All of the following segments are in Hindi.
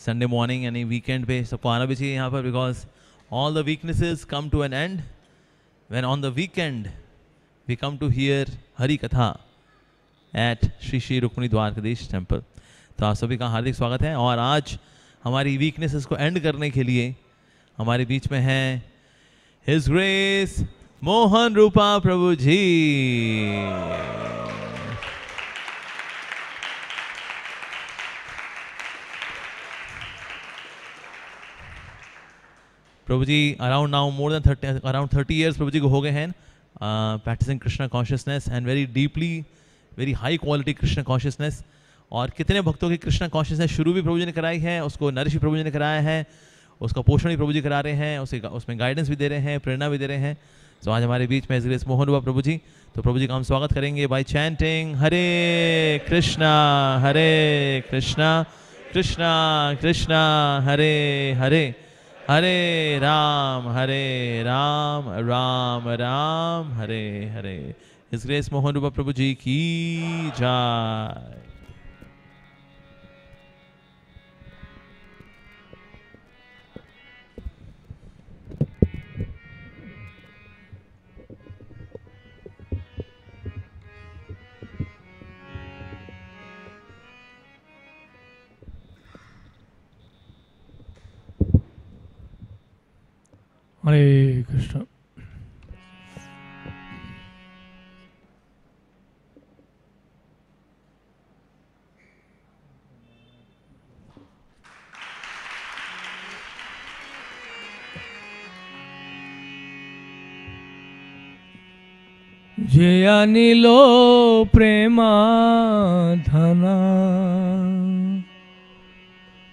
संडे मॉर्निंग यानी वीकेंड पे सबको आना भी चाहिए यहाँ पर because all the weaknesses come to an end when on the weekend we come to here Hari Katha at Shri Shri Rukmini Dwarkadhish temple तो आप सभी का हार्दिक स्वागत है और आज हमारी वीकनेसेस को एंड करने के लिए हमारे बीच में है his grace Mohan Rupa Prabhu ji Prabhu ji around now more than thirty around thirty years Prabhu ji को हो गए हैं practicing Krishna consciousness and very deeply very high quality Krishna consciousness और कितने भक्तों की कृष्णा कॉन्शियसनेस शुरू भी प्रभु जी ने कराई है उसको नरिश प्रभु जी ने कराया है उसका पोषण भी प्रभु जी करा रहे हैं उसे उसमें गाइडेंस भी दे रहे हैं प्रेरणा भी दे रहे हैं सो तो आज हमारे बीच में ग्रेस मोहन हुआ प्रभु जी तो प्रभु जी का हम स्वागत करेंगे by chanting Hare Krishna Hare Krishna Krishna Krishna Hare Hare Hare Ram Hare Ram Ram Ram Hare Hare his grace Mohan Rupa Prabhu जी की जय हरे कृष्ण जे नीलो प्रेमा धना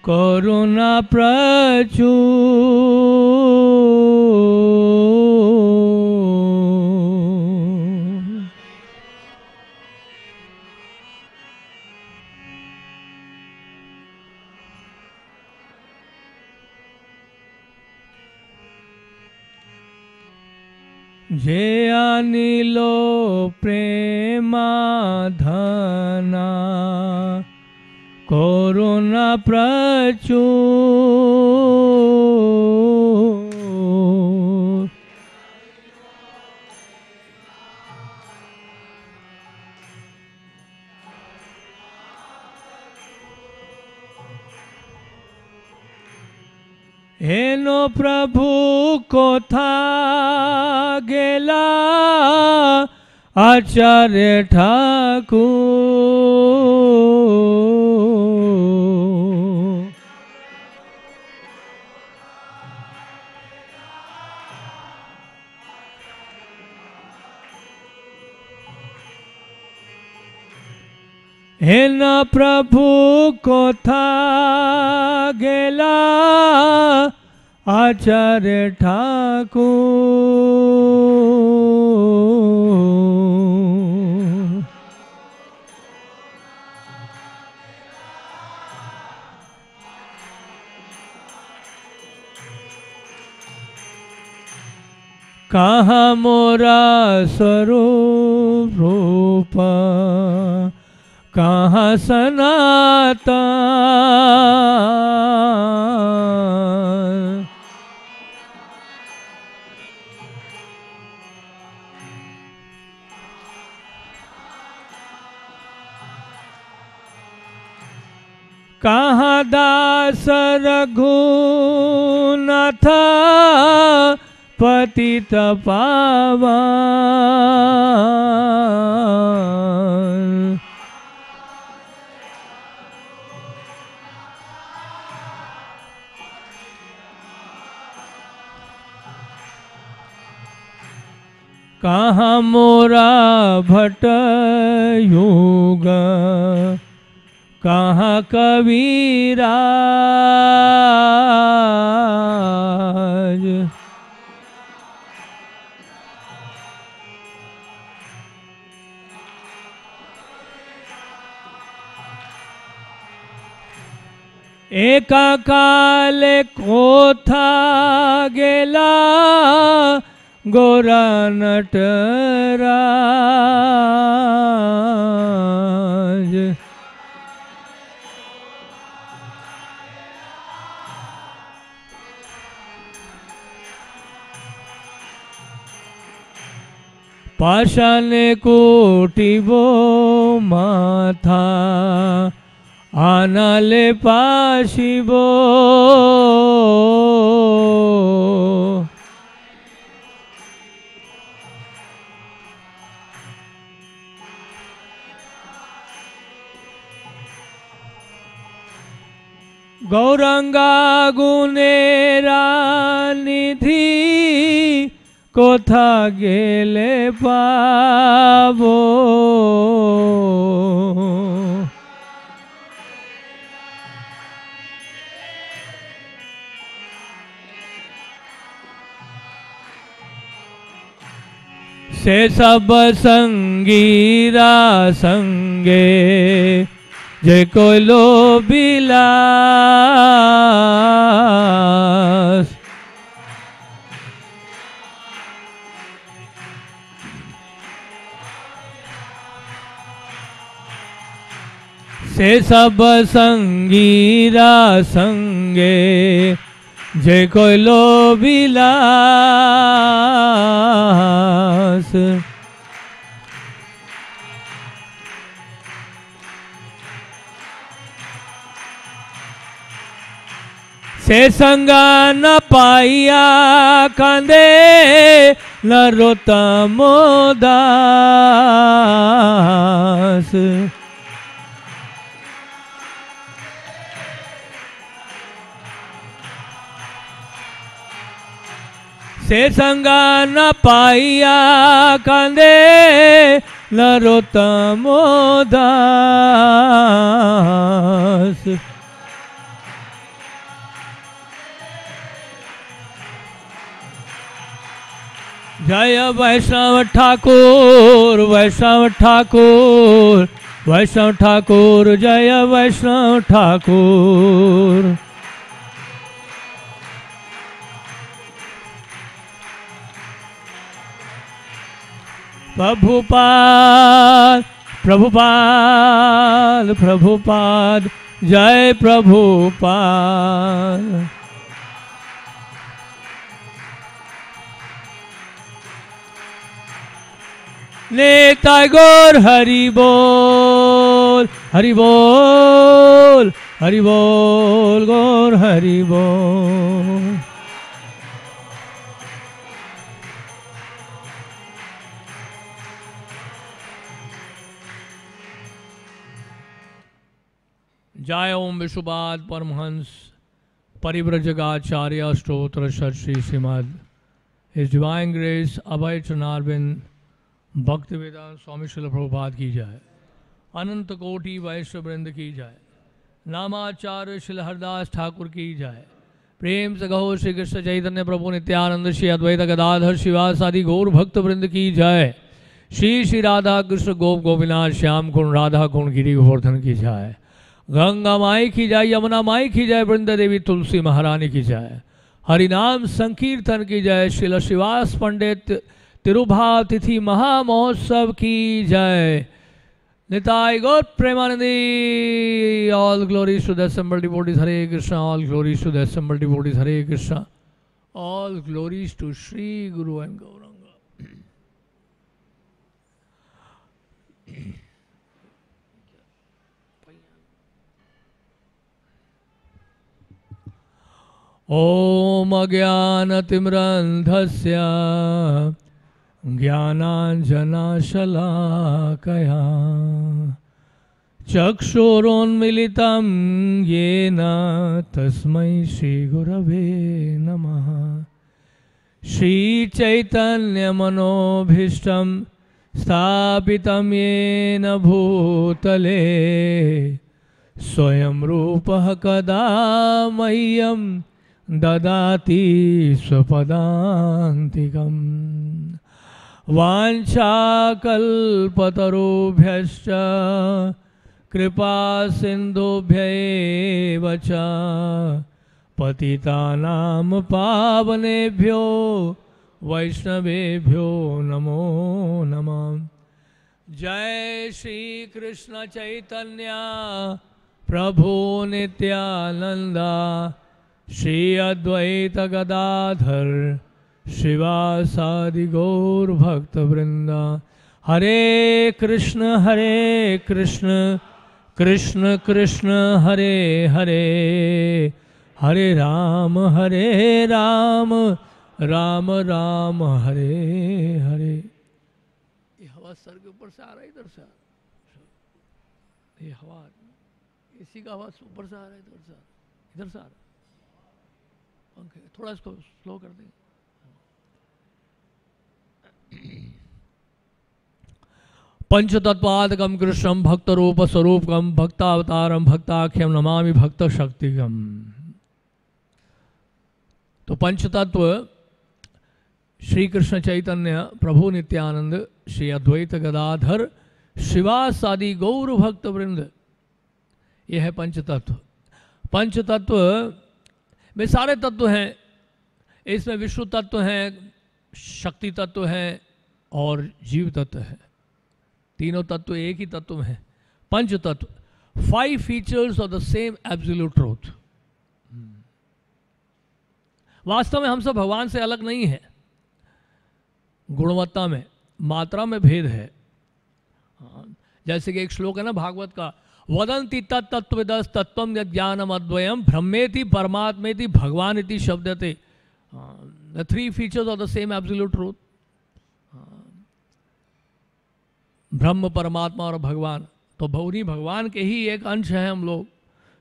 করুণা প্রচু যে আনিল প্রেমাধনা করুণা প্রচুর হেন প্রভু কোথা গেলা आचार्य ठाकुर हे न प्रभु को था गेला आचार्य ठाकुर कहाँ मोरा स्वरूप रूप कहाँ सनाता कहाँ दास रघुनाथ पति पावन कहाँ मोरा भट योग कहाँ कबीरा काल को कोथा गेला गोरा नटराज पाषाण कोटिबो माथा আনালে পাশিব গৌরঙ্গা গুণেরা নিধি কোথা গেলে পাবো से सब संगीरा संगे जे को लो बिलास से सब संगीरा संगे जय को लो से संगा न पाइया कंदे न रोता मोदास से संगा न पाइया कांदे नरोतमो दास जय वैष्णव ठाकुर वैष्णव ठाकुर वैष्णव ठाकुर जय वैष्णव ठाकुर प्रभुपाद प्रभुपाद प्रभुपाद जय प्रभुपाद नेता गोर हरि बोल हरि बोल हरि बोल गौर हरि बोल जय ओम विश्वपाद परमहंस परिव्रजगाचार्य स्त्रोत्र सर श्री श्रीमद इस डिवाइन ग्रेस अभय चुनारबिंद भक्त वेदांत स्वामी शिल प्रभुपाद की जाए अनंत कोटि वृंद की जाए नामाचार्य शिल हरदास ठाकुर की जाए प्रेम से गहो श्री कृष्ण चैतन्य प्रभु नित्यानंद श्री अद्वैत गदाधर आदि घोर भक्त वृंद की जय श्री श्री राधा कृष्ण गोप गोपीनाथ श्याम कुंड राधा कुंड गिरी गोवर्धन की जाए गंगा माई की जाए यमुना माई की जाए वृंदा देवी तुलसी महारानी की जाए हरिनाम संकीर्तन की जाए शिल शिवास पंडित तिरुभा तिथि महामहोत्सव की जाए Nitai Gaur Premanandi all glory to the Hare Krishna all glory to the Hare Krishna all glories to Shri Guru and गौर ॐ अज्ञानतिम्रन्धस्य ज्ञानाञ्जनाशलाकया चक्षुरोन्मिलितं येन तस्मै श्रीगुरवे नमः श्रीचैतन्यमनोभीष्टं स्थापितं येन भूतले स्वयं रूप कदा मह्यम ददाति स्वपदान्तिकं वाञ्छाकल्पतरुभ्यश्च कृपासिन्धुभ्यैव च पतितानां पावनेभ्यो वैष्णवेभ्यो नमो नमः जय श्री कृष्ण चैतन्य प्रभु नित्यानंदा श्री अद्वैत गदाधर शिवासादि गौर भक्त वृंदा हरे कृष्ण हरे कृष्ण कृष्ण कृष्ण हरे हरे हरे राम हरे राम राम राम हरे हरे ये हवा सर के ऊपर से आ रहा है इधर से ये हवा इसी का हवा ऊपर से आ रहा है इधर से इधर से आ रहा है थोड़ा इसको स्लो कर दें पंचतत्वादकम कृष्णम भक्त रूप स्वरूप कम भक्तावतारम भक्ताख्यम नमामि भक्त शक्तिगम तो पंचतत्व श्री कृष्ण चैतन्य प्रभु नित्यानंद श्री अद्वैत गदाधर शिवासादि गौर भक्त वृंद यह है पंचतत्व पंचतत्व में सारे तत्व हैं इसमें विश्व तत्व हैं शक्ति तत्व हैं और जीव तत्व है तीनों तत्व एक ही तत्व हैं पंच तत्व five features of the same absolute truth वास्तव में हम सब भगवान से अलग नहीं है गुणवत्ता में मात्रा में भेद है जैसे कि एक श्लोक है ना भागवत का वदंती दस तत्व ज्ञानम अद्वयम ब्रह्मेति परमात्मेति भगवान इति थे Uh, the three features of the same absolute truth ब्रह्म uh, परमात्मा और भगवान तो भौरी भगवान के ही एक अंश हैं हम लोग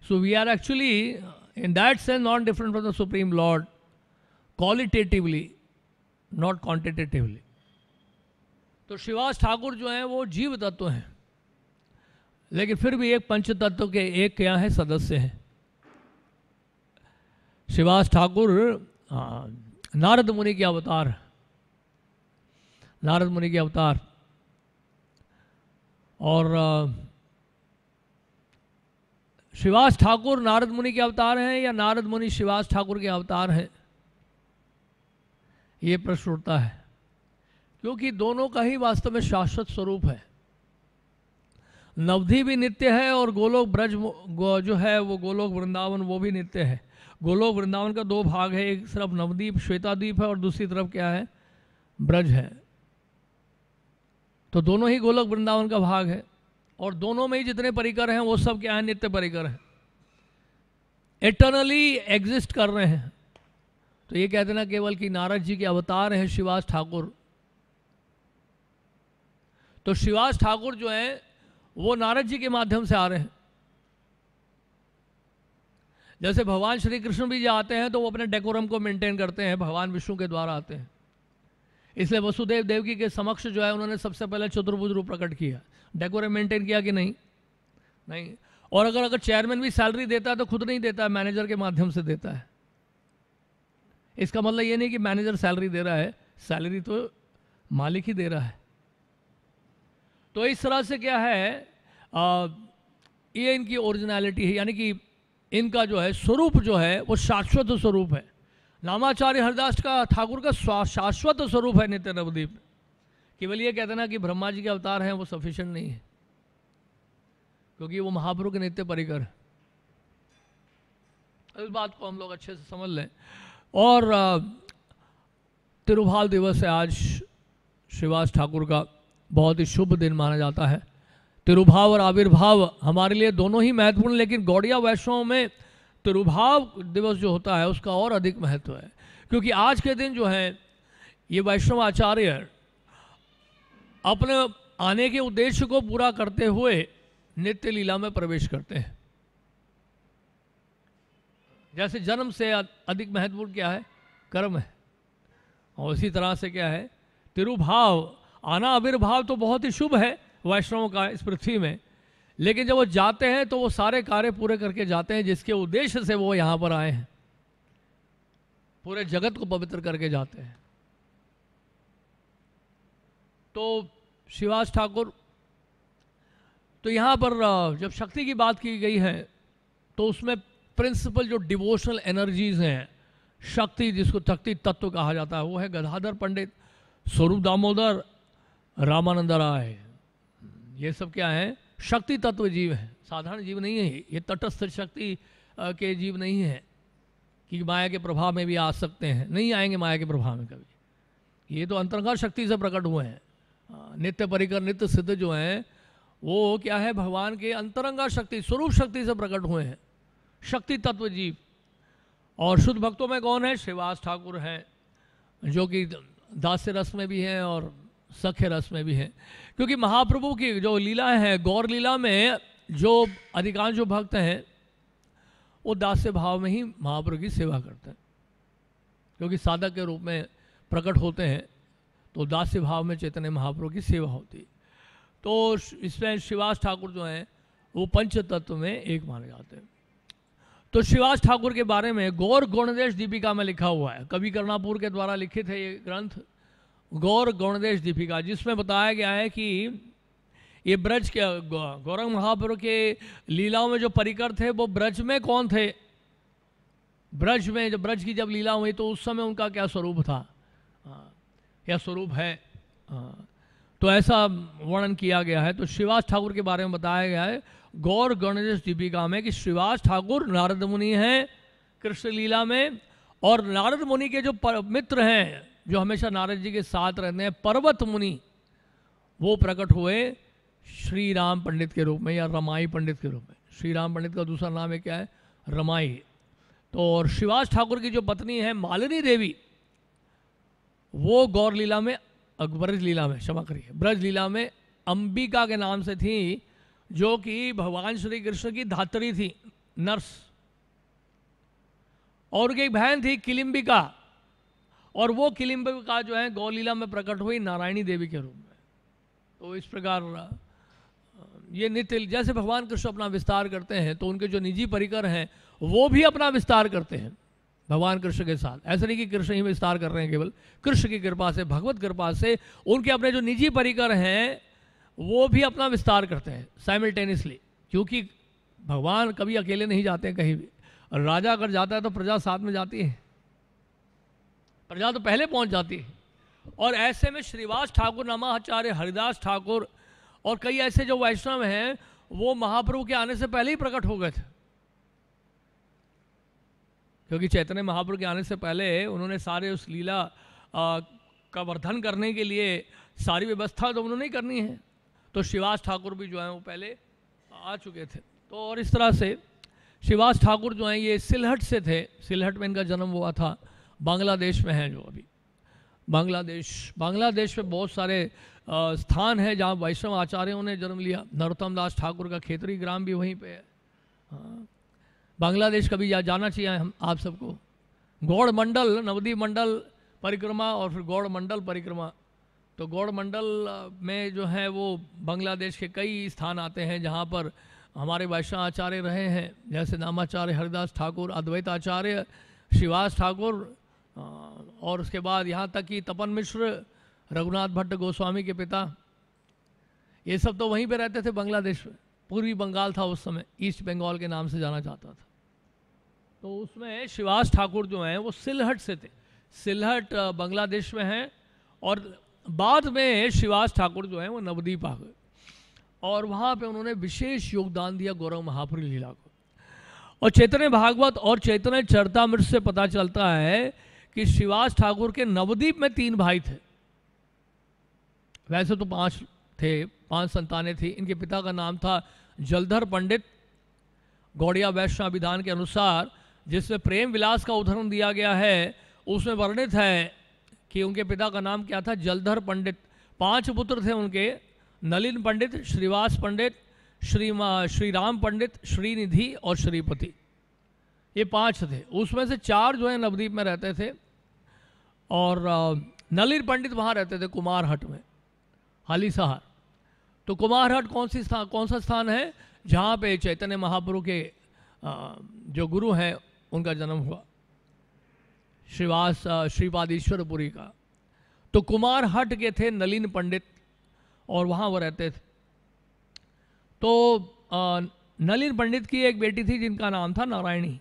so we are actually in that sense not different from the supreme lord qualitatively not quantitatively तो शिवास ठाकुर जो हैं वो जीव तत्व हैं लेकिन फिर भी एक पंच तत्व के एक क्या है सदस्य हैं शिवास ठाकुर नारद मुनि के अवतार नारद मुनि के अवतार और शिवास ठाकुर नारद मुनि के अवतार हैं या नारद मुनि शिवास ठाकुर के अवतार हैं ये प्रश्न उठता है क्योंकि दोनों का ही वास्तव में शाश्वत स्वरूप है नवधि भी नित्य है और गोलोक ब्रज जो है वो गोलोक वृंदावन वो भी नित्य है गोलोक वृंदावन का दो भाग है एक तरफ नवदीप श्वेताद्वीप है और दूसरी तरफ क्या है ब्रज है तो दोनों ही गोलोक वृंदावन का भाग है और दोनों में ही जितने परिकर हैं वो सब क्या है नित्य परिकर हैं एटर्नली एग्जिस्ट कर रहे हैं तो ये कहते ना केवल कि नारद जी के अवतार हैं शिवास ठाकुर तो शिवास ठाकुर जो हैं वो नारद जी के माध्यम से आ रहे हैं जैसे भगवान श्री कृष्ण भी आते हैं तो वो अपने डेकोरम को मेंटेन करते हैं भगवान विष्णु के द्वारा आते हैं इसलिए वसुदेव देवकी के समक्ष जो है उन्होंने सबसे पहले चतुर्भुज रूप प्रकट किया डेकोरम मेंटेन किया कि नहीं नहीं और अगर अगर चेयरमैन भी सैलरी देता है तो खुद नहीं देता है मैनेजर के माध्यम से देता है इसका मतलब ये नहीं कि मैनेजर सैलरी दे रहा है सैलरी तो मालिक ही दे रहा है तो इस तरह से क्या है आ, ये इनकी ओरिजिनलिटी है यानी कि इनका जो है स्वरूप जो है वो शाश्वत स्वरूप है रामाचार्य हरदास का ठाकुर का शाश्वत स्वरूप है नित्य नवदीप केवल ये कहते ना कि ब्रह्मा जी के अवतार हैं वो सफिशियंट नहीं है क्योंकि वो महापुरुष के नित्य परिकर है इस बात को हम लोग अच्छे से समझ लें और तिरुभाल दिवस है आज श्रीवास ठाकुर का बहुत ही शुभ दिन माना जाता है तिरुभाव और आविर्भाव हमारे लिए दोनों ही महत्वपूर्ण लेकिन गौड़िया वैष्णव में तिरुभाव दिवस जो होता है उसका और अधिक महत्व है क्योंकि आज के दिन जो है ये वैष्णव आचार्य अपने आने के उद्देश्य को पूरा करते हुए नित्य लीला में प्रवेश करते हैं जैसे जन्म से अधिक महत्वपूर्ण क्या है कर्म है और इसी तरह से क्या है तिरुभाव आना आविर्भाव तो बहुत ही शुभ है वैष्णव का इस पृथ्वी में लेकिन जब वो जाते हैं तो वो सारे कार्य पूरे करके जाते हैं जिसके उद्देश्य से वो यहां पर आए हैं पूरे जगत को पवित्र करके जाते हैं तो शिवास ठाकुर तो यहां पर जब शक्ति की बात की गई है तो उसमें प्रिंसिपल जो डिवोशनल एनर्जीज हैं शक्ति जिसको शक्ति तत्व कहा जाता है वो है गधाधर पंडित स्वरूप दामोदर रामानंद राय ये सब क्या है शक्ति तत्व जीव है साधारण जीव नहीं है ये तटस्थ शक्ति के जीव नहीं है कि माया के प्रभाव में भी आ सकते हैं नहीं आएंगे माया के प्रभाव में कभी ये तो अंतर्गत शक्ति से प्रकट हुए हैं नित्य परिकर नित्य सिद्ध जो हैं वो क्या है भगवान के अंतरंगा शक्ति स्वरूप शक्ति से प्रकट हुए हैं शक्ति तत्व जीव और शुद्ध भक्तों में कौन है श्रीवास ठाकुर हैं जो कि दास्य रस में भी हैं और सख्य रस में भी है क्योंकि महाप्रभु की जो लीला है गौर लीला में जो अधिकांश जो भक्त हैं वो दास्य भाव में ही महाप्रभु की सेवा करते हैं क्योंकि साधक के रूप में प्रकट होते हैं तो दास्य भाव में चैतन्य महाप्रभु की सेवा होती है तो इसमें शिवास ठाकुर जो हैं वो पंच तत्व में एक माने जाते हैं तो शिवास ठाकुर के बारे में गौर गुणदेश दीपिका में लिखा हुआ है कवि कर्णापुर के द्वारा लिखित है ये ग्रंथ गौर गौणदेश दीपिका जिसमें बताया गया है कि ये ब्रज के गौरंग महापुर के लीलाओं में जो परिकर थे वो ब्रज में कौन थे ब्रज में जब ब्रज की जब लीला हुई तो उस समय उनका क्या स्वरूप था हाँ, क्या स्वरूप है हाँ, तो ऐसा वर्णन किया गया है तो श्रीवास ठाकुर के बारे में बताया गया है गौर गणेश दीपिका में कि श्रीवास ठाकुर नारद मुनि हैं कृष्ण लीला में और नारद मुनि के जो मित्र हैं जो हमेशा नारद जी के साथ रहते हैं पर्वत मुनि वो प्रकट हुए श्री राम पंडित के रूप में या रमाई पंडित के रूप में श्री राम पंडित का दूसरा नाम है क्या है रमाई तो और शिवाज ठाकुर की जो पत्नी है मालिनी देवी वो गौर लीला में ब्रज लीला में क्षमा करिए ब्रज लीला में अंबिका के नाम से थी जो कि भगवान श्री कृष्ण की धात्री थी नर्स और उनकी एक बहन थी किलिम्बिका और वो किलिम्बिका जो है गौलीला में प्रकट हुई नारायणी देवी के रूप में तो इस प्रकार ये नित्य जैसे भगवान कृष्ण अपना विस्तार करते हैं तो उनके जो निजी परिकर हैं वो भी अपना विस्तार करते हैं भगवान कृष्ण के साथ ऐसा नहीं कि कृष्ण ही विस्तार कर रहे हैं केवल कृष्ण की कृपा से भगवत कृपा से उनके अपने जो निजी परिकर हैं वो भी अपना विस्तार करते हैं साइमल्टेनियसली क्योंकि भगवान कभी अकेले नहीं जाते कहीं भी राजा अगर जाता है तो प्रजा साथ में जाती है प्रजा तो पहले पहुंच जाती है और ऐसे में श्रीवास ठाकुर नमाचार्य हरिदास ठाकुर और कई ऐसे जो वैष्णव हैं वो महाप्रभु के आने से पहले ही प्रकट हो गए थे क्योंकि चैतन्य महाप्रभु के आने से पहले उन्होंने सारे उस लीला आ, का वर्धन करने के लिए सारी व्यवस्था तो उन्होंने ही करनी है तो शिवास ठाकुर भी जो हैं वो पहले आ चुके थे तो और इस तरह से शिवास ठाकुर जो हैं ये सिलहट से थे सिलहट में इनका जन्म हुआ था बांग्लादेश में हैं जो अभी बांग्लादेश बांग्लादेश में बहुत सारे आ, स्थान हैं जहाँ वैष्णव आचार्यों ने जन्म लिया नरोत्तम दास ठाकुर का खेतरी ग्राम भी वहीं पे है हाँ। बांग्लादेश कभी जा, जाना चाहिए हम आप सबको गौड़ मंडल नवदीप मंडल परिक्रमा और फिर गौड़ मंडल परिक्रमा तो गौड़ मंडल में जो है वो बांग्लादेश के कई स्थान आते हैं जहाँ पर हमारे वैष्णव आचार्य रहे हैं जैसे नामाचार्य हरिदास ठाकुर अद्वैत आचार्य शिवास ठाकुर हाँ, और उसके बाद यहाँ तक कि तपन मिश्र रघुनाथ भट्ट गोस्वामी के पिता ये सब तो वहीं पे रहते थे बांग्लादेश में पूर्वी बंगाल था उस समय ईस्ट बंगाल के नाम से जाना जाता था तो उसमें शिवास ठाकुर जो हैं वो सिलहट से थे सिलहट बांग्लादेश में हैं और बाद में शिवास ठाकुर जो हैं वो नवदीप आ गए और वहाँ पे उन्होंने विशेष योगदान दिया गौरव महापुरी लीला को और चैतन्य भागवत और चैतन्य चरतामृत से पता चलता है कि शिवाज ठाकुर के नवदीप में तीन भाई थे वैसे तो पांच थे पांच संतानें थी इनके पिता का नाम था जलधर पंडित गौड़िया वैष्णव विधान के अनुसार जिसमें प्रेम विलास का उदाहरण दिया गया है उसमें वर्णित है कि उनके पिता का नाम क्या था जलधर पंडित पांच पुत्र थे उनके नलिन पंडित श्रीवास पंडित श्री श्रीराम पंडित श्रीनिधि और श्रीपति ये पांच थे उसमें से चार जो है नवदीप में रहते थे और नलिन पंडित वहाँ रहते थे कुमारहट में हाली तो कुमारहट कौन सी स्थान कौन सा स्थान है जहाँ पे चैतन्य महाप्रभु के जो गुरु हैं उनका जन्म हुआ श्रीवास श्रीपादीश्वरपुरी का तो कुमारहट के थे नलिन पंडित और वहाँ वो रहते थे तो नलिन पंडित की एक बेटी थी जिनका नाम था नारायणी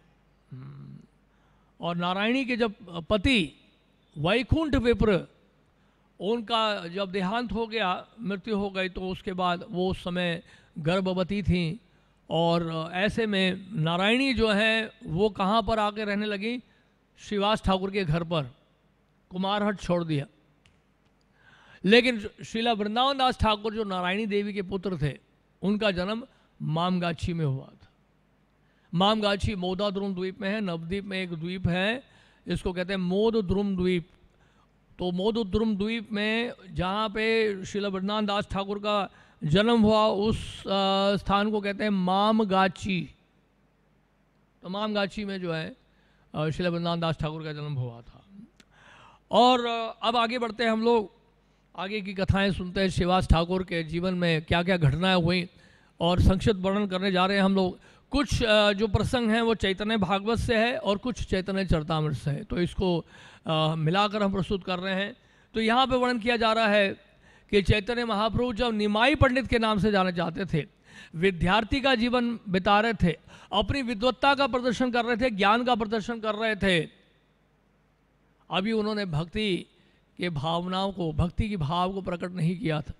और नारायणी के जब पति वैकुंठ विप्र उनका जब देहांत हो गया मृत्यु हो गई तो उसके बाद वो उस समय गर्भवती थी और ऐसे में नारायणी जो हैं वो कहाँ पर आके रहने लगी श्रीवास ठाकुर के घर पर कुमारहट छोड़ दिया लेकिन शिला वृंदावन दास ठाकुर जो नारायणी देवी के पुत्र थे उनका जन्म मामगाछी में हुआ मामगाछी मोदा ध्रुम द्वीप में है नवद्वीप में एक द्वीप है इसको कहते हैं मोद द्वीप तो मोद द्वीप में जहाँ पे शिला वृद्धान दास ठाकुर का जन्म हुआ उस स्थान को कहते हैं मामगाछी तो मामगाछी में जो है शिला वृद्धान दास ठाकुर का जन्म हुआ था और अब आगे बढ़ते हैं हम लोग आगे की कथाएं सुनते हैं शिवास ठाकुर के जीवन में क्या क्या घटनाएं हुई और संक्षिप्त वर्णन करने जा रहे हैं हम लोग कुछ जो प्रसंग हैं वो चैतन्य भागवत से है और कुछ चैतन्य चरतामृत से है तो इसको मिलाकर हम प्रस्तुत कर रहे हैं तो यहाँ पर वर्णन किया जा रहा है कि चैतन्य महाप्रभु जब निमाई पंडित के नाम से जाने जाते थे विद्यार्थी का जीवन बिता रहे थे अपनी विद्वत्ता का प्रदर्शन कर रहे थे ज्ञान का प्रदर्शन कर रहे थे अभी उन्होंने भक्ति के भावनाओं को भक्ति की भाव को प्रकट नहीं किया था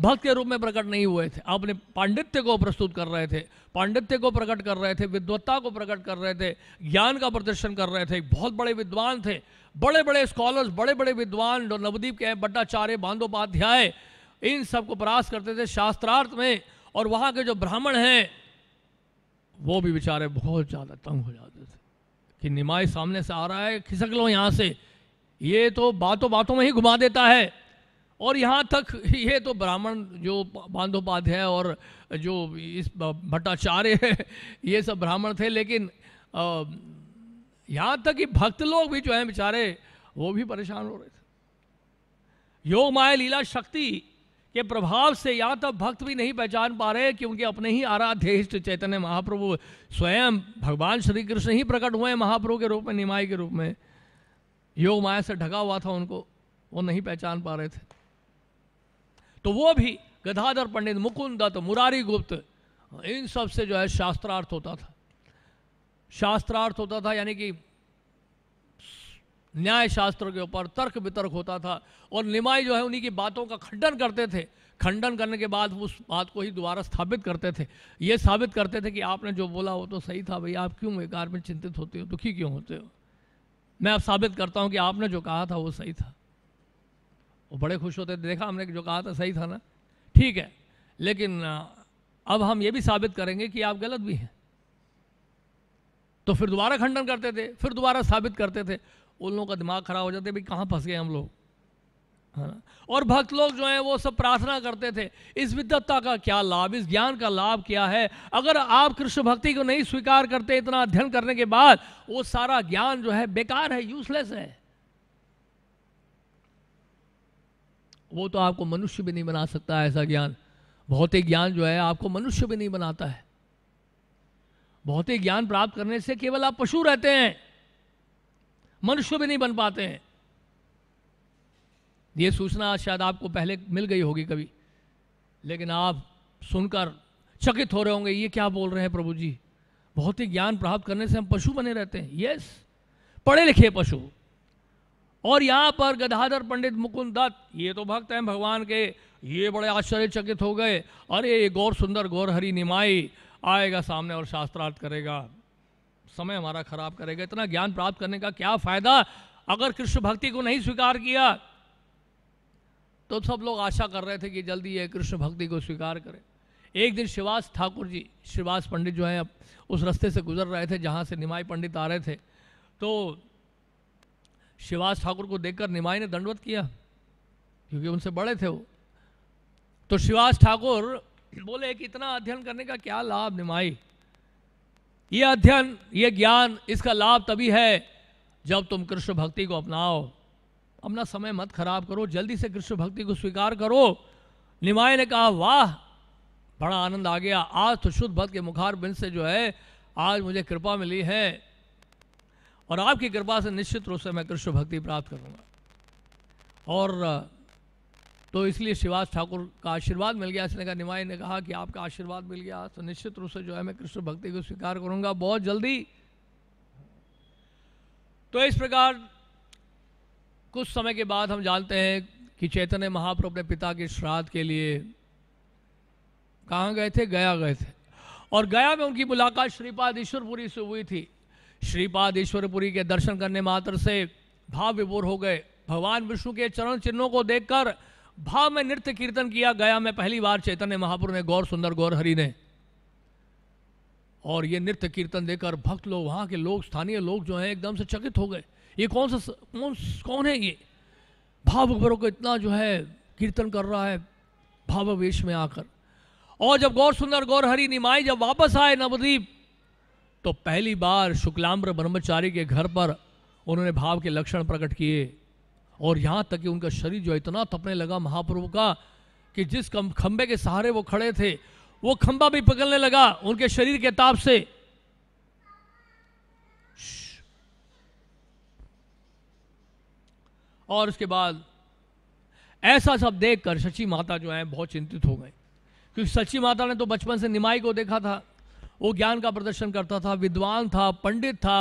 भक्त के रूप में प्रकट नहीं हुए थे अपने पांडित्य को प्रस्तुत कर रहे थे पांडित्य को प्रकट कर रहे थे विद्वत्ता को प्रकट कर रहे थे ज्ञान का प्रदर्शन कर रहे थे बहुत बड़े विद्वान थे बड़े बड़े स्कॉलर्स बड़े बड़े विद्वान जो नवदीप के बड्डाचार्य बांधोपाध्याय इन सबको परास करते थे शास्त्रार्थ में और वहां के जो ब्राह्मण हैं वो भी बेचारे बहुत ज़्यादा तंग हो जाते थे कि निमाय सामने से आ रहा है खिसक लो यहां से ये तो बातों बातों में ही घुमा देता है और यहाँ तक ये तो ब्राह्मण जो बांधोपाध्याय और जो इस भट्टाचार्य है ये सब ब्राह्मण थे लेकिन यहाँ तक कि भक्त लोग भी जो हैं बेचारे वो भी परेशान हो रहे थे योग माया लीला शक्ति के प्रभाव से यहाँ तक भक्त भी नहीं पहचान पा रहे कि उनके अपने ही आराध्य इष्ट चैतन्य महाप्रभु स्वयं भगवान श्री कृष्ण ही प्रकट हुए महाप्रभु के रूप में निमाई के रूप में योग माया से ढका हुआ था उनको वो नहीं पहचान पा रहे थे तो वो भी गधाधर पंडित मुकुंद दत्त मुरारी गुप्त इन सब से जो है शास्त्रार्थ होता था शास्त्रार्थ होता था यानी कि न्याय शास्त्र के ऊपर तर्क वितर्क होता था और निमाई जो है उन्हीं की बातों का खंडन करते थे खंडन करने के बाद उस बात को ही दोबारा स्थापित करते थे ये साबित करते थे कि आपने जो बोला वो तो सही था भाई आप क्यों बेकार में चिंतित होते हो दुखी क्यों होते हो मैं अब साबित करता हूँ कि आपने जो कहा था वो सही था वो बड़े खुश होते थे देखा हमने जो कहा था सही था ना ठीक है लेकिन अब हम ये भी साबित करेंगे कि आप गलत भी हैं तो फिर दोबारा खंडन करते थे फिर दोबारा साबित करते थे उन लोगों का दिमाग खराब हो जाते भाई कहाँ फंस गए हम लोग है ना और भक्त लोग जो हैं वो सब प्रार्थना करते थे इस विद्वत्ता का क्या लाभ इस ज्ञान का लाभ क्या है अगर आप कृष्ण भक्ति को नहीं स्वीकार करते इतना अध्ययन करने के बाद वो सारा ज्ञान जो है बेकार है यूजलेस है वो तो आपको मनुष्य भी नहीं बना सकता ऐसा ज्ञान भौतिक ज्ञान जो है आपको मनुष्य भी नहीं बनाता है भौतिक ज्ञान प्राप्त करने से केवल आप पशु रहते हैं मनुष्य भी नहीं बन पाते हैं ये सूचना शायद आपको पहले मिल गई होगी कभी लेकिन आप सुनकर चकित हो रहे होंगे ये क्या बोल रहे हैं प्रभु जी भौतिक ज्ञान प्राप्त करने से हम पशु बने रहते हैं यस पढ़े लिखे पशु और यहाँ पर गधाधर पंडित मुकुंद दत्त ये तो भक्त हैं भगवान के ये बड़े आश्चर्यचकित हो गए अरे ये गौर सुंदर गौर हरी निमाई आएगा सामने और शास्त्रार्थ करेगा समय हमारा खराब करेगा इतना ज्ञान प्राप्त करने का क्या फायदा अगर कृष्ण भक्ति को नहीं स्वीकार किया तो सब लोग आशा कर रहे थे कि जल्दी ये कृष्ण भक्ति को स्वीकार करें एक दिन शिवास ठाकुर जी शिवास पंडित जो हैं अब उस रास्ते से गुजर रहे थे जहाँ से निमाई पंडित आ रहे थे तो शिवास ठाकुर को देखकर निमाई ने दंडवत किया क्योंकि उनसे बड़े थे वो तो शिवास ठाकुर बोले कि इतना अध्ययन करने का क्या लाभ निमाई ये अध्ययन ये ज्ञान इसका लाभ तभी है जब तुम कृष्ण भक्ति को अपनाओ अपना समय मत खराब करो जल्दी से कृष्ण भक्ति को स्वीकार करो निमाई ने कहा वाह बड़ा आनंद आ गया आज तो शुद्ध भक्त के मुखार बिंद से जो है आज मुझे कृपा मिली है और आपकी कृपा से निश्चित रूप से मैं कृष्ण भक्ति प्राप्त करूंगा और तो इसलिए शिवाज ठाकुर का आशीर्वाद मिल गया इसने कहा निमाई ने कहा कि आपका आशीर्वाद मिल गया तो निश्चित रूप से जो है मैं कृष्ण भक्ति को स्वीकार करूंगा बहुत जल्दी तो इस प्रकार कुछ समय के बाद हम जानते हैं कि चैतन्य महाप्रभु अपने पिता के श्राद्ध के लिए कहाँ गए थे गया गए थे और गया में उनकी मुलाकात श्रीपाद ईश्वरपुरी से हुई थी श्रीपाद ईश्वरपुरी के दर्शन करने मात्र से भाव विभोर हो गए भगवान विष्णु के चरण चिन्हों को देखकर भाव में नृत्य कीर्तन किया गया मैं पहली बार चैतन्य महापुर ने गौर सुंदर गौर हरि ने और ये नृत्य कीर्तन देकर भक्त लोग वहां के लोग स्थानीय लोग जो हैं एकदम से चकित हो गए ये कौन सा कौन कौन है ये भाव भरो को इतना जो है कीर्तन कर रहा है वेश में आकर और जब गौर सुंदर गौर हरि निमाई जब वापस आए नवदीप तो पहली बार शुक्लाम्र ब्रह्मचारी के घर पर उन्होंने भाव के लक्षण प्रकट किए और यहाँ तक कि उनका शरीर जो इतना तपने लगा महाप्रभु का कि जिस खंबे के सहारे वो खड़े थे वो खंबा भी पकड़ने लगा उनके शरीर के ताप से और उसके बाद ऐसा सब देखकर सची माता जो है बहुत चिंतित हो गए क्योंकि सची माता ने तो बचपन से निमाई को देखा था वो ज्ञान का प्रदर्शन करता था विद्वान था पंडित था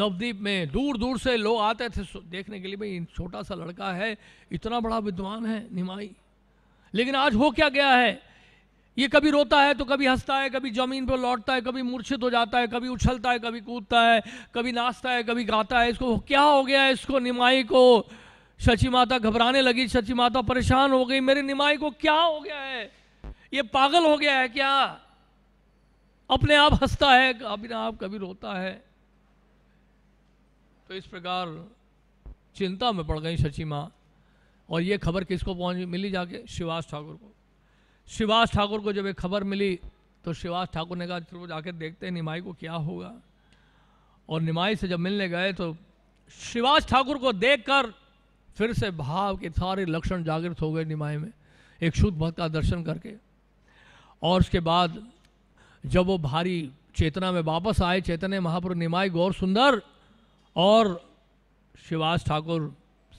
नवदीप में दूर दूर से लोग आते थे देखने के लिए भाई छोटा सा लड़का है इतना बड़ा विद्वान है निमाई लेकिन आज हो क्या गया है ये कभी रोता है तो कभी हंसता है कभी जमीन पर लौटता है कभी मूर्छित हो जाता है कभी उछलता है कभी कूदता है कभी नाचता है कभी गाता है इसको क्या हो गया है इसको निमाई को शची माता घबराने लगी शची माता परेशान हो गई मेरे निमाई को क्या हो गया है ये पागल हो गया है क्या अपने आप हंसता है अपने आप कभी रोता है तो इस प्रकार चिंता में पड़ गई शची माँ और ये खबर किसको पहुंच मिली जाके शिवास ठाकुर को शिवास ठाकुर को जब ये खबर मिली तो शिवास ठाकुर ने कहा चलो जाकर देखते हैं निमाई को क्या होगा और निमाई से जब मिलने गए तो शिवास ठाकुर को देखकर फिर से भाव के सारे लक्षण जागृत हो गए निमाई में एक शुद्ध भक्त का दर्शन करके और उसके बाद जब वो भारी चेतना में वापस आए चैतन्य महापुर निमाय गौर सुंदर और शिवास ठाकुर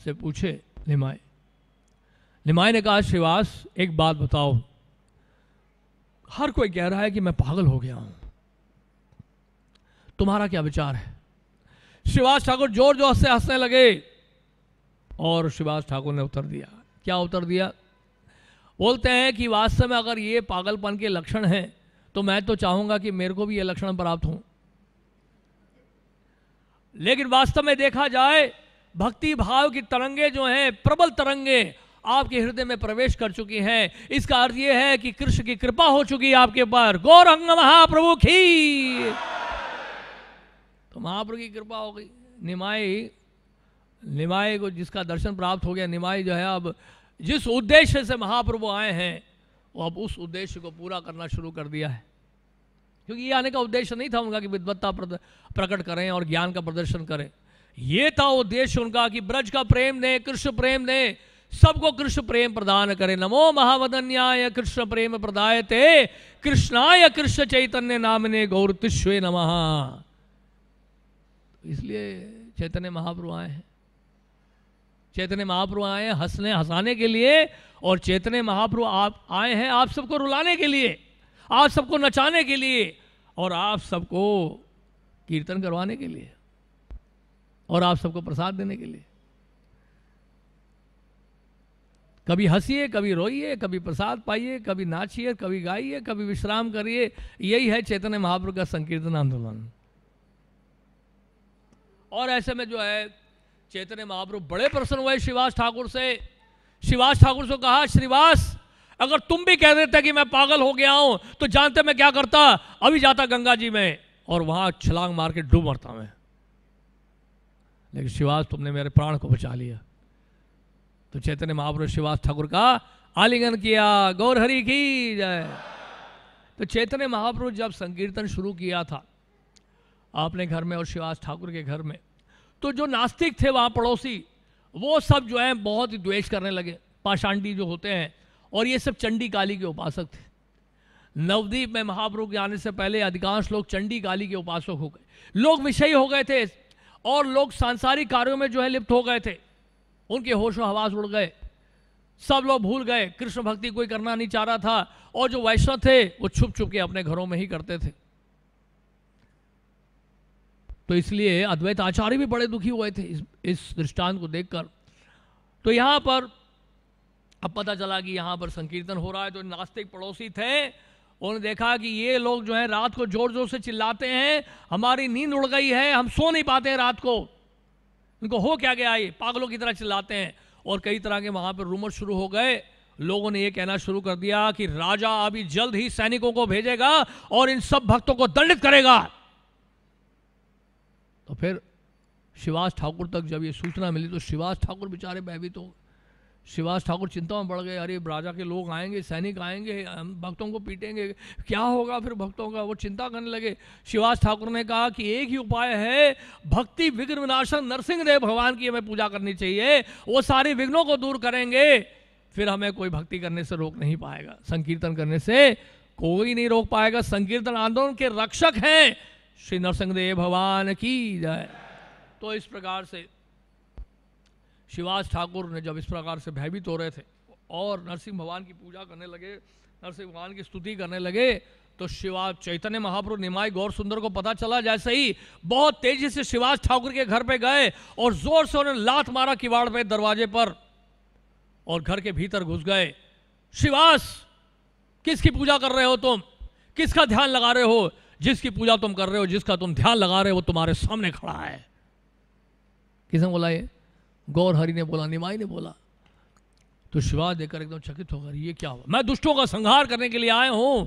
से पूछे निमाय निमाय ने कहा शिवास एक बात बताओ हर कोई कह रहा है कि मैं पागल हो गया हूं तुम्हारा क्या विचार है शिवास ठाकुर जोर जोर से हंसने लगे और शिवास ठाकुर ने उत्तर दिया क्या उत्तर दिया बोलते हैं कि वास्तव में अगर ये पागलपन के लक्षण हैं तो मैं तो चाहूंगा कि मेरे को भी ये लक्षण प्राप्त हों लेकिन वास्तव में देखा जाए भक्ति भाव की तरंगे जो हैं प्रबल तरंगे आपके हृदय में प्रवेश कर चुकी हैं इसका अर्थ यह है कि कृष्ण की कृपा हो चुकी है आपके ऊपर गौरंग महाप्रभु की तो महाप्रभु की कृपा हो गई निमाई निमाई को जिसका दर्शन प्राप्त हो गया निमाई जो है अब जिस उद्देश्य से महाप्रभु आए हैं वो अब उस उद्देश्य को पूरा करना शुरू कर दिया है क्योंकि ये आने का उद्देश्य नहीं था उनका कि विद्वत्ता प्रकट करें और ज्ञान का प्रदर्शन करें ये था उद्देश्य उनका कि ब्रज का प्रेम ने कृष्ण प्रेम ने सबको कृष्ण प्रेम प्रदान करें नमो महावदन्याय कृष्ण प्रेम प्रदाय ते कृष्णाय कृष्ण चैतन्य नामने गौर तिश्वे नम तो इसलिए चैतन्य महाप्रभु आए हैं चैतन्य महाप्रभु आए हंसने हंसाने के लिए और चेतने महाप्रभु आप आए हैं आप सबको रुलाने के लिए आप सबको नचाने के लिए और आप सबको कीर्तन करवाने के लिए और आप सबको प्रसाद देने के लिए कभी हंसीए कभी रोइए कभी प्रसाद पाइए कभी नाचिए कभी गाइए कभी विश्राम करिए यही है चैतन्य महाप्रभु का संकीर्तन आंदोलन और ऐसे में जो है चैतन्य महाप्रभु बड़े प्रसन्न हुए शिवास ठाकुर से श्रीवास ठाकुर से कहा श्रीवास अगर तुम भी कह देते कि मैं पागल हो गया हूं तो जानते मैं क्या करता अभी जाता गंगा जी में और वहां छलांग मार के डूब मरता मैं लेकिन शिवास तुमने मेरे प्राण को बचा लिया तो चैतन्य महाप्रभु शिवास ठाकुर का आलिंगन किया गौर हरि की जय तो चैतन्य महाप्रभु जब संकीर्तन शुरू किया था आपने घर में और शिवास ठाकुर के घर में तो जो नास्तिक थे वहां पड़ोसी वो सब जो है बहुत ही द्वेष करने लगे पाषाणी जो होते हैं और ये सब चंडी काली के उपासक थे नवदीप में महाप्रभु के आने से पहले अधिकांश लोग चंडी काली के उपासक हो गए लोग विषयी हो गए थे और लोग सांसारिक कार्यों में जो है लिप्त हो गए थे उनके होशो हवास उड़ गए सब लोग भूल गए कृष्ण भक्ति कोई करना नहीं चाह रहा था और जो वैष्णव थे वो छुप छुप के अपने घरों में ही करते थे तो इसलिए अद्वैत आचार्य भी बड़े दुखी हुए थे इस दृष्टांत को देखकर तो यहां पर अब पता चला कि यहां पर संकीर्तन हो रहा है तो नास्तिक पड़ोसी थे उन्होंने देखा कि ये लोग जो है रात को जोर जोर से चिल्लाते हैं हमारी नींद उड़ गई है हम सो नहीं पाते हैं रात को इनको हो क्या गया ये पागलों की तरह चिल्लाते हैं और कई तरह के वहां पर रूमर शुरू हो गए लोगों ने यह कहना शुरू कर दिया कि राजा अभी जल्द ही सैनिकों को भेजेगा और इन सब भक्तों को दंडित करेगा तो फिर शिवास ठाकुर तक जब ये सूचना मिली तो शिवास ठाकुर बेचारे भयभीत हो शिवास ठाकुर चिंता में बढ़ गए अरे राजा के लोग आएंगे सैनिक आएंगे हम भक्तों को पीटेंगे क्या होगा फिर भक्तों का वो चिंता करने लगे शिवास ठाकुर ने कहा कि एक ही उपाय है भक्ति विघ्न विनाशक नरसिंह देव भगवान की हमें पूजा करनी चाहिए वो सारे विघ्नों को दूर करेंगे फिर हमें कोई भक्ति करने से रोक नहीं पाएगा संकीर्तन करने से कोई नहीं रोक पाएगा संकीर्तन आंदोलन के रक्षक हैं श्री नरसिंहदेव भगवान की जय तो इस प्रकार से शिवास ठाकुर ने जब इस प्रकार से भयभीत हो रहे थे और नरसिंह भगवान की पूजा करने लगे नरसिंह भगवान की स्तुति करने लगे तो शिवा चैतन्य महाप्रभु निमाय गौर सुंदर को पता चला जैसे ही बहुत तेजी से शिवाज ठाकुर के घर पे गए और जोर से उन्हें लात मारा किवाड़ पे दरवाजे पर और घर के भीतर घुस गए शिवास किसकी पूजा कर रहे हो तुम किसका ध्यान लगा रहे हो जिसकी पूजा तुम कर रहे हो जिसका तुम ध्यान लगा रहे हो वो तुम्हारे सामने खड़ा है किसने बोला ये गौर हरि ने बोला निमाई ने बोला तो शिवा देकर एकदम चकित होकर ये क्या हुआ मैं दुष्टों का संहार करने के लिए आया हूं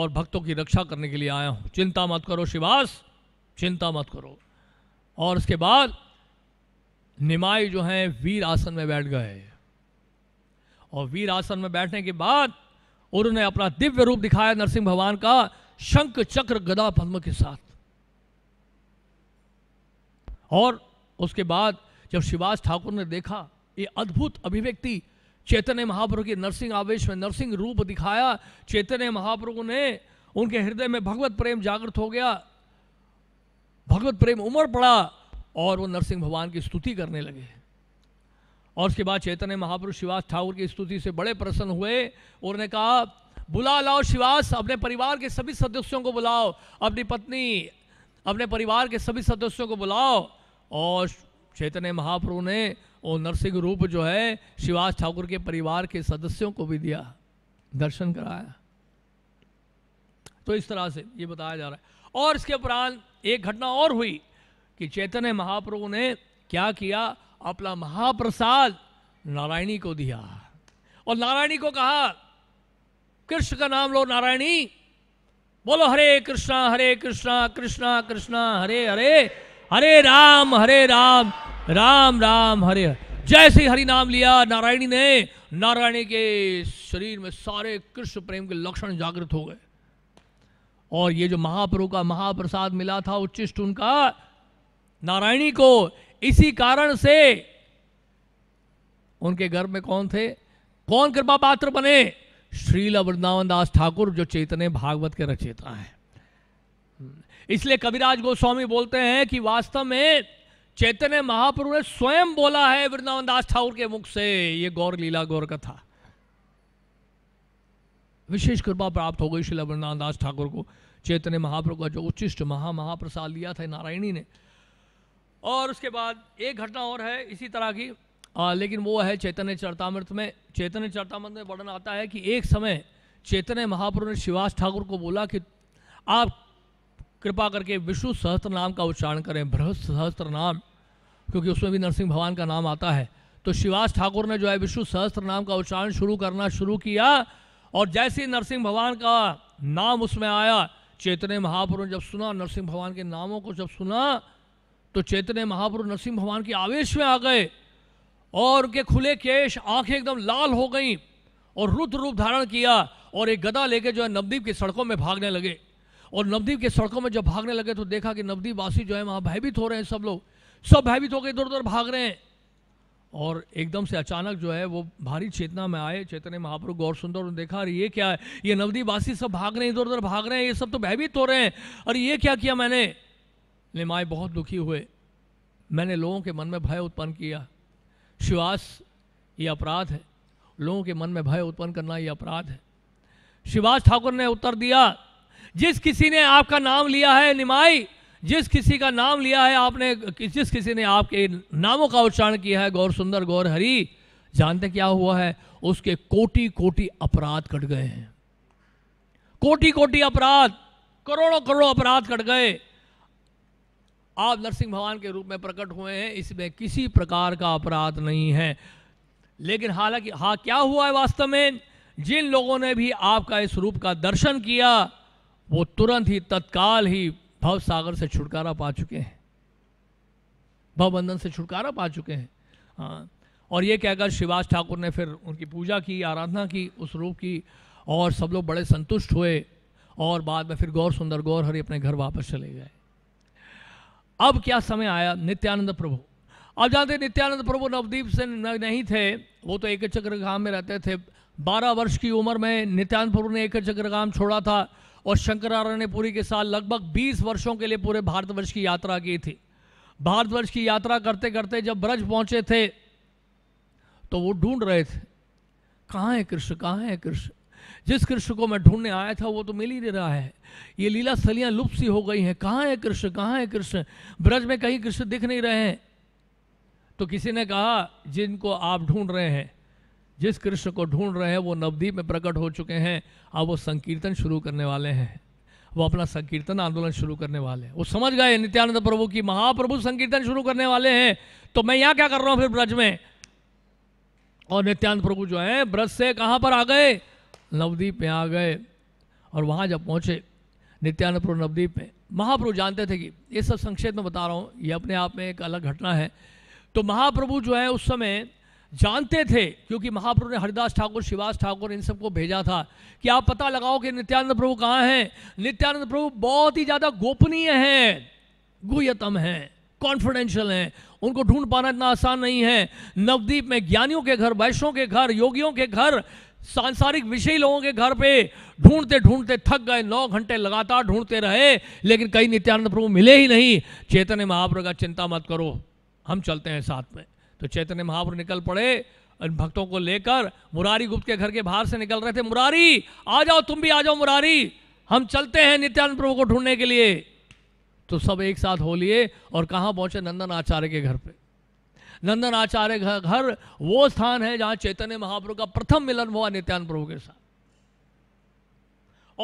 और भक्तों की रक्षा करने के लिए आया हूं चिंता मत करो शिवास चिंता मत करो और उसके बाद निमाई जो है वीर आसन में बैठ गए और वीर आसन में बैठने के बाद उन्होंने अपना दिव्य रूप दिखाया नरसिंह भगवान का शंख चक्र गदा पद्म के साथ और उसके बाद जब शिवाज ठाकुर ने देखा ये अद्भुत अभिव्यक्ति चैतन्य महाप्रभु के नरसिंह आवेश में नरसिंह रूप दिखाया चैतन्य महाप्रभु ने उनके हृदय में भगवत प्रेम जागृत हो गया भगवत प्रेम उमड़ पड़ा और वो नरसिंह भगवान की स्तुति करने लगे और उसके बाद चैतन्य महाप्रभु शिवाज ठाकुर की स्तुति से बड़े प्रसन्न हुए उन्होंने कहा बुला लाओ शिवास अपने परिवार के सभी सदस्यों को बुलाओ अपनी पत्नी अपने परिवार के सभी सदस्यों को बुलाओ और चैतन्य महाप्रभु ने वो नरसिंह रूप जो है शिवास ठाकुर के परिवार के सदस्यों को भी दिया दर्शन कराया तो इस तरह से ये बताया जा रहा है और इसके उपरांत एक घटना और हुई कि चैतन्य महाप्रभु ने क्या किया अपना महाप्रसाद नारायणी को दिया और नारायणी को कहा कृष्ण का नाम लो नारायणी बोलो हरे कृष्णा हरे कृष्णा कृष्णा कृष्णा हरे हरे हरे राम हरे राम राम राम हरे हरे जैसे हरि नाम लिया नारायणी ने नारायणी के शरीर में सारे कृष्ण प्रेम के लक्षण जागृत हो गए और ये जो महाप्रभु का महाप्रसाद मिला था उच्चिष्ट उनका नारायणी को इसी कारण से उनके घर में कौन थे कौन कृपा पात्र बने श्रील वृंदावन दास ठाकुर जो चैतन्य भागवत के रचयिता हैं इसलिए कविराज गोस्वामी बोलते हैं कि वास्तव में चैतन्य महाप्रभु ने स्वयं बोला है वृंदावन दास ठाकुर के मुख से ये गौर लीला गौर कथा विशेष कृपा प्राप्त हो गई श्री वृंदावन दास ठाकुर को चैतन्य महाप्रभु का जो उच्चिष्ट महा महाप्रसाद लिया था नारायणी ने और उसके बाद एक घटना और है इसी तरह की आ, लेकिन वो है चैतन्य चरतामृत में चैतन्य चरतामृत में वर्णन आता है कि एक समय चैतन्य महाप्रभु ने शिवास ठाकुर को बोला कि आप कृपा करके विष्णु सहस्त्र नाम का उच्चारण करें बृहस्त सहस्त्र नाम क्योंकि उसमें भी नरसिंह भगवान का नाम आता है तो शिवास ठाकुर ने जो है विष्णु सहस्त्र नाम का उच्चारण शुरू करना शुरू किया और जैसे ही नरसिंह भगवान का नाम उसमें आया चैतन्य महापुरु ने जब सुना नरसिंह भगवान के नामों को जब सुना तो चैतन्य महापुरु नरसिंह भगवान के आवेश में आ गए और उनके खुले केश आंखें एकदम लाल हो गईं और रुद्र रूप धारण किया और एक गदा लेके जो है नवदीप की सड़कों में भागने लगे और नवदीप की सड़कों में जब भागने लगे तो देखा कि नवदीप वासी जो है वहाँ भयभीत हो रहे हैं सब लोग सब भयभीत होकर इधर उधर भाग रहे हैं और एकदम से अचानक जो है वो भारी चेतना में आए चेतने महाप्रभु गौर सुंदर ने देखा अरे ये क्या है ये नवदीप वासी सब भाग रहे हैं इधर उधर भाग रहे हैं ये सब तो भयभीत हो रहे हैं अरे ये क्या किया मैंने निमाए बहुत दुखी हुए मैंने लोगों के मन में भय उत्पन्न किया शिवास ये अपराध है लोगों के मन में भय उत्पन्न करना यह अपराध है शिवास ठाकुर ने उत्तर दिया जिस किसी ने आपका नाम लिया है निमाई जिस किसी का नाम लिया है आपने जिस किसी ने आपके नामों का उच्चारण किया है गौर सुंदर गौर हरि जानते क्या हुआ है उसके कोटि कोटि अपराध कट गए हैं कोटि कोटि अपराध करोड़ों करोड़ों अपराध कट गए आप नरसिंह भगवान के रूप में प्रकट हुए हैं इसमें किसी प्रकार का अपराध नहीं है लेकिन हालांकि हाँ क्या हुआ है वास्तव में जिन लोगों ने भी आपका इस रूप का दर्शन किया वो तुरंत ही तत्काल ही भव सागर से छुटकारा पा चुके हैं भवबंधन से छुटकारा पा चुके हैं हाँ और ये कहकर शिवाज ठाकुर ने फिर उनकी पूजा की आराधना की उस रूप की और सब लोग बड़े संतुष्ट हुए और बाद में फिर गौर सुंदर गौर हरि अपने घर वापस चले गए अब क्या समय आया नित्यानंद प्रभु अब जानते नित्यानंद प्रभु नवदीप से नहीं थे वो तो एक चक्र गांव में रहते थे बारह वर्ष की उम्र में नित्यानंद प्रभु ने एक चक्र गांव छोड़ा था और शंकरारण्य पुरी के साथ लगभग बीस वर्षों के लिए पूरे भारतवर्ष की यात्रा की थी भारतवर्ष की यात्रा करते करते जब ब्रज पहुंचे थे तो वो ढूंढ रहे थे कहाँ है कृष्ण कहाँ है कृष्ण जिस कृष्ण को मैं ढूंढने आया था वो तो मिल ही नहीं रहा है ये लीला स्थलियाँ लुप्त सी हो गई हैं कहाँ है कृष्ण कहाँ है कृष्ण ब्रज में कहीं कृष्ण दिख नहीं रहे हैं तो किसी ने कहा जिनको आप ढूंढ रहे हैं जिस कृष्ण को ढूंढ रहे हैं वो नवदीप में प्रकट हो चुके हैं अब वो संकीर्तन शुरू करने वाले हैं वो अपना संकीर्तन आंदोलन शुरू करने वाले हैं वो समझ गए नित्यानंद प्रभु की महाप्रभु संकीर्तन शुरू करने वाले हैं तो मैं यहां क्या कर रहा हूं फिर ब्रज में और नित्यानंद प्रभु जो है ब्रज से कहां पर आ गए नवदीप में आ गए और वहाँ जब पहुँचे नित्यानंदपुर नवदीप में महाप्रभु जानते थे कि ये सब संक्षेप में बता रहा हूँ ये अपने आप में एक अलग घटना है तो महाप्रभु जो है उस समय जानते थे क्योंकि महाप्रभु ने हरिदास ठाकुर शिवास ठाकुर इन सबको भेजा था कि आप पता लगाओ कि नित्यानंद प्रभु कहाँ हैं नित्यानंद प्रभु बहुत ही ज़्यादा गोपनीय हैं गुयतम हैं कॉन्फिडेंशियल हैं उनको ढूंढ पाना इतना आसान नहीं है नवदीप में ज्ञानियों के घर वैश्यों के घर योगियों के घर सांसारिक विषय लोगों के घर पे ढूंढते ढूंढते थक गए नौ घंटे लगातार ढूंढते रहे लेकिन कई नित्यानंद प्रभु मिले ही नहीं चैतन्य महाप्रभु का चिंता मत करो हम चलते हैं साथ में तो चैतन्य महाप्रभु निकल पड़े इन भक्तों को लेकर मुरारी गुप्त के घर के बाहर से निकल रहे थे मुरारी आ जाओ तुम भी आ जाओ मुरारी हम चलते हैं नित्यानंद प्रभु को ढूंढने के लिए तो सब एक साथ हो लिए और कहाँ पहुँचे नंदन आचार्य के घर पे नंदन आचार्य घर वो स्थान है जहां चैतन्य महाप्रभु का प्रथम मिलन हुआ नित्यान प्रभु के साथ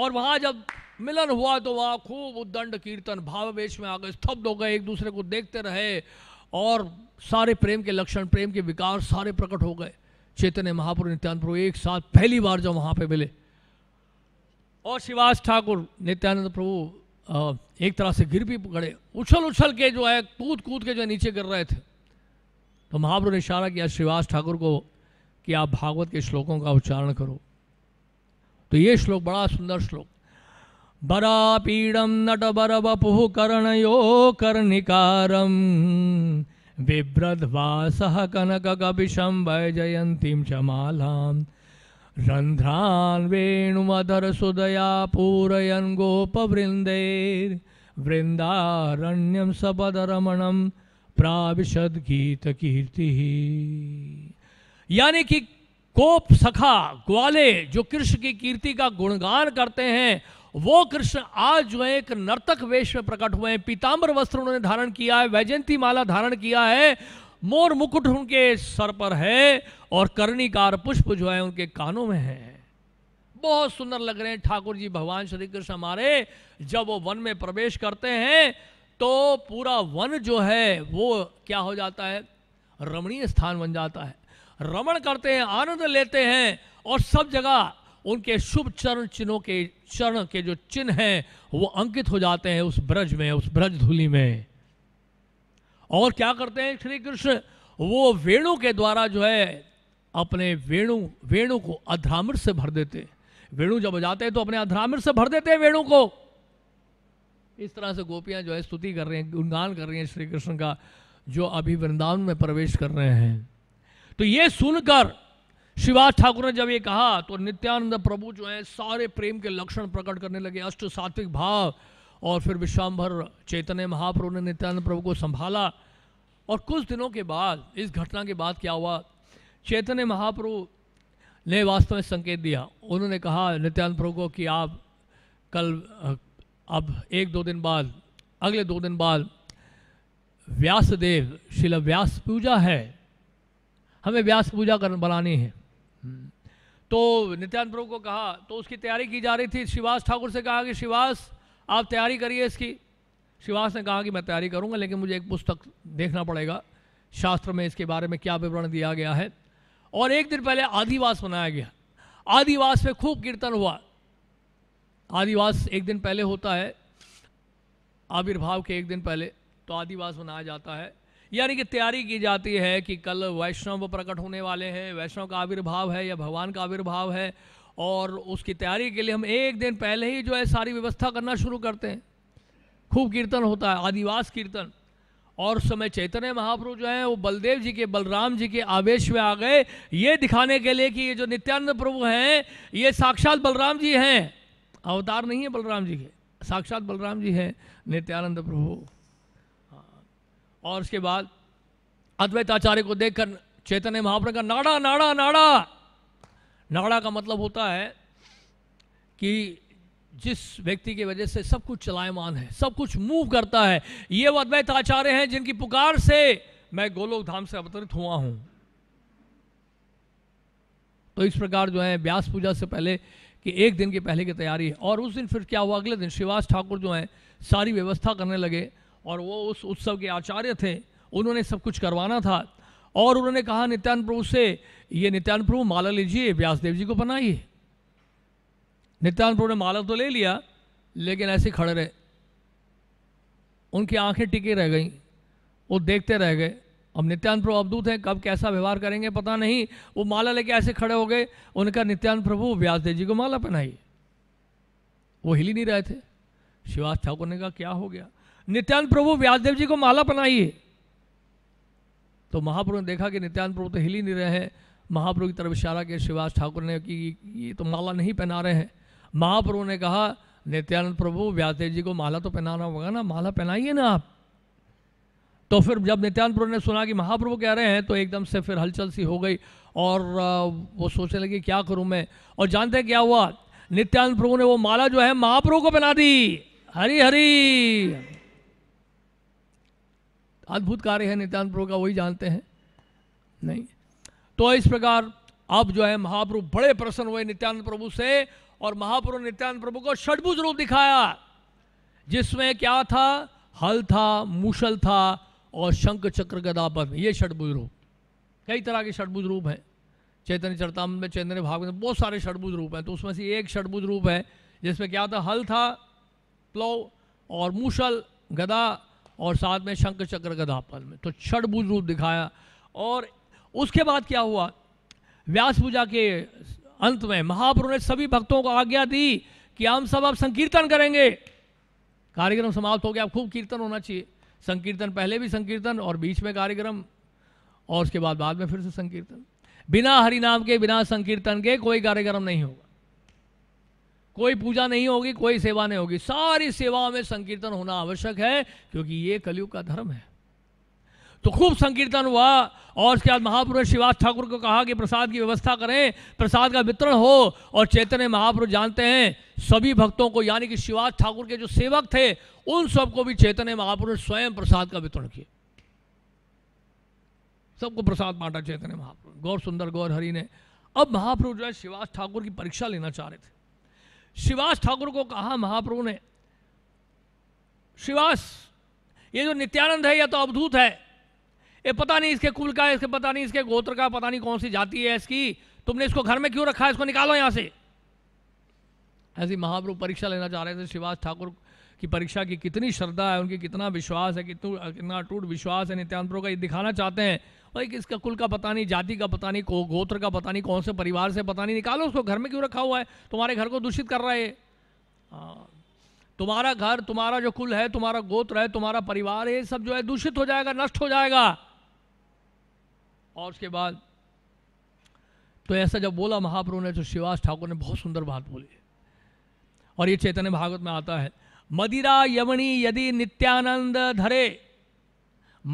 और वहां जब मिलन हुआ तो वहां खूब उद्दंड कीर्तन भाववेश में आ गए स्तब्ध हो गए एक दूसरे को देखते रहे और सारे प्रेम के लक्षण प्रेम के विकार सारे प्रकट हो गए चैतन्य महाप्रभु नित्यानंद प्रभु एक साथ पहली बार जब वहां पे मिले और शिवास ठाकुर नित्यानंद प्रभु एक तरह से गिर भी पकड़े उछल उछल के जो है कूद कूद के जो है नीचे गिर रहे थे तो महाप्रभु ने इशारा किया श्रीवास ठाकुर को कि आप भागवत के श्लोकों का उच्चारण करो तो ये श्लोक बड़ा सुंदर श्लोक बरा पीड़म नट बर बपु कर्णयो कर्णिकारम चमालाम रंध्रान वेणुमधर सुदया पूरयन गोप वृंदे वृंदारण्यम सपद रमणम प्राविशद गीत कीर्ति ही यानी कि कोप सखा ग्वाले जो कृष्ण की कीर्ति का गुणगान करते हैं वो कृष्ण आज जो है एक नर्तक वेश में प्रकट हुए हैं पीताम्बर वस्त्र उन्होंने धारण किया है वैजयंती माला धारण किया है मोर मुकुट उनके सर पर है और कर्णिकार पुष्प जो है उनके कानों में है बहुत सुंदर लग रहे हैं ठाकुर जी भगवान श्री कृष्ण हमारे जब वो वन में प्रवेश करते हैं तो पूरा वन जो है वो क्या हो जाता है रमणीय स्थान बन जाता है रमण करते हैं आनंद लेते हैं और सब जगह उनके शुभ चरण चिन्हों के चरण के जो चिन्ह हैं वो अंकित हो जाते हैं उस ब्रज में उस ब्रज धूलि में और क्या करते हैं श्री कृष्ण वो वेणु के द्वारा जो है अपने वेणु वेणु को अध्रामृत से भर देते वेणु जब बजाते हैं तो अपने अध्रामृत से भर देते हैं वेणु को इस तरह से गोपियां जो है स्तुति कर रही हैं गुणगान कर रही हैं श्री कृष्ण का जो अभी वृंदावन में प्रवेश कर रहे हैं तो ये सुनकर शिवाज ठाकुर ने जब ये कहा तो नित्यानंद प्रभु जो है सारे प्रेम के लक्षण प्रकट करने लगे अष्ट सात्विक भाव और फिर विश्वभर चैतन्य महाप्रभु ने नित्यानंद प्रभु को संभाला और कुछ दिनों के बाद इस घटना के बाद क्या हुआ चैतन्य महाप्रभु ने वास्तव में संकेत दिया उन्होंने कहा नित्यानंद प्रभु को कि आप कल अब एक दो दिन बाद अगले दो दिन बाद व्यासदेव शिला व्यास पूजा है हमें व्यास पूजा कर बनानी है तो नित्यानंद प्रभु को कहा तो उसकी तैयारी की जा रही थी शिवास ठाकुर से कहा कि शिवास आप तैयारी करिए इसकी शिवास ने कहा कि मैं तैयारी करूंगा लेकिन मुझे एक पुस्तक देखना पड़ेगा शास्त्र में इसके बारे में क्या विवरण दिया गया है और एक दिन पहले आदिवास मनाया गया आदिवास में खूब कीर्तन हुआ आदिवास एक दिन पहले होता है आविर्भाव के एक दिन पहले तो आदिवास मनाया जाता है यानी कि तैयारी की जाती है कि कल वैष्णव प्रकट होने वाले हैं वैष्णव का आविर्भाव है या भगवान का आविर्भाव है और उसकी तैयारी के लिए हम एक दिन पहले ही जो है सारी व्यवस्था करना शुरू करते हैं खूब कीर्तन होता है आदिवास कीर्तन और उस समय चैतन्य महाप्रभु जो हैं वो बलदेव जी के बलराम जी के आवेश में आ गए ये दिखाने के लिए कि ये जो नित्यानंद प्रभु हैं ये साक्षात बलराम जी हैं अवतार नहीं है बलराम जी के साक्षात बलराम जी हैं नित्यानंद प्रभु हाँ। और उसके बाद अद्वैत आचार्य को देखकर चैतन्य महाप्रभु का नाड़ा नाड़ा नाड़ा नाड़ा का मतलब होता है कि जिस व्यक्ति की वजह से सब कुछ चलायमान है सब कुछ मूव करता है ये वो अद्वैत आचार्य हैं जिनकी पुकार से मैं गोलोक धाम से अवतरित हुआ हूं तो इस प्रकार जो है व्यास पूजा से पहले कि एक दिन की पहले की तैयारी है और उस दिन फिर क्या हुआ अगले दिन शिवास ठाकुर जो हैं सारी व्यवस्था करने लगे और वो उस उत्सव के आचार्य थे उन्होंने सब कुछ करवाना था और उन्होंने कहा नित्यान प्रभु से ये नित्यान प्रभु माला लीजिए व्यासदेव जी को बनाइए नित्यान प्रभु ने माला तो ले लिया लेकिन ऐसे खड़े रहे उनकी आंखें टिकी रह गई वो देखते रह गए अब नित्यान प्रभु अवधूत हैं कब कैसा व्यवहार करेंगे पता नहीं वो माला लेके ऐसे खड़े हो गए उनका नित्यान प्रभु व्यासदेव जी को माला पहनाई वो हिल ही नहीं रहे थे शिवास ठाकुर ने कहा क्या हो गया नित्यान प्रभु व्यासदेव जी को माला पहनाइए तो महाप्रभु ने देखा कि नित्यान प्रभु तो हिल ही नहीं रहे हैं महाप्रभु की तरफ इशारा किया शिवास ठाकुर ने कि ये तो माला नहीं पहना रहे हैं महाप्रभु ने कहा नित्यानंद प्रभु व्यासदेव जी को माला तो पहनाना होगा ना माला पहनाइए ना आप तो फिर जब नित्यानपुर ने सुना कि महाप्रभु कह रहे हैं तो एकदम से फिर हलचल सी हो गई और वो सोचने लगे क्या करूं मैं और जानते क्या हुआ नित्यानंद प्रभु ने वो माला जो है महाप्रभु को पहना दी हरी हरी अद्भुत कार्य है नित्यानंद प्रभु का वही जानते हैं नहीं तो इस प्रकार अब जो है महाप्रभु बड़े प्रसन्न हुए नित्यानंद प्रभु से और महाप्रभु नित्यानंद प्रभु को षडभुज रूप दिखाया जिसमें क्या था हल था मुशल था और शंख चक्र गदा पद्म ये षडभुज रूप कई तरह के षडभुज रूप हैं चैतन्य चरताम में चैतन्य भाग में बहुत सारे षडभुज रूप हैं तो उसमें से एक षडभुज रूप है जिसमें क्या था हल था प्लव और मूसल गदा और साथ में शंख चक्र गदा पद्म तो षडभुज रूप दिखाया और उसके बाद क्या हुआ व्यास पूजा के अंत में महाप्रभु ने सभी भक्तों को आज्ञा दी कि हम सब अब संकीर्तन करेंगे कार्यक्रम समाप्त हो गया अब खूब कीर्तन होना चाहिए संकीर्तन पहले भी संकीर्तन और बीच में कार्यक्रम और उसके बाद बाद में फिर से संकीर्तन बिना हरि नाम के बिना संकीर्तन के कोई कार्यक्रम नहीं होगा कोई पूजा नहीं होगी कोई सेवा नहीं होगी सारी सेवाओं में संकीर्तन होना आवश्यक है क्योंकि ये कलयुग का धर्म है तो खूब संकीर्तन हुआ और उसके बाद महापुरुष शिवास ठाकुर को कहा कि प्रसाद की व्यवस्था करें प्रसाद का वितरण हो और चैतन्य महापुरुष जानते हैं सभी भक्तों को यानी कि शिवास ठाकुर के जो सेवक थे उन सबको भी चैतन्य महापुरुष स्वयं प्रसाद का वितरण किए सबको प्रसाद बांटा चैतन्य महापुरुष गौर सुंदर गौर हरि ने अब महाप्रभु जो है शिवास ठाकुर की परीक्षा लेना चाह रहे थे शिवास ठाकुर को कहा महाप्रभु ने शिवास ये जो नित्यानंद है या तो अवधूत है ये पता नहीं इसके कुल का इसके पता नहीं इसके गोत्र का पता नहीं कौन सी जाति है इसकी तुमने इसको घर में क्यों रखा है इसको निकालो यहां से ऐसी महाप्रभु परीक्षा लेना चाह रहे थे शिवाज ठाकुर की परीक्षा की कितनी श्रद्धा है उनकी कितना विश्वास है कितना कितना अटूट विश्वास है नित्यान प्रभु का ये दिखाना चाहते हैं भाई किसका कुल का पता नहीं जाति का पता नहीं गोत्र का पता नहीं कौन से परिवार से पता नहीं निकालो उसको घर में क्यों रखा हुआ है तुम्हारे घर को दूषित कर रहा है हाँ। तुम्हारा घर तुम्हारा जो कुल है तुम्हारा गोत्र है तुम्हारा परिवार है सब जो है दूषित हो जाएगा नष्ट हो जाएगा और उसके बाद तो ऐसा जब बोला महाप्रभु ने तो शिवास ठाकुर ने बहुत सुंदर बात बोली और ये चैतन्य भागवत में आता है मदिरा यवणी यदि नित्यानंद धरे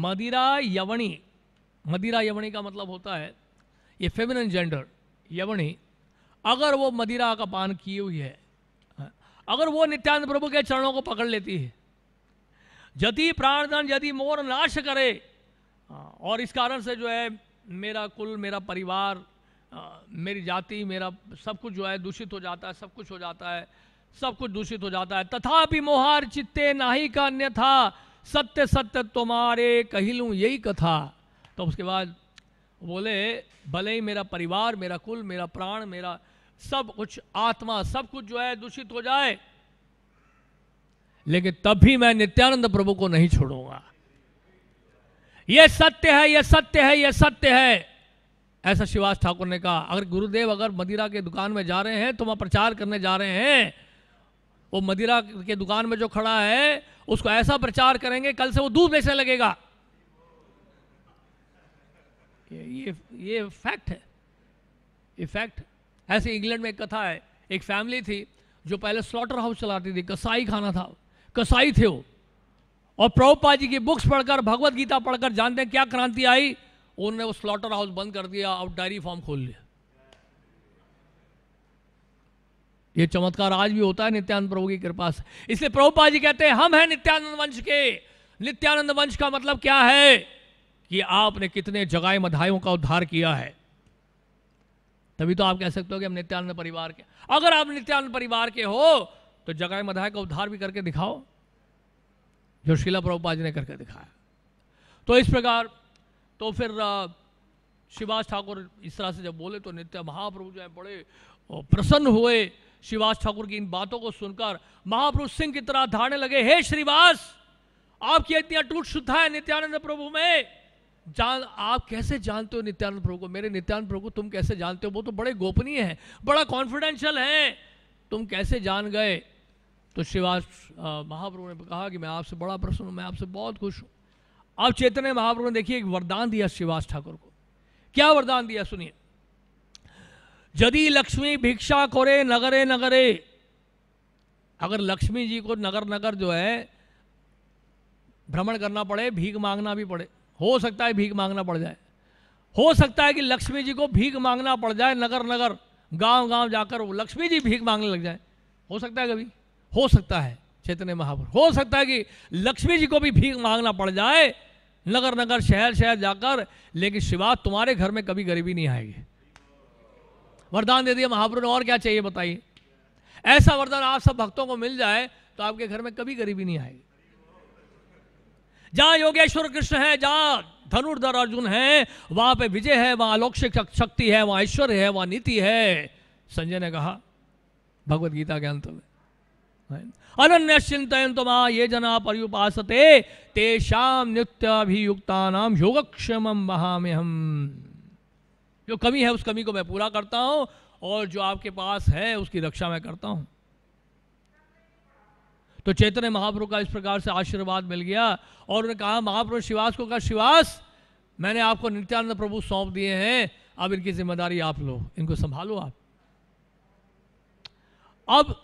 मदिरा यवणी मदिरा यवणी का मतलब होता है ये फेमिनन जेंडर यवणी अगर वो मदिरा का पान की हुई है अगर वो नित्यानंद प्रभु के चरणों को पकड़ लेती है यदि प्राणदान यदि मोर नाश करे हाँ, और इस कारण से जो है मेरा कुल मेरा परिवार मेरी जाति मेरा सब कुछ जो है दूषित हो जाता है सब कुछ हो जाता है सब कुछ दूषित हो जाता है तथापि मोहार चित्ते नाही का अन्य था सत्य सत्य तुम्हारे कही लूँ यही कथा तो उसके बाद बोले भले ही मेरा परिवार मेरा कुल मेरा प्राण मेरा सब कुछ आत्मा सब कुछ जो है दूषित हो जाए लेकिन तब भी मैं नित्यानंद प्रभु को नहीं छोड़ूंगा यह सत्य है यह सत्य है यह सत्य है ऐसा शिवास ठाकुर ने कहा अगर गुरुदेव अगर मदिरा के दुकान में जा रहे हैं तो वहां प्रचार करने जा रहे हैं वो मदिरा के दुकान में जो खड़ा है उसको ऐसा प्रचार करेंगे कल से वो दूध बेचने लगेगा ये ये, ये फैक्ट है ये फैक्ट ऐसे इंग्लैंड में एक कथा है एक फैमिली थी जो पहले स्लॉटर हाउस चलाती थी कसाई खाना था कसाई थे वो और प्रभुपा जी की बुक्स पढ़कर भगवत गीता पढ़कर जानते हैं क्या क्रांति आई उन्होंने वो स्लॉटर हाउस बंद कर दिया और डायरी फार्म खोल लिया ये चमत्कार आज भी होता है नित्यानंद प्रभु की कृपा से इसलिए प्रभुपा जी कहते हैं हम हैं नित्यानंद वंश के नित्यानंद वंश का मतलब क्या है कि आपने कितने जगाए मधायों का उद्धार किया है तभी तो आप कह सकते हो कि हम नित्यानंद परिवार के अगर आप नित्यानंद परिवार के हो तो जगाए मधाई का उद्धार भी करके दिखाओ जो शिला प्रभुपा जी ने करके दिखाया तो इस प्रकार तो फिर शिवाज ठाकुर इस तरह से जब बोले तो नित्य महाप्रभु जो है बड़े प्रसन्न हुए शिवाज ठाकुर की इन बातों को सुनकर महाप्रभु सिंह की तरह धारने लगे हे श्रीवास आपकी इतनी अटूट शुद्धा है नित्यानंद प्रभु में जान आप कैसे जानते हो नित्यानंद प्रभु को मेरे नित्यानंद प्रभु को तुम कैसे जानते हो वो तो बड़े गोपनीय है बड़ा कॉन्फिडेंशियल है तुम कैसे जान गए तो शिवास महाप्रभु ने कहा कि मैं आपसे बड़ा प्रसन्न हूँ मैं आपसे बहुत खुश हूँ अब चैतन्य महाप्रभु ने देखिए एक वरदान दिया शिवास ठाकुर को क्या वरदान दिया सुनिए यदि लक्ष्मी भिक्षा करे नगरे नगरे अगर लक्ष्मी जी को नगर नगर जो है भ्रमण करना पड़े भीख मांगना भी पड़े हो सकता है भीख मांगना पड़ जाए हो सकता है कि लक्ष्मी जी को भीख मांगना पड़ जाए नगर नगर गांव गांव जाकर वो लक्ष्मी जी भीख मांगने लग जाए हो सकता है कभी हो सकता है चैतन्य महापुरुष हो सकता है कि लक्ष्मी जी को भी भीख मांगना पड़ जाए नगर नगर शहर शहर जाकर लेकिन शिवा तुम्हारे घर में कभी गरीबी नहीं आएगी वरदान दे दिया महापुरुष ने और क्या चाहिए बताइए ऐसा वरदान आप सब भक्तों को मिल जाए तो आपके घर में कभी गरीबी नहीं आएगी जहां योगेश्वर कृष्ण है जहां धनुर्धर अर्जुन है वहां पे विजय है वहां अलौकिक शक्ति है वहां ऐश्वर्य है वहां नीति है संजय ने कहा भगवत गीता के अंत में अनन्यश्चिंतन तो माँ ये जना पर्युपासते तेषाम नित्याभियुक्ता नाम नित्याभियुक्तानाम योगक्षेमम हम जो कमी है उस कमी को मैं पूरा करता हूं और जो आपके पास है उसकी रक्षा मैं करता हूं तो चैतन्य महाप्रभु का इस प्रकार से आशीर्वाद मिल गया और उन्होंने कहा महाप्रभु शिवास को कहा शिवास मैंने आपको नित्यानंद प्रभु सौंप दिए हैं अब इनकी जिम्मेदारी आप लो इनको संभालो आप अब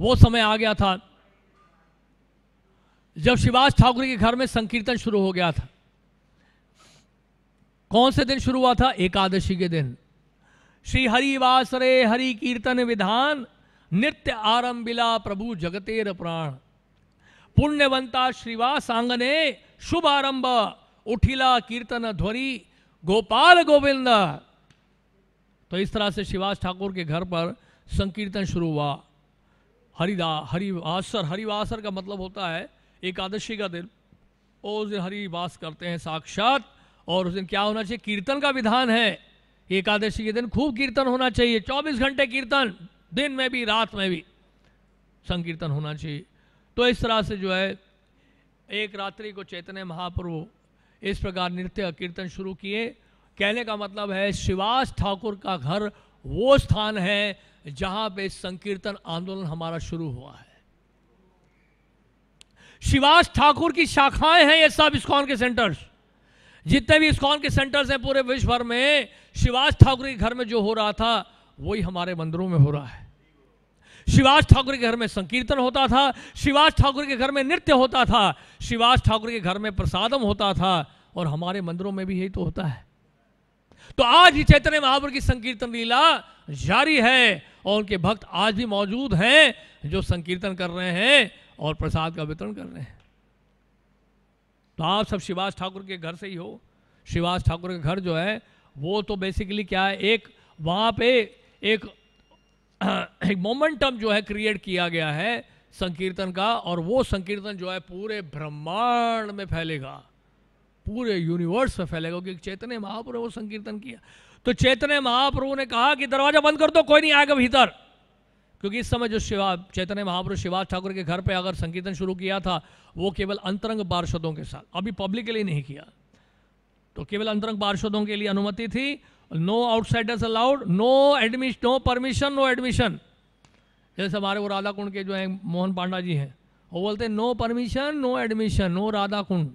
वो समय आ गया था जब शिवाज ठाकुर के घर में संकीर्तन शुरू हो गया था कौन से दिन शुरू हुआ था एकादशी के दिन श्री हरि रे हरि कीर्तन विधान नित्य आरंभिला प्रभु जगतेर प्राण पुण्यवंता श्रीवास आंगने शुभ आरंभ उठिला कीर्तन ध्वनि गोपाल गोविंद तो इस तरह से शिवास ठाकुर के घर पर संकीर्तन शुरू हुआ हरिदा हरिवासर हरिवासर का मतलब होता है एकादशी का दिन और उस दिन हरिवास करते हैं साक्षात और उस दिन क्या होना चाहिए कीर्तन का विधान है एकादशी के दिन खूब कीर्तन होना चाहिए 24 घंटे कीर्तन दिन में भी रात में भी संकीर्तन होना चाहिए तो इस तरह से जो है एक रात्रि को चैतन्य महाप्रभु इस प्रकार नृत्य कीर्तन शुरू किए कहने का मतलब है शिवास ठाकुर का घर वो स्थान है जहां पे संकीर्तन आंदोलन हमारा शुरू हुआ है शिवास ठाकुर की शाखाएं हैं ये सब इस्कॉन के सेंटर्स जितने भी इस्कॉन के सेंटर्स हैं पूरे विश्व भर में शिवास ठाकुर के घर में जो हो रहा था वही हमारे मंदिरों में हो रहा है शिवाज ठाकुर के घर में संकीर्तन होता था शिवाज ठाकुर के घर में नृत्य होता था शिवाज ठाकुर के घर में प्रसादम होता था और हमारे मंदिरों में भी यही तो होता है तो आज ही चैतन्य महापुर की संकीर्तन लीला जारी है और उनके भक्त आज भी मौजूद हैं जो संकीर्तन कर रहे हैं और प्रसाद का वितरण कर रहे हैं तो आप सब शिवास ठाकुर के घर से ही हो शिवास ठाकुर के घर जो है वो तो बेसिकली क्या है एक वहां पे एक एक मोमेंटम जो है क्रिएट किया गया है संकीर्तन का और वो संकीर्तन जो है पूरे ब्रह्मांड में फैलेगा पूरे यूनिवर्स में फैलेगा क्योंकि चैतन्य महाप्रभु ने संकीर्तन किया तो चैतन्य महाप्रभु ने कहा कि दरवाजा बंद कर दो कोई नहीं आएगा भीतर क्योंकि इस समय जो शिवा चैतन्य महाप्रभु शिवाज ठाकुर के घर पे अगर संकीर्तन शुरू किया था वो केवल अंतरंग पार्षदों के साथ अभी पब्लिक के लिए नहीं किया तो केवल अंतरंग पार्षदों के लिए अनुमति थी नो आउटसाइडर्स अलाउड नो एडमिश नो परमिशन नो एडमिशन जैसे हमारे वो राधा कुंड के जो है मोहन पांडा जी हैं वो बोलते हैं no permission no admission no Radha Kund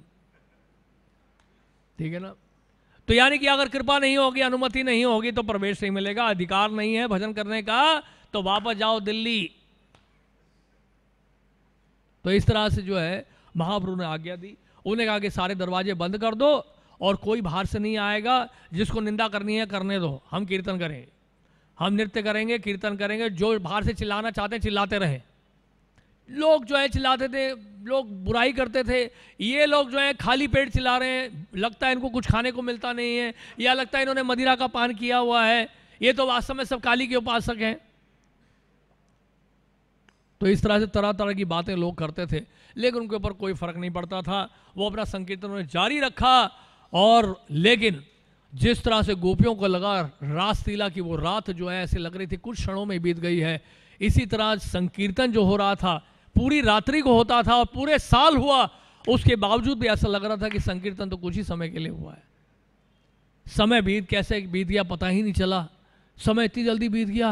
ठीक है ना तो यानी कि अगर कृपा नहीं होगी अनुमति नहीं होगी तो प्रवेश नहीं मिलेगा अधिकार नहीं है भजन करने का तो वापस जाओ दिल्ली तो इस तरह से जो है महाप्रभु ने आज्ञा दी उन्हें कहा कि सारे दरवाजे बंद कर दो और कोई बाहर से नहीं आएगा जिसको निंदा करनी है करने दो हम कीर्तन करें हम नृत्य करेंगे कीर्तन करेंगे जो बाहर से चिल्लाना चाहते हैं चिल्लाते रहें लोग जो है चिल्लाते थे लोग बुराई करते थे ये लोग जो है खाली पेट चिल्ला रहे हैं लगता है इनको कुछ खाने को मिलता नहीं है या लगता है इन्होंने मदिरा का पान किया हुआ है ये तो वास्तव में सब काली के उपासक हैं तो इस तरह से तरह तरह की बातें लोग करते थे लेकिन उनके ऊपर कोई फर्क नहीं पड़ता था वो अपना संकीर्तन उन्होंने जारी रखा और लेकिन जिस तरह से गोपियों को लगा रास तीला की वो रात जो है ऐसे लग रही थी कुछ क्षणों में बीत गई है इसी तरह संकीर्तन जो हो रहा था पूरी रात्रि को होता था और पूरे साल हुआ उसके बावजूद भी ऐसा लग रहा था कि संकीर्तन तो कुछ ही समय के लिए हुआ है समय बीत कैसे बीत गया पता ही नहीं चला समय इतनी जल्दी बीत गया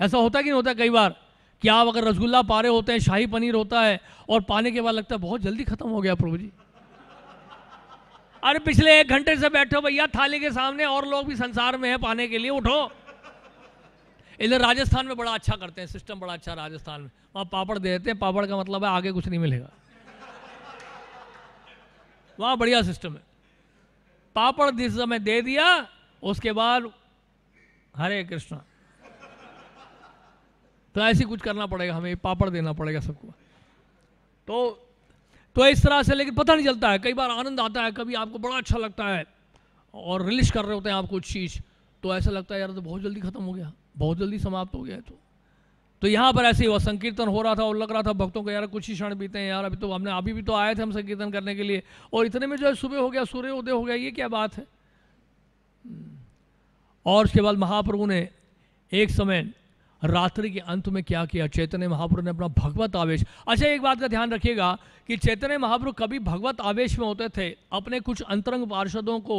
ऐसा होता कि नहीं होता कई बार कि आप अगर रसगुल्ला पारे होते हैं शाही पनीर होता है और पाने के बाद लगता है बहुत जल्दी ख़त्म हो गया प्रभु जी अरे पिछले एक घंटे से बैठे भैया थाली के सामने और लोग भी संसार में हैं पाने के लिए उठो इधर राजस्थान में बड़ा अच्छा करते हैं सिस्टम बड़ा अच्छा राजस्थान में वहाँ पापड़ देते हैं पापड़ का मतलब है आगे कुछ नहीं मिलेगा वहाँ बढ़िया सिस्टम है पापड़ जिस समय दे दिया उसके बाद हरे कृष्णा तो ऐसे कुछ करना पड़ेगा हमें पापड़ देना पड़ेगा सबको तो तो इस तरह से लेकिन पता नहीं चलता है कई बार आनंद आता है कभी आपको बड़ा अच्छा लगता है और रिलीज कर रहे होते हैं आप कुछ चीज़ तो ऐसा लगता है यार तो बहुत जल्दी ख़त्म हो गया बहुत जल्दी समाप्त हो गया तो तो यहाँ पर ऐसे ही हुआ संकीर्तन हो रहा था और लग रहा था भक्तों को यार कुछ ही क्षण बीते हैं यार अभी तो हमने अभी भी तो आए थे हम संकीर्तन करने के लिए और इतने में जो है सुबह हो गया सूर्य उदय हो गया ये क्या बात है हम्म। और उसके बाद महाप्रभु ने एक समय रात्रि के अंत में क्या किया चैतन्य महाप्रभु ने अपना भगवत आवेश अच्छा एक बात का ध्यान रखिएगा कि चैतन्य महाप्रभु कभी भगवत आवेश में होते थे अपने कुछ अंतरंग पार्षदों को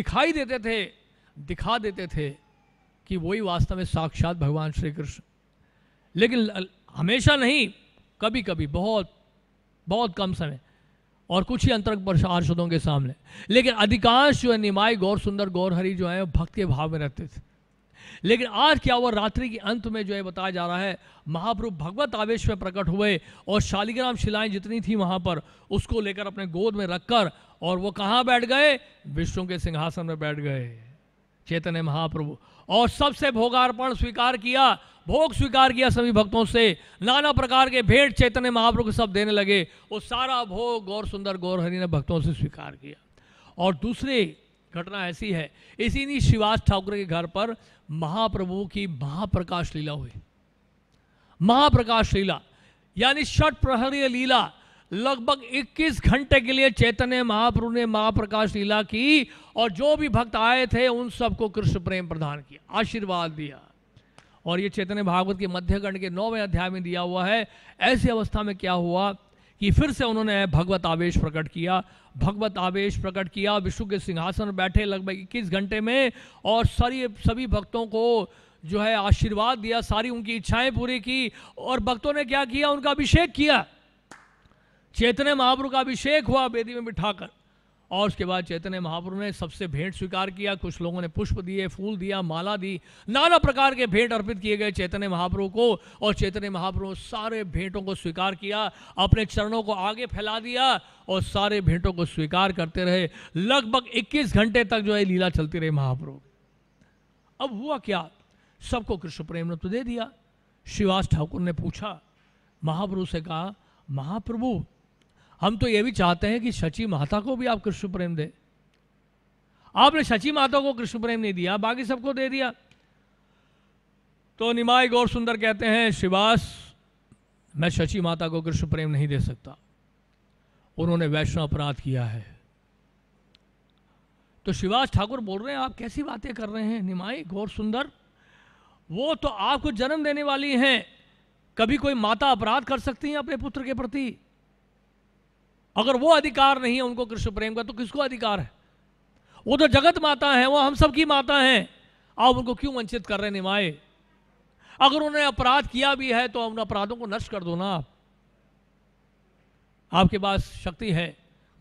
दिखाई देते थे दिखा देते थे कि वही वास्तव में साक्षात भगवान श्री कृष्ण लेकिन हमेशा नहीं कभी कभी बहुत बहुत कम समय और कुछ ही अंतरक पार्षदों के सामने लेकिन अधिकांश जो है निमाई गौर सुंदर गौरहरी जो है भक्त के भाव में रहते थे लेकिन आज क्या हुआ रात्रि के अंत में जो है बताया जा रहा है महाप्रभु भगवत आवेश में प्रकट हुए और शालिग्राम शिलाएं जितनी थी वहां पर उसको लेकर अपने गोद में रखकर और वो कहाँ बैठ गए विष्णु के सिंहासन में बैठ गए चैतन्य महाप्रभु और सबसे भोगार्पण स्वीकार किया भोग स्वीकार किया सभी भक्तों से नाना प्रकार के भेंट चैतन्य महाप्रभु सब देने लगे वो सारा भोग गौर सुंदर हरि ने भक्तों से स्वीकार किया और दूसरी घटना ऐसी है इसी नहीं शिवास ठाकुर के घर पर महाप्रभु की महाप्रकाश लीला हुई महाप्रकाश लीला यानी षट प्रहरीय लीला लगभग 21 घंटे के लिए चैतन्य महाप्रभु ने महाप्रकाश लीला की और जो भी भक्त आए थे उन सबको कृष्ण प्रेम प्रदान किया आशीर्वाद दिया और ये चैतन्य भागवत के मध्यगण के नौवें अध्याय में दिया हुआ है ऐसी अवस्था में क्या हुआ कि फिर से उन्होंने भगवत आवेश प्रकट किया भगवत आवेश प्रकट किया विष्णु के सिंहासन पर बैठे लगभग इक्कीस घंटे में और सारी सभी भक्तों को जो है आशीर्वाद दिया सारी उनकी इच्छाएं पूरी की और भक्तों ने क्या किया उनका अभिषेक किया चैतन्य महाप्रु का अभिषेक हुआ वेदी में बिठाकर और उसके बाद चैतन्य महाप्रु ने सबसे भेंट स्वीकार किया कुछ लोगों ने पुष्प दिए फूल दिया माला दी नाना प्रकार के भेंट अर्पित किए गए चैतन्य महाप्रभु को और चैतन्य महाप्रभु सारे भेंटों को स्वीकार किया अपने चरणों को आगे फैला दिया और सारे भेंटों को स्वीकार करते रहे लगभग 21 घंटे तक जो है लीला चलती रही महाप्रु अब हुआ क्या सबको कृष्ण प्रेम ने तो दे दिया श्रीवास ठाकुर ने पूछा महाप्रभु से कहा महाप्रभु हम तो ये भी चाहते हैं कि शची माता को भी आप कृष्ण प्रेम दें आपने शची माता को कृष्ण प्रेम नहीं दिया बाकी सबको दे दिया तो निमाय गौर सुंदर कहते हैं शिवास मैं शची माता को कृष्ण प्रेम नहीं दे सकता उन्होंने वैष्णव अपराध किया है तो शिवास ठाकुर बोल रहे हैं आप कैसी बातें कर रहे हैं निमाई गौर सुंदर वो तो आपको जन्म देने वाली हैं कभी कोई माता अपराध कर सकती हैं अपने पुत्र के प्रति अगर वो अधिकार नहीं है उनको कृष्ण प्रेम का तो किसको अधिकार है वो तो जगत माता है वो हम सब की माता है आप उनको क्यों वंचित कर रहे निमाए अगर उन्होंने अपराध किया भी है तो उन अपराधों को नष्ट कर दो ना आप आपके पास शक्ति है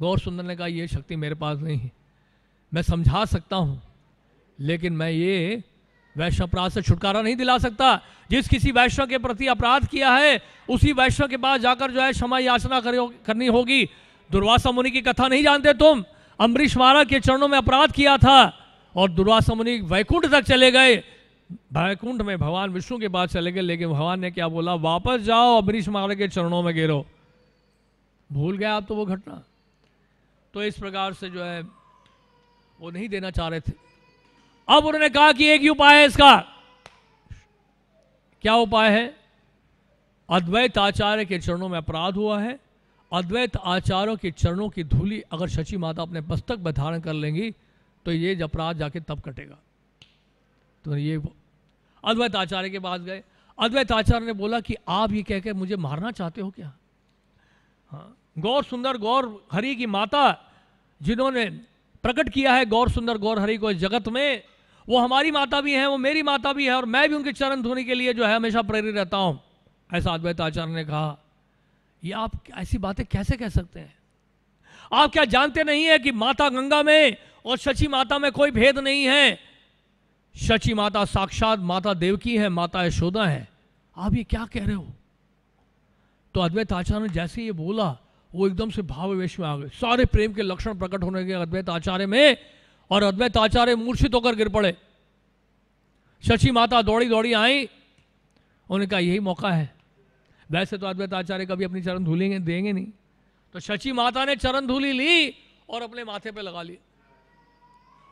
गौर सुंदर ने कहा यह शक्ति मेरे पास नहीं है मैं समझा सकता हूं लेकिन मैं ये वैश्य अपराध से छुटकारा नहीं दिला सकता जिस किसी वैष्णव के प्रति अपराध किया है उसी वैष्णव के पास जाकर जो है क्षमा याचना करनी होगी दुर्वासा मुनि की कथा नहीं जानते तुम अम्बरीश महाराज के चरणों में अपराध किया था और दुर्वासा मुनि वैकुंठ तक चले गए वैकुंठ में भगवान विष्णु के पास चले गए लेकिन भगवान ने क्या बोला वापस जाओ अम्बरीश महाराज के चरणों में गिरो भूल गए आप तो वो घटना तो इस प्रकार से जो है वो नहीं देना चाह रहे थे अब उन्होंने कहा कि एक ही उपाय है इसका क्या उपाय है अद्वैत आचार्य के चरणों में अपराध हुआ है अद्वैत आचार्यों के चरणों की धूली अगर शची माता अपने पस्तक में धारण कर लेंगी तो ये अपराध जाके तब कटेगा तो ये अद्वैत आचार्य के पास गए अद्वैत आचार्य ने बोला कि आप ये कहकर मुझे मारना चाहते हो क्या हाँ गौर सुंदर गौर हरि की माता जिन्होंने प्रकट किया है गौर सुंदर गौर हरि को जगत में वो हमारी माता भी हैं वो मेरी माता भी है और मैं भी उनके चरण धोने के लिए जो है हमेशा प्रेरित रहता हूं ऐसा अद्वैत आचार्य ने कहा ये आप ऐसी बातें कैसे कह सकते हैं आप क्या जानते नहीं है कि माता गंगा में और शची माता में कोई भेद नहीं है शची माता साक्षात माता देवकी है माता यशोदा है आप ये क्या कह रहे हो तो अद्वैत आचार्य ने जैसे ये बोला वो एकदम से भाववेश में आ गए सारे प्रेम के लक्षण प्रकट होने के अद्वैत आचार्य में और अद्वैत आचार्य मूर्छित होकर गिर पड़े शशि माता दौड़ी दौड़ी आई उन्होंने कहा यही मौका है वैसे तो अद्वैत आचार्य कभी अपनी चरण धूलेंगे देंगे नहीं तो शशि माता ने चरण धूली ली और अपने माथे पे लगा ली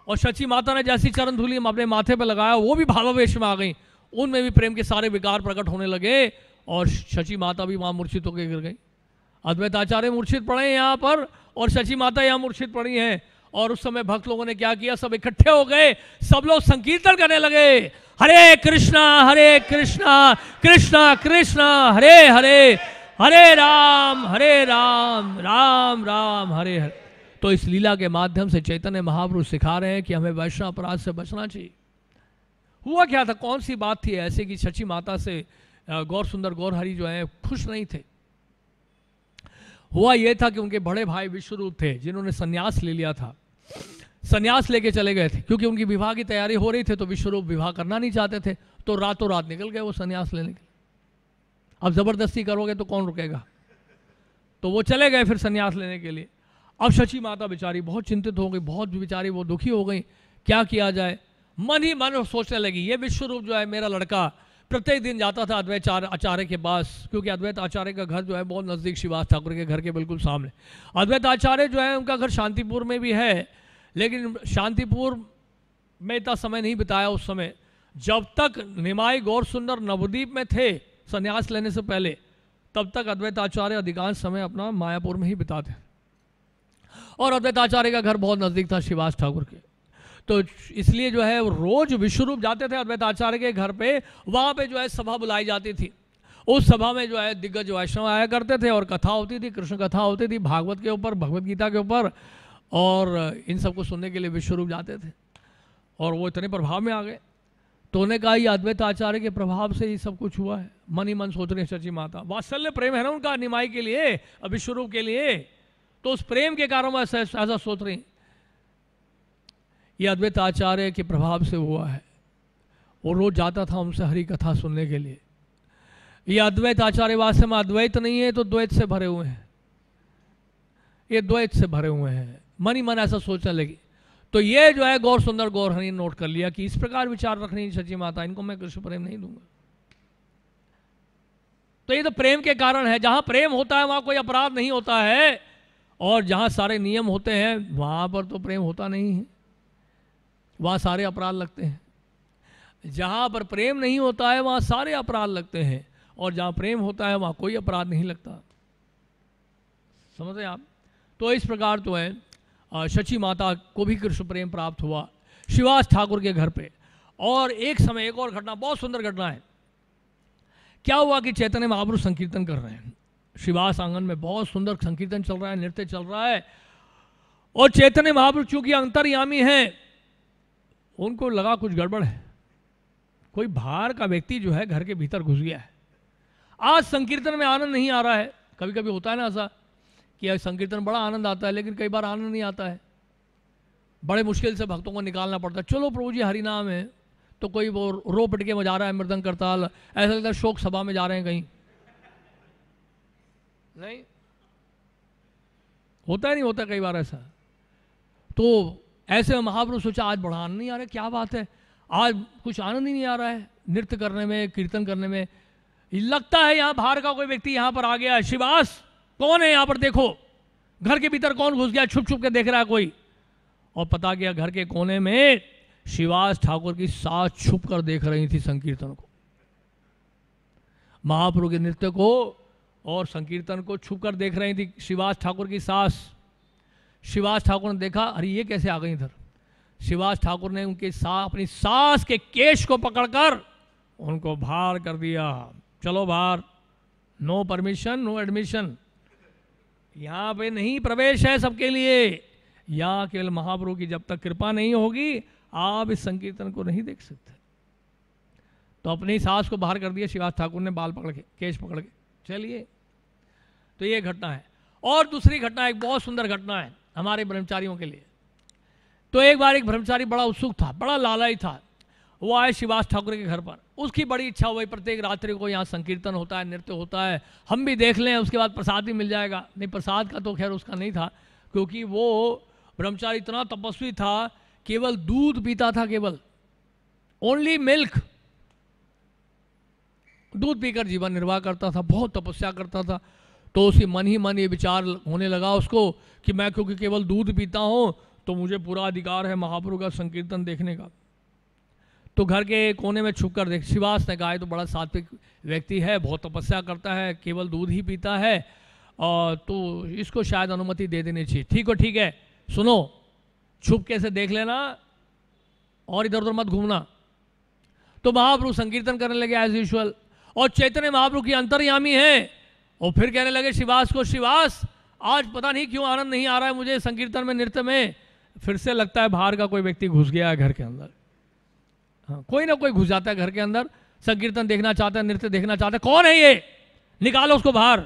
और शशि माता ने जैसी चरण धूली अपने माथे पे लगाया वो भी भावावेश में आ गई उनमें भी प्रेम के सारे विकार प्रकट होने लगे और शशि माता भी वहां मूर्छित होकर गिर गई अद्वैत आचार्य मूर्छित पड़े यहां यहाँ पर और शशि माता यहाँ मूर्छित पड़ी हैं और उस समय भक्त लोगों ने क्या किया सब इकट्ठे हो गए सब लोग संकीर्तन करने लगे हरे कृष्णा हरे कृष्णा कृष्णा कृष्णा हरे हरे हरे राम हरे राम राम राम हरे हरे तो इस लीला के माध्यम से चैतन्य महापुरुष सिखा रहे हैं कि हमें वैष्णव अपराध से बचना चाहिए हुआ क्या था कौन सी बात थी ऐसे कि सची माता से गौर सुंदर गौर हरि जो है खुश नहीं थे हुआ यह था कि उनके बड़े भाई विश्वरूप थे जिन्होंने संन्यास ले लिया था संन्यास लेके चले गए थे क्योंकि उनकी विवाह की तैयारी हो रही थी तो विश्वरूप विवाह करना नहीं चाहते थे तो रातों रात निकल गए वो संन्यास लेने के अब ज़बरदस्ती करोगे तो कौन रुकेगा तो वो चले गए फिर संन्यास लेने के लिए अब शची माता बेचारी बहुत चिंतित हो गई बहुत बेचारी वो दुखी हो गई क्या किया जाए मन ही मन सोचने लगी ये विश्वरूप जो है मेरा लड़का प्रत्येक दिन जाता था अद्वैत आचार्य के पास क्योंकि अद्वैत आचार्य का घर जो है बहुत नज़दीक शिवास ठाकुर के घर के बिल्कुल सामने अद्वैत आचार्य जो है उनका घर शांतिपुर में भी है लेकिन शांतिपुर में इतना समय नहीं बिताया उस समय जब तक निमाई गौर सुंदर नवदीप में थे संन्यास लेने से पहले तब तक अद्वैत आचार्य अधिकांश समय अपना मायापुर में ही बिताते और अद्वैत आचार्य का घर बहुत नज़दीक था शिवास ठाकुर के तो इसलिए जो है रोज विश्वरूप जाते थे अद्वैत आचार्य के घर पे वहाँ पे जो है सभा बुलाई जाती थी उस सभा में जो है दिग्गज वैष्णव आया करते थे और कथा होती थी कृष्ण कथा होती थी भागवत के ऊपर भगवदगीता गीता के ऊपर और इन सबको सुनने के लिए विश्वरूप जाते थे और वो इतने प्रभाव में आ गए तो उन्हें कहा अद्वैत आचार्य के प्रभाव से ही सब कुछ हुआ है मन ही मन सोच रहे हैं सची माता वात्सल्य प्रेम है ना उनका निमाई के लिए विश्वरूप के लिए तो उस प्रेम के कारण वह ऐसा ऐसा सोच रही ये अद्वैत आचार्य के प्रभाव से हुआ है वो रोज जाता था उनसे हरी कथा सुनने के लिए ये अद्वैत आचार्य वास्तव में अद्वैत नहीं है तो द्वैत से भरे हुए हैं ये द्वैत से भरे हुए हैं मनी मन ऐसा सोचने लगी तो ये जो है गौर सुंदर गौर गौरहनी नोट कर लिया कि इस प्रकार विचार रखनी सची माता इनको मैं कृष्ण प्रेम नहीं दूंगा तो ये तो प्रेम के कारण है जहां प्रेम होता है वहां कोई अपराध नहीं होता है और जहां सारे नियम होते हैं वहां पर तो प्रेम होता नहीं है वहां सारे अपराध लगते हैं जहां पर प्रेम नहीं होता है वहां सारे अपराध लगते हैं और जहां प्रेम होता है वहां कोई अपराध नहीं लगता समझ रहे आप तो इस प्रकार तो है शची माता को भी कृष्ण प्रेम प्राप्त हुआ शिवास ठाकुर के घर पे और एक समय एक और घटना बहुत सुंदर घटना है क्या हुआ कि चैतन्य महाप्रभु संकीर्तन कर रहे हैं शिवास आंगन में बहुत सुंदर संकीर्तन चल रहा है नृत्य चल रहा है और चैतन्य महाप्रभु चूंकि अंतर्यामी हैं उनको लगा कुछ गड़बड़ है कोई बाहर का व्यक्ति जो है घर के भीतर घुस गया है आज संकीर्तन में आनंद नहीं आ रहा है कभी कभी होता है ना ऐसा कि संकीर्तन बड़ा आनंद आता है लेकिन कई बार आनंद नहीं आता है बड़े मुश्किल से भक्तों को निकालना पड़ता है चलो प्रभु जी हरिनाम है तो कोई वो रो पिट के जा रहा है मृदंग करताल ऐसा लगता है शोक सभा में जा रहे हैं कहीं नहीं होता है नहीं होता कई बार ऐसा तो ऐसे में महापुरुष सोचा आज बड़ा आनंद नहीं आ रहा है क्या बात है आज कुछ आनंद ही नहीं आ रहा है नृत्य करने में कीर्तन करने में लगता है यहाँ बाहर का कोई व्यक्ति यहाँ पर आ गया शिवास कौन है यहां पर देखो घर के भीतर कौन घुस गया छुप छुप के देख रहा है कोई और पता गया घर के कोने में शिवास ठाकुर की सास छुप कर देख रही थी संकीर्तन को महाप्रभु के नृत्य को और संकीर्तन को छुप कर देख रही थी शिवास ठाकुर की सास शिवास ठाकुर ने देखा अरे ये कैसे आ गई इधर शिवास ठाकुर ने उनके सा अपनी सास के केश को पकड़कर उनको बाहर कर दिया चलो बाहर नो परमिशन नो एडमिशन यहाँ पे नहीं प्रवेश है सबके लिए यहाँ केवल महाप्रभु की जब तक कृपा नहीं होगी आप इस संकीर्तन को नहीं देख सकते तो अपने ही सास को बाहर कर दिया शिवास ठाकुर ने बाल पकड़ के केश पकड़ के चलिए तो ये घटना है और दूसरी घटना एक बहुत सुंदर घटना है हमारे ब्रह्मचारियों के लिए तो एक बार एक ब्रह्मचारी बड़ा उत्सुक था बड़ा लालाई था वो आए शिवास ठाकुर के घर पर उसकी बड़ी इच्छा हुई प्रत्येक रात्रि को यहाँ संकीर्तन होता है नृत्य होता है हम भी देख लें उसके बाद प्रसाद भी मिल जाएगा नहीं प्रसाद का तो खैर उसका नहीं था क्योंकि वो ब्रह्मचारी इतना तपस्वी था केवल दूध पीता था केवल ओनली मिल्क दूध पीकर जीवन निर्वाह करता था बहुत तपस्या करता था तो उसी मन ही मन ये विचार होने लगा उसको कि मैं क्योंकि केवल दूध पीता हूँ तो मुझे पूरा अधिकार है महापुरु का संकीर्तन देखने का तो घर के कोने में छुप कर देख शिवास ने कहा तो बड़ा सात्विक व्यक्ति है बहुत तपस्या करता है केवल दूध ही पीता है और तो इसको शायद अनुमति दे देनी चाहिए ठीक हो ठीक है सुनो छुप कैसे देख लेना और इधर उधर मत घूमना तो महाप्रभु संकीर्तन करने लगे एज यूजल और चैतन्य महाप्रभु की अंतर्यामी है और फिर कहने लगे शिवास को शिवास आज पता नहीं क्यों आनंद नहीं आ रहा है मुझे संकीर्तन में नृत्य में फिर से लगता है बाहर का कोई व्यक्ति घुस गया है घर के अंदर हाँ, कोई ना कोई घुस जाता है घर के अंदर संकीर्तन देखना चाहता है नृत्य देखना चाहता है कौन है ये निकालो उसको बाहर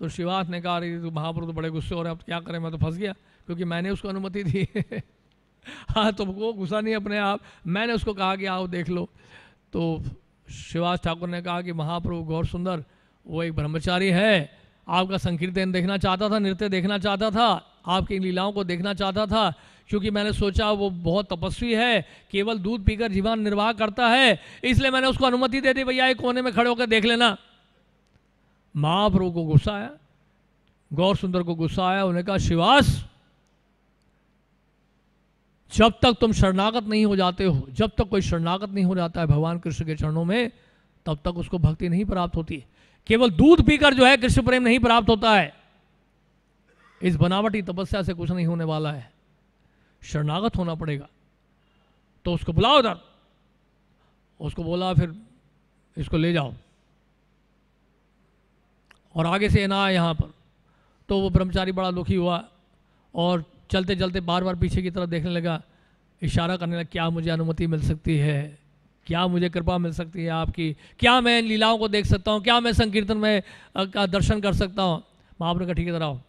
तो शिवास ने कहा अरे तो महाप्रभु तो बड़े गुस्से हो रहे हैं अब क्या करें मैं तो फंस गया क्योंकि मैंने उसको अनुमति दी हाँ तो वो गुस्सा नहीं अपने आप मैंने उसको कहा कि आओ देख लो तो शिवास ठाकुर ने कहा कि महाप्रभु गौर सुंदर वो एक ब्रह्मचारी है आपका संकीर्तन देखना चाहता था नृत्य देखना चाहता था आपकी लीलाओं को देखना चाहता था क्योंकि मैंने सोचा वो बहुत तपस्वी है केवल दूध पीकर जीवन निर्वाह करता है इसलिए मैंने उसको अनुमति दे दी भैया एक कोने में खड़े होकर देख लेना महाप्रभु को गुस्सा आया गौर सुंदर को गुस्सा आया उन्हें कहा शिवास जब तक तुम शरणागत नहीं हो जाते हो जब तक कोई शरणागत नहीं हो जाता है भगवान कृष्ण के चरणों में तब तक उसको भक्ति नहीं प्राप्त होती केवल दूध पीकर जो है कृष्ण प्रेम नहीं प्राप्त होता है इस बनावटी तपस्या से कुछ नहीं होने वाला है शरणागत होना पड़ेगा तो उसको बुलाओ उधर उसको बोला फिर इसको ले जाओ और आगे से ना आए यहाँ पर तो वो ब्रह्मचारी बड़ा दुखी हुआ और चलते चलते बार बार पीछे की तरफ देखने लगा इशारा करने लगा क्या मुझे अनुमति मिल सकती है क्या मुझे कृपा मिल सकती है आपकी क्या मैं इन लीलाओं को देख सकता हूँ क्या मैं संकीर्तन में का दर्शन कर सकता हूँ महापुर का ठीक तरह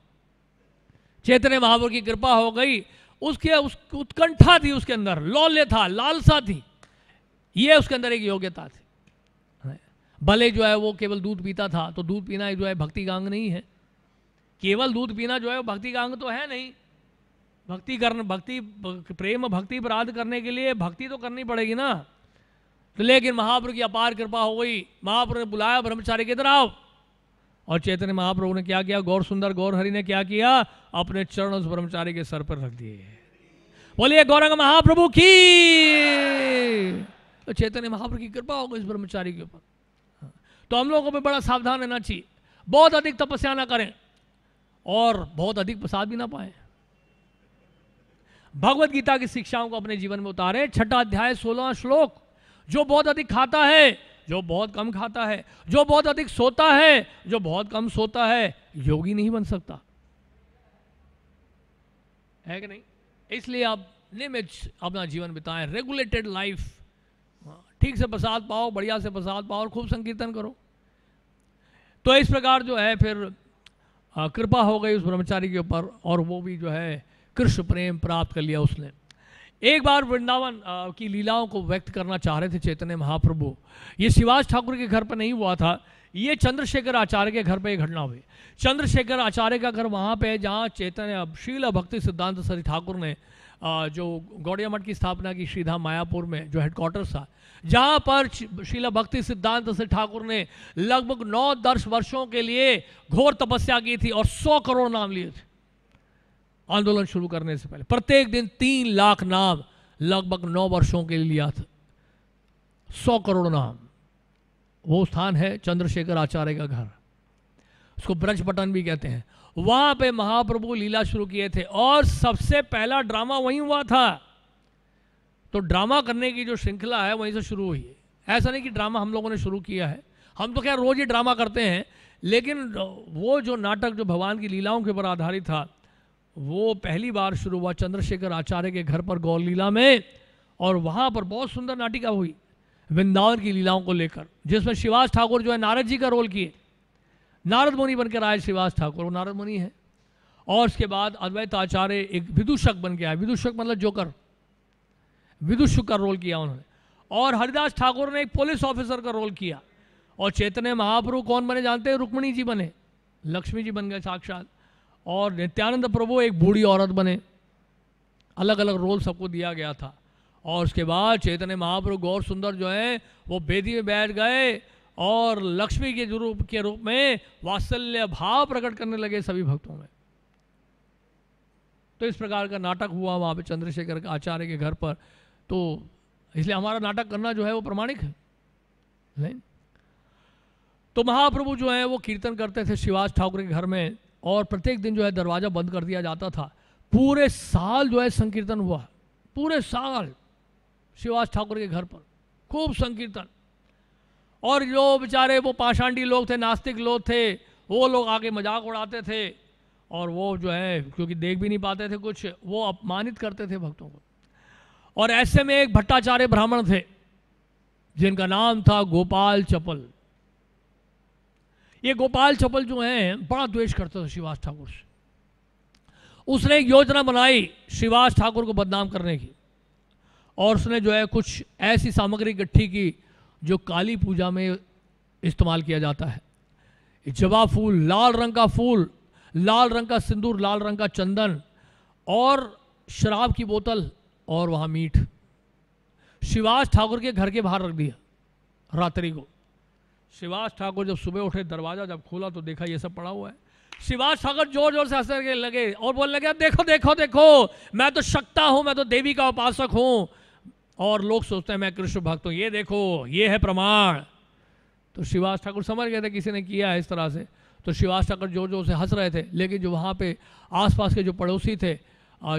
चेतने महापुर की कृपा हो गई उसके उस उत्कंठा थी उसके अंदर लौल्य था लालसा थी ये उसके अंदर एक योग्यता थी भले जो है वो केवल दूध पीता था तो दूध पीना जो है भक्ति गांग नहीं है केवल दूध पीना जो है भक्ति गांग तो है नहीं भक्ति करने भक्ति प्रेम भक्ति अपराध करने के लिए भक्ति तो करनी पड़ेगी ना तो लेकिन महाप्रभु की अपार कृपा हो गई महाप्रभु ने बुलाया ब्रह्मचारी की आओ और चैतन्य महाप्रभु ने क्या किया गौर सुंदर गौर हरि ने क्या किया अपने चरण उस ब्रह्मचारी के सर पर रख दिए बोलिए गौरंग महाप्रभु की तो चैतन्य महाप्रभु की कृपा होगी इस ब्रह्मचारी के ऊपर हाँ। तो हम लोगों पर बड़ा सावधान रहना चाहिए बहुत अधिक तपस्या ना करें और बहुत अधिक प्रसाद भी ना पाए भगवत गीता की शिक्षाओं को अपने जीवन में उतारे छठा अध्याय सोलह श्लोक जो बहुत अधिक खाता है जो बहुत कम खाता है जो बहुत अधिक सोता है जो बहुत कम सोता है योगी नहीं बन सकता है कि नहीं इसलिए आप निमित अपना जीवन बिताएं रेगुलेटेड लाइफ हाँ, ठीक से प्रसाद पाओ बढ़िया से प्रसाद पाओ और खूब संकीर्तन करो तो इस प्रकार जो है फिर कृपा हो गई उस ब्रह्मचारी के ऊपर और वो भी जो है कृष्ण प्रेम प्राप्त कर लिया उसने एक बार वृंदावन की लीलाओं को व्यक्त करना चाह रहे थे चैतन्य महाप्रभु ये शिवाज ठाकुर के घर पर नहीं हुआ था ये चंद्रशेखर आचार्य के घर पर यह घटना हुई चंद्रशेखर आचार्य का घर वहाँ पे जहाँ चैतन्य शीला भक्ति सिद्धांत सरी ठाकुर ने जो गौड़िया मठ की स्थापना की श्रीधाम मायापुर में जो हेडक्वार्टर्स था जहाँ पर शीला भक्ति सिद्धांत से ठाकुर ने लगभग नौ दस वर्षों के लिए घोर तपस्या की थी और सौ करोड़ नाम लिए थे आंदोलन शुरू करने से पहले प्रत्येक दिन तीन लाख नाम लगभग नौ वर्षों के लिए लिया था सौ करोड़ नाम वो स्थान है चंद्रशेखर आचार्य का घर उसको ब्रज पटन भी कहते हैं वहां पे महाप्रभु लीला शुरू किए थे और सबसे पहला ड्रामा वहीं हुआ था तो ड्रामा करने की जो श्रृंखला है वहीं से शुरू हुई है ऐसा नहीं कि ड्रामा हम लोगों ने शुरू किया है हम तो खैर रोज़ ही ड्रामा करते हैं लेकिन वो जो नाटक जो भगवान की लीलाओं के ऊपर आधारित था वो पहली बार शुरू हुआ चंद्रशेखर आचार्य के घर पर गौर लीला में और वहाँ पर बहुत सुंदर नाटिका हुई वृंदावन की लीलाओं को लेकर जिसमें शिवास ठाकुर जो है नारद जी का रोल किए नारद मुनि बनकर आए शिवास ठाकुर वो नारद मुनि है और उसके बाद अद्वैत आचार्य एक विदूषक बन के आए विदूषक मतलब जोकर विदुषक का रोल किया उन्होंने और हरिदास ठाकुर ने एक पुलिस ऑफिसर का रोल किया और चैतन्य महाप्रभु कौन बने जानते हैं रुक्मणी जी बने लक्ष्मी जी बन गए साक्षात और नित्यानंद प्रभु एक बूढ़ी औरत बने अलग अलग रोल सबको दिया गया था और उसके बाद चैतन्य महाप्रभु गौर सुंदर जो हैं वो बेदी में बैठ गए और लक्ष्मी के रूप के रूप में वात्सल्य भाव प्रकट करने लगे सभी भक्तों में तो इस प्रकार का नाटक हुआ वहाँ पे चंद्रशेखर आचार्य के घर पर तो इसलिए हमारा नाटक करना जो है वो प्रमाणिक है नहीं तो महाप्रभु जो है वो कीर्तन करते थे शिवाज ठाकुर के घर में और प्रत्येक दिन जो है दरवाज़ा बंद कर दिया जाता था पूरे साल जो है संकीर्तन हुआ पूरे साल शिवाज ठाकुर के घर पर खूब संकीर्तन और जो बेचारे वो पाषाणी लोग थे नास्तिक लोग थे वो लोग आके मजाक उड़ाते थे और वो जो है क्योंकि देख भी नहीं पाते थे कुछ वो अपमानित करते थे भक्तों को और ऐसे में एक भट्टाचार्य ब्राह्मण थे जिनका नाम था गोपाल चपल ये गोपाल छपल जो हैं बड़ा द्वेष करते थे शिवास ठाकुर से उसने एक योजना बनाई शिवास ठाकुर को बदनाम करने की और उसने जो है कुछ ऐसी सामग्री इकट्ठी की जो काली पूजा में इस्तेमाल किया जाता है जवा फूल लाल रंग का फूल लाल रंग का सिंदूर लाल रंग का चंदन और शराब की बोतल और वहाँ मीठ शिवाज ठाकुर के घर के बाहर रख दिया रात्रि को शिवाज ठाकुर जब सुबह उठे दरवाज़ा जब खोला तो देखा ये सब पड़ा हुआ है शिवाज ठाकुर जोर जोर से हंसने लगे और बोलने लगे देखो देखो देखो मैं तो शक्ता हूं मैं तो देवी का उपासक हूं और लोग सोचते हैं मैं कृष्ण भक्त हूं ये देखो ये है प्रमाण तो शिवाज ठाकुर समझ गए थे किसी ने किया है इस तरह से तो शिवाज ठाकुर जोर जोर से हंस रहे थे लेकिन जो वहाँ पे आसपास के जो पड़ोसी थे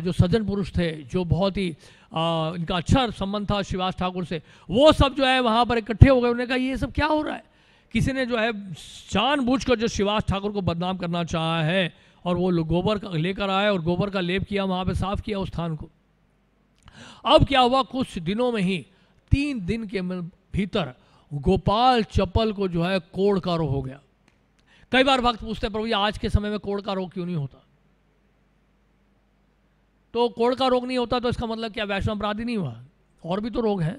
जो सज्जन पुरुष थे जो बहुत ही इनका अच्छा संबंध था शिवाज ठाकुर से वो सब जो है वहां पर इकट्ठे हो गए उन्होंने कहा ये सब क्या हो रहा है किसी ने जो है जानबूझकर जो शिवाज ठाकुर को बदनाम करना चाहा है और वो गोबर का लेकर आए और गोबर का लेप किया वहाँ पे साफ किया उस स्थान को अब क्या हुआ कुछ दिनों में ही तीन दिन के भीतर गोपाल चप्पल को जो है कोड़ का रोग हो गया कई बार भक्त पूछते प्रभु आज के समय में कोड़ का रोग क्यों नहीं होता तो कोड़ का रोग नहीं होता तो इसका मतलब क्या वैष्णव अपराधी नहीं हुआ और भी तो रोग हैं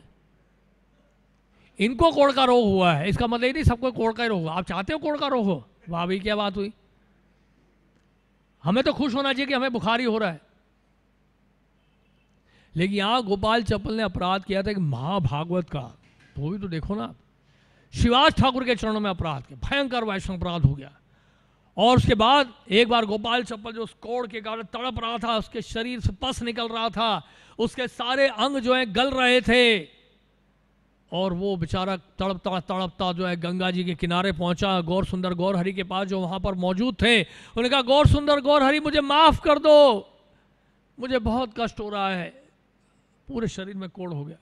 इनको कोड़ का रोग हुआ है इसका मतलब ही नहीं सबको कोड़ का ही रोग हुआ आप चाहते हो कोड़ का रोग हो वाह क्या बात हुई हमें तो खुश होना चाहिए कि हमें बुखारी हो रहा है लेकिन यहां गोपाल चप्पल ने अपराध किया था कि महाभागवत का वो भी तो देखो ना शिवाज ठाकुर के चरणों में अपराध किया भयंकर वैष्णव अपराध हो गया और उसके बाद एक बार गोपाल चप्पल जो उस कोड़ के कारण तड़प रहा था उसके शरीर से पस निकल रहा था उसके सारे अंग जो है गल रहे थे और वो बेचारा तड़पता तड़पता जो है गंगा जी के किनारे पहुंचा गौर सुंदर गौर हरि के पास जो वहाँ पर मौजूद थे उन्होंने कहा गौर सुंदर गौर हरि मुझे माफ़ कर दो मुझे बहुत कष्ट हो रहा है पूरे शरीर में कोड़ हो गया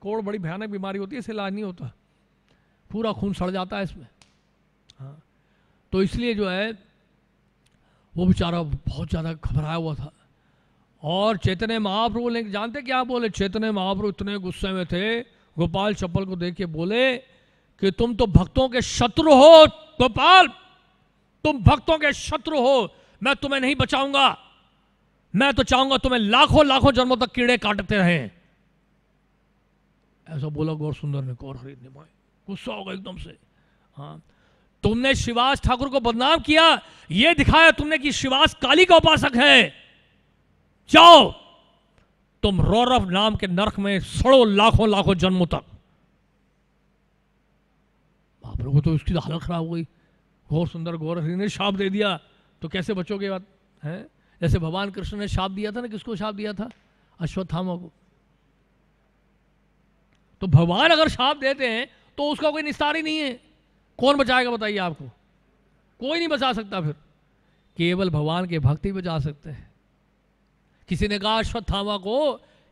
कोड़ बड़ी भयानक बीमारी होती है इसे इलाज नहीं होता पूरा खून सड़ जाता है इसमें हाँ तो इसलिए जो है वो बेचारा बहुत ज़्यादा घबराया हुआ था और चेतने महाप्रभु बोले जानते क्या बोले चेतने महाप्रभु इतने गुस्से में थे गोपाल चप्पल को देख के बोले कि तुम तो भक्तों के शत्रु हो गोपाल तुम भक्तों के शत्रु हो मैं तुम्हें नहीं बचाऊंगा मैं तो चाहूंगा तुम्हें लाखों लाखों जन्मों तक कीड़े काटते रहे ऐसा बोला गौर सुंदर ने गौर ने पाए गुस्सा होगा एकदम से हाँ तुमने शिवास ठाकुर को बदनाम किया यह दिखाया तुमने कि शिवास काली का उपासक है जाओ तुम रौरव नाम के नरक में सड़ो लाखों लाखों जन्मों तक बाप लोगों तो उसकी तो हालत खराब हो गई घोर सुंदर घोर ने शाप दे दिया तो कैसे बचोगे बात है जैसे भगवान कृष्ण ने शाप दिया था ना किसको शाप दिया था अश्वत्थामा को तो भगवान अगर शाप देते हैं तो उसका कोई निस्तार ही नहीं है कौन बचाएगा बताइए आपको कोई नहीं बचा सकता फिर केवल भगवान के भक्त ही बचा सकते हैं किसी ने कहा अश्वत्थामा को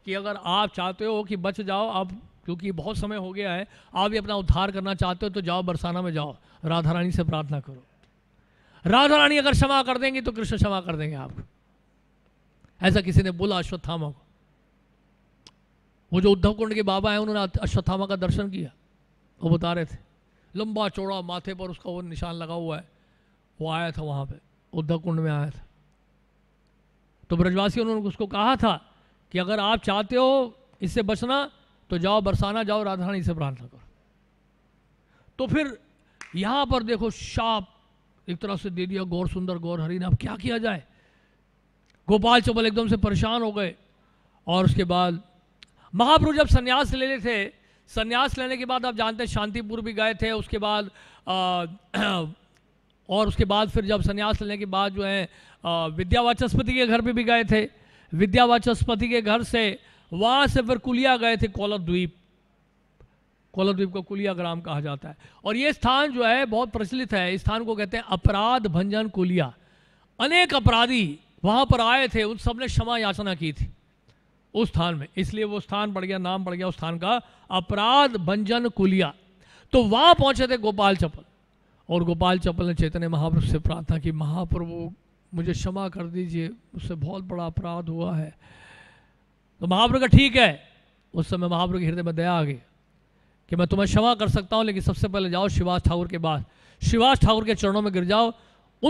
कि अगर आप चाहते हो कि बच जाओ आप क्योंकि बहुत समय हो गया है आप भी अपना उद्धार करना चाहते हो तो जाओ बरसाना में जाओ राधा रानी से प्रार्थना करो राधा रानी अगर क्षमा कर देंगी तो कृष्ण क्षमा कर देंगे आपको ऐसा किसी ने बोला अश्वत्थामा को वो जो उद्धव कुंड के बाबा हैं उन्होंने अश्वत्थामा का दर्शन किया वो बता रहे थे लंबा चौड़ा माथे पर उसका वो निशान लगा हुआ है वो आया था वहाँ पे उद्धव कुंड में आया था तो ब्रजवासियों ने उसको कहा था कि अगर आप चाहते हो इससे बचना तो जाओ बरसाना जाओ राधा से प्रार्थना करो तो फिर यहां पर देखो शाप एक तरफ से दे दिया गौर सुंदर गौर हरी ने अब क्या किया जाए गोपाल चौबल एकदम से परेशान हो गए और उसके बाद महाप्रभु जब संन्यास ले लेते थे संन्यास लेने के बाद आप जानते हैं शांतिपुर भी गए थे उसके बाद और उसके बाद फिर जब संन्यास लेने के बाद जो है विद्यावाचस्पति के घर पर भी गए थे विद्यावाचस्पति के घर से वहाँ से फिर कुलिया गए थे कोलद्वीप कोलद्वीप को कुलिया ग्राम कहा जाता है और ये स्थान जो है बहुत प्रचलित है इस स्थान को कहते हैं अपराध भंजन कुलिया अनेक अपराधी वहाँ पर आए थे उन सब ने क्षमा याचना की थी उस स्थान में इसलिए वो स्थान बढ़ गया नाम बढ़ गया उस स्थान का अपराध भंजन कुलिया तो वहाँ पहुँचे थे गोपाल चपल और गोपाल चपल ने चैतन्य महाप्रभु से प्रार्थना की महाप्रभु मुझे क्षमा कर दीजिए उससे बहुत बड़ा अपराध हुआ है तो महाप्रभु का ठीक है उस समय महाप्रभु के हृदय में दया आ गई कि मैं तुम्हें क्षमा कर सकता हूँ लेकिन सबसे पहले जाओ शिवास ठाकुर के पास शिवास ठाकुर के चरणों में गिर जाओ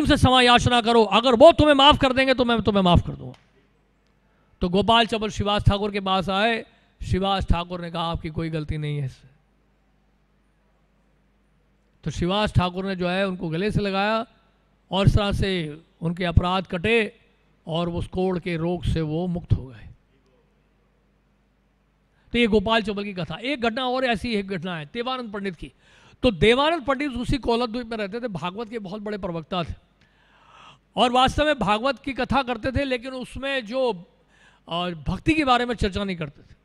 उनसे क्षमा याचना करो अगर वो तुम्हें माफ़ कर देंगे तो मैं तुम्हें माफ़ कर दूंगा तो गोपाल चप्पल शिवास ठाकुर के पास आए शिवास ठाकुर ने कहा आपकी कोई गलती नहीं है इससे तो शिवास ठाकुर ने जो है उनको गले से लगाया और इस तरह से उनके अपराध कटे और उस कोड़ के रोग से वो मुक्त हो गए तो ये गोपाल चौबल की कथा एक घटना और ऐसी एक घटना है देवानंद पंडित की तो देवानंद पंडित उसी द्वीप में रहते थे भागवत के बहुत बड़े प्रवक्ता थे और वास्तव में भागवत की कथा करते थे लेकिन उसमें जो भक्ति के बारे में चर्चा नहीं करते थे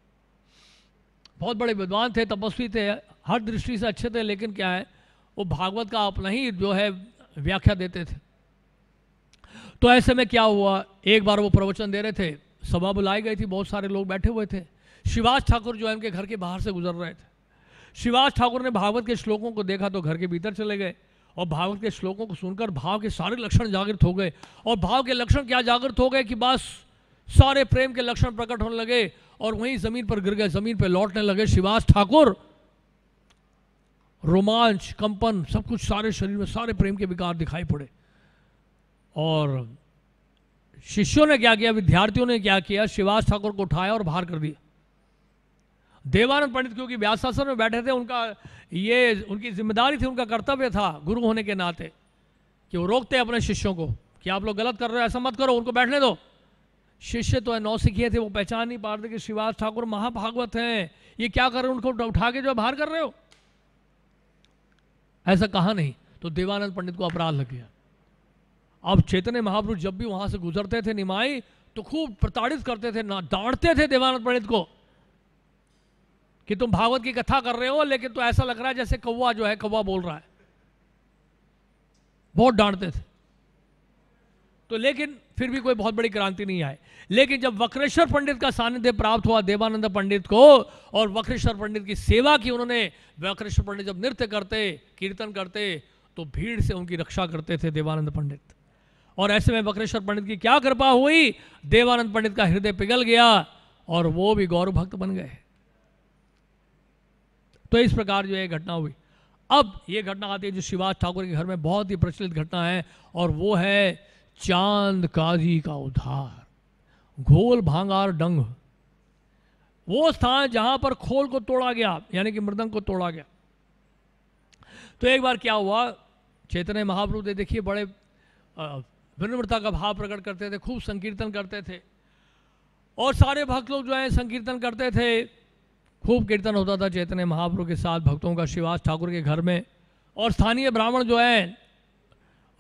बहुत बड़े विद्वान थे तपस्वी थे हर दृष्टि से अच्छे थे लेकिन क्या है वो भागवत का अपना ही जो है व्याख्या देते थे तो ऐसे में क्या हुआ एक बार वो प्रवचन दे रहे थे सभा बुलाई गई थी बहुत सारे लोग बैठे हुए थे शिवाज ठाकुर जो है उनके घर के बाहर से गुजर रहे थे शिवाज ठाकुर ने भागवत के श्लोकों को देखा तो घर के भीतर चले गए और भागवत के श्लोकों को सुनकर भाव के सारे लक्षण जागृत हो गए और भाव के लक्षण क्या जागृत हो गए कि बस सारे प्रेम के लक्षण प्रकट होने लगे और वहीं ज़मीन पर गिर गए ज़मीन पर लौटने लगे शिवाज ठाकुर रोमांच कंपन सब कुछ सारे शरीर में सारे प्रेम के विकार दिखाई पड़े और शिष्यों ने क्या किया विद्यार्थियों ने क्या किया शिवास ठाकुर को उठाया और बाहर कर दिया देवानंद पंडित क्योंकि व्यासासन में बैठे थे उनका ये उनकी जिम्मेदारी थी उनका कर्तव्य था गुरु होने के नाते कि वो रोकते अपने शिष्यों को कि आप लोग गलत कर रहे हो ऐसा मत करो उनको बैठने दो शिष्य तो नौ सिखिए थे वो पहचान नहीं पा रहे थे कि शिवाज ठाकुर महाभागवत हैं ये क्या कर रहे हो उनको उठा के जो बाहर कर रहे हो ऐसा कहा नहीं तो देवानंद पंडित को अपराध लग गया अब चेतने महापुरुष जब भी वहां से गुजरते थे निमाई तो खूब प्रताड़ित करते थे ना डांटते थे देवानंद पंडित को कि तुम भागवत की कथा कर रहे हो लेकिन तो ऐसा लग रहा है जैसे कौवा जो है कौवा बोल रहा है बहुत डांटते थे तो लेकिन फिर भी कोई बहुत बड़ी क्रांति नहीं आई लेकिन जब वक्रेश्वर पंडित का सानिध्य प्राप्त हुआ देवानंद पंडित को और वक्रेश्वर पंडित की सेवा की उन्होंने वक्रेश्वर पंडित जब नृत्य करते कीर्तन करते तो भीड़ से उनकी रक्षा करते थे देवानंद पंडित और ऐसे में वक्रेश्वर पंडित की क्या कृपा हुई देवानंद पंडित का हृदय पिघल गया और वो भी गौरव भक्त बन गए तो इस प्रकार जो है घटना हुई अब ये घटना आती है जो शिवाज ठाकुर के घर में बहुत ही प्रचलित घटना है और वो है चांद काजी का उद्धार घोल भांगार डंग वो स्थान जहां पर खोल को तोड़ा गया यानी कि मृदंग को तोड़ा गया तो एक बार क्या हुआ चैतन्य महाप्रभु दे देखिए बड़े विनम्रता का भाव प्रकट करते थे खूब संकीर्तन करते थे और सारे भक्त लोग जो हैं संकीर्तन करते थे खूब कीर्तन होता था चैतन्य महाप्रभु के साथ भक्तों का शिवास ठाकुर के घर में और स्थानीय ब्राह्मण जो हैं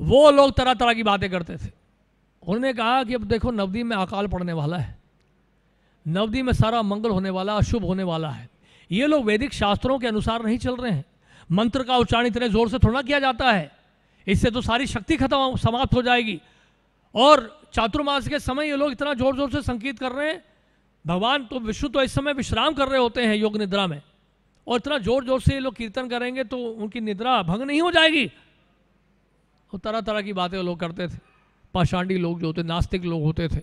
वो लोग तरह तरह की बातें करते थे उन्होंने कहा कि अब देखो नवदी में अकाल पड़ने वाला है नवदी में सारा मंगल होने वाला अशुभ होने वाला है ये लोग वैदिक शास्त्रों के अनुसार नहीं चल रहे हैं मंत्र का उच्चारण इतने ज़ोर से थोड़ा किया जाता है इससे तो सारी शक्ति खत्म समाप्त हो जाएगी और चातुर्मास के समय ये लोग इतना ज़ोर ज़ोर से संकेत कर रहे हैं भगवान तो विष्णु तो इस समय विश्राम कर रहे होते हैं योग निद्रा में और इतना ज़ोर ज़ोर से ये लोग कीर्तन करेंगे तो उनकी निद्रा भंग नहीं हो जाएगी और तरह तरह की बातें लोग करते थे पाषाणी लोग जो होते नास्तिक लोग होते थे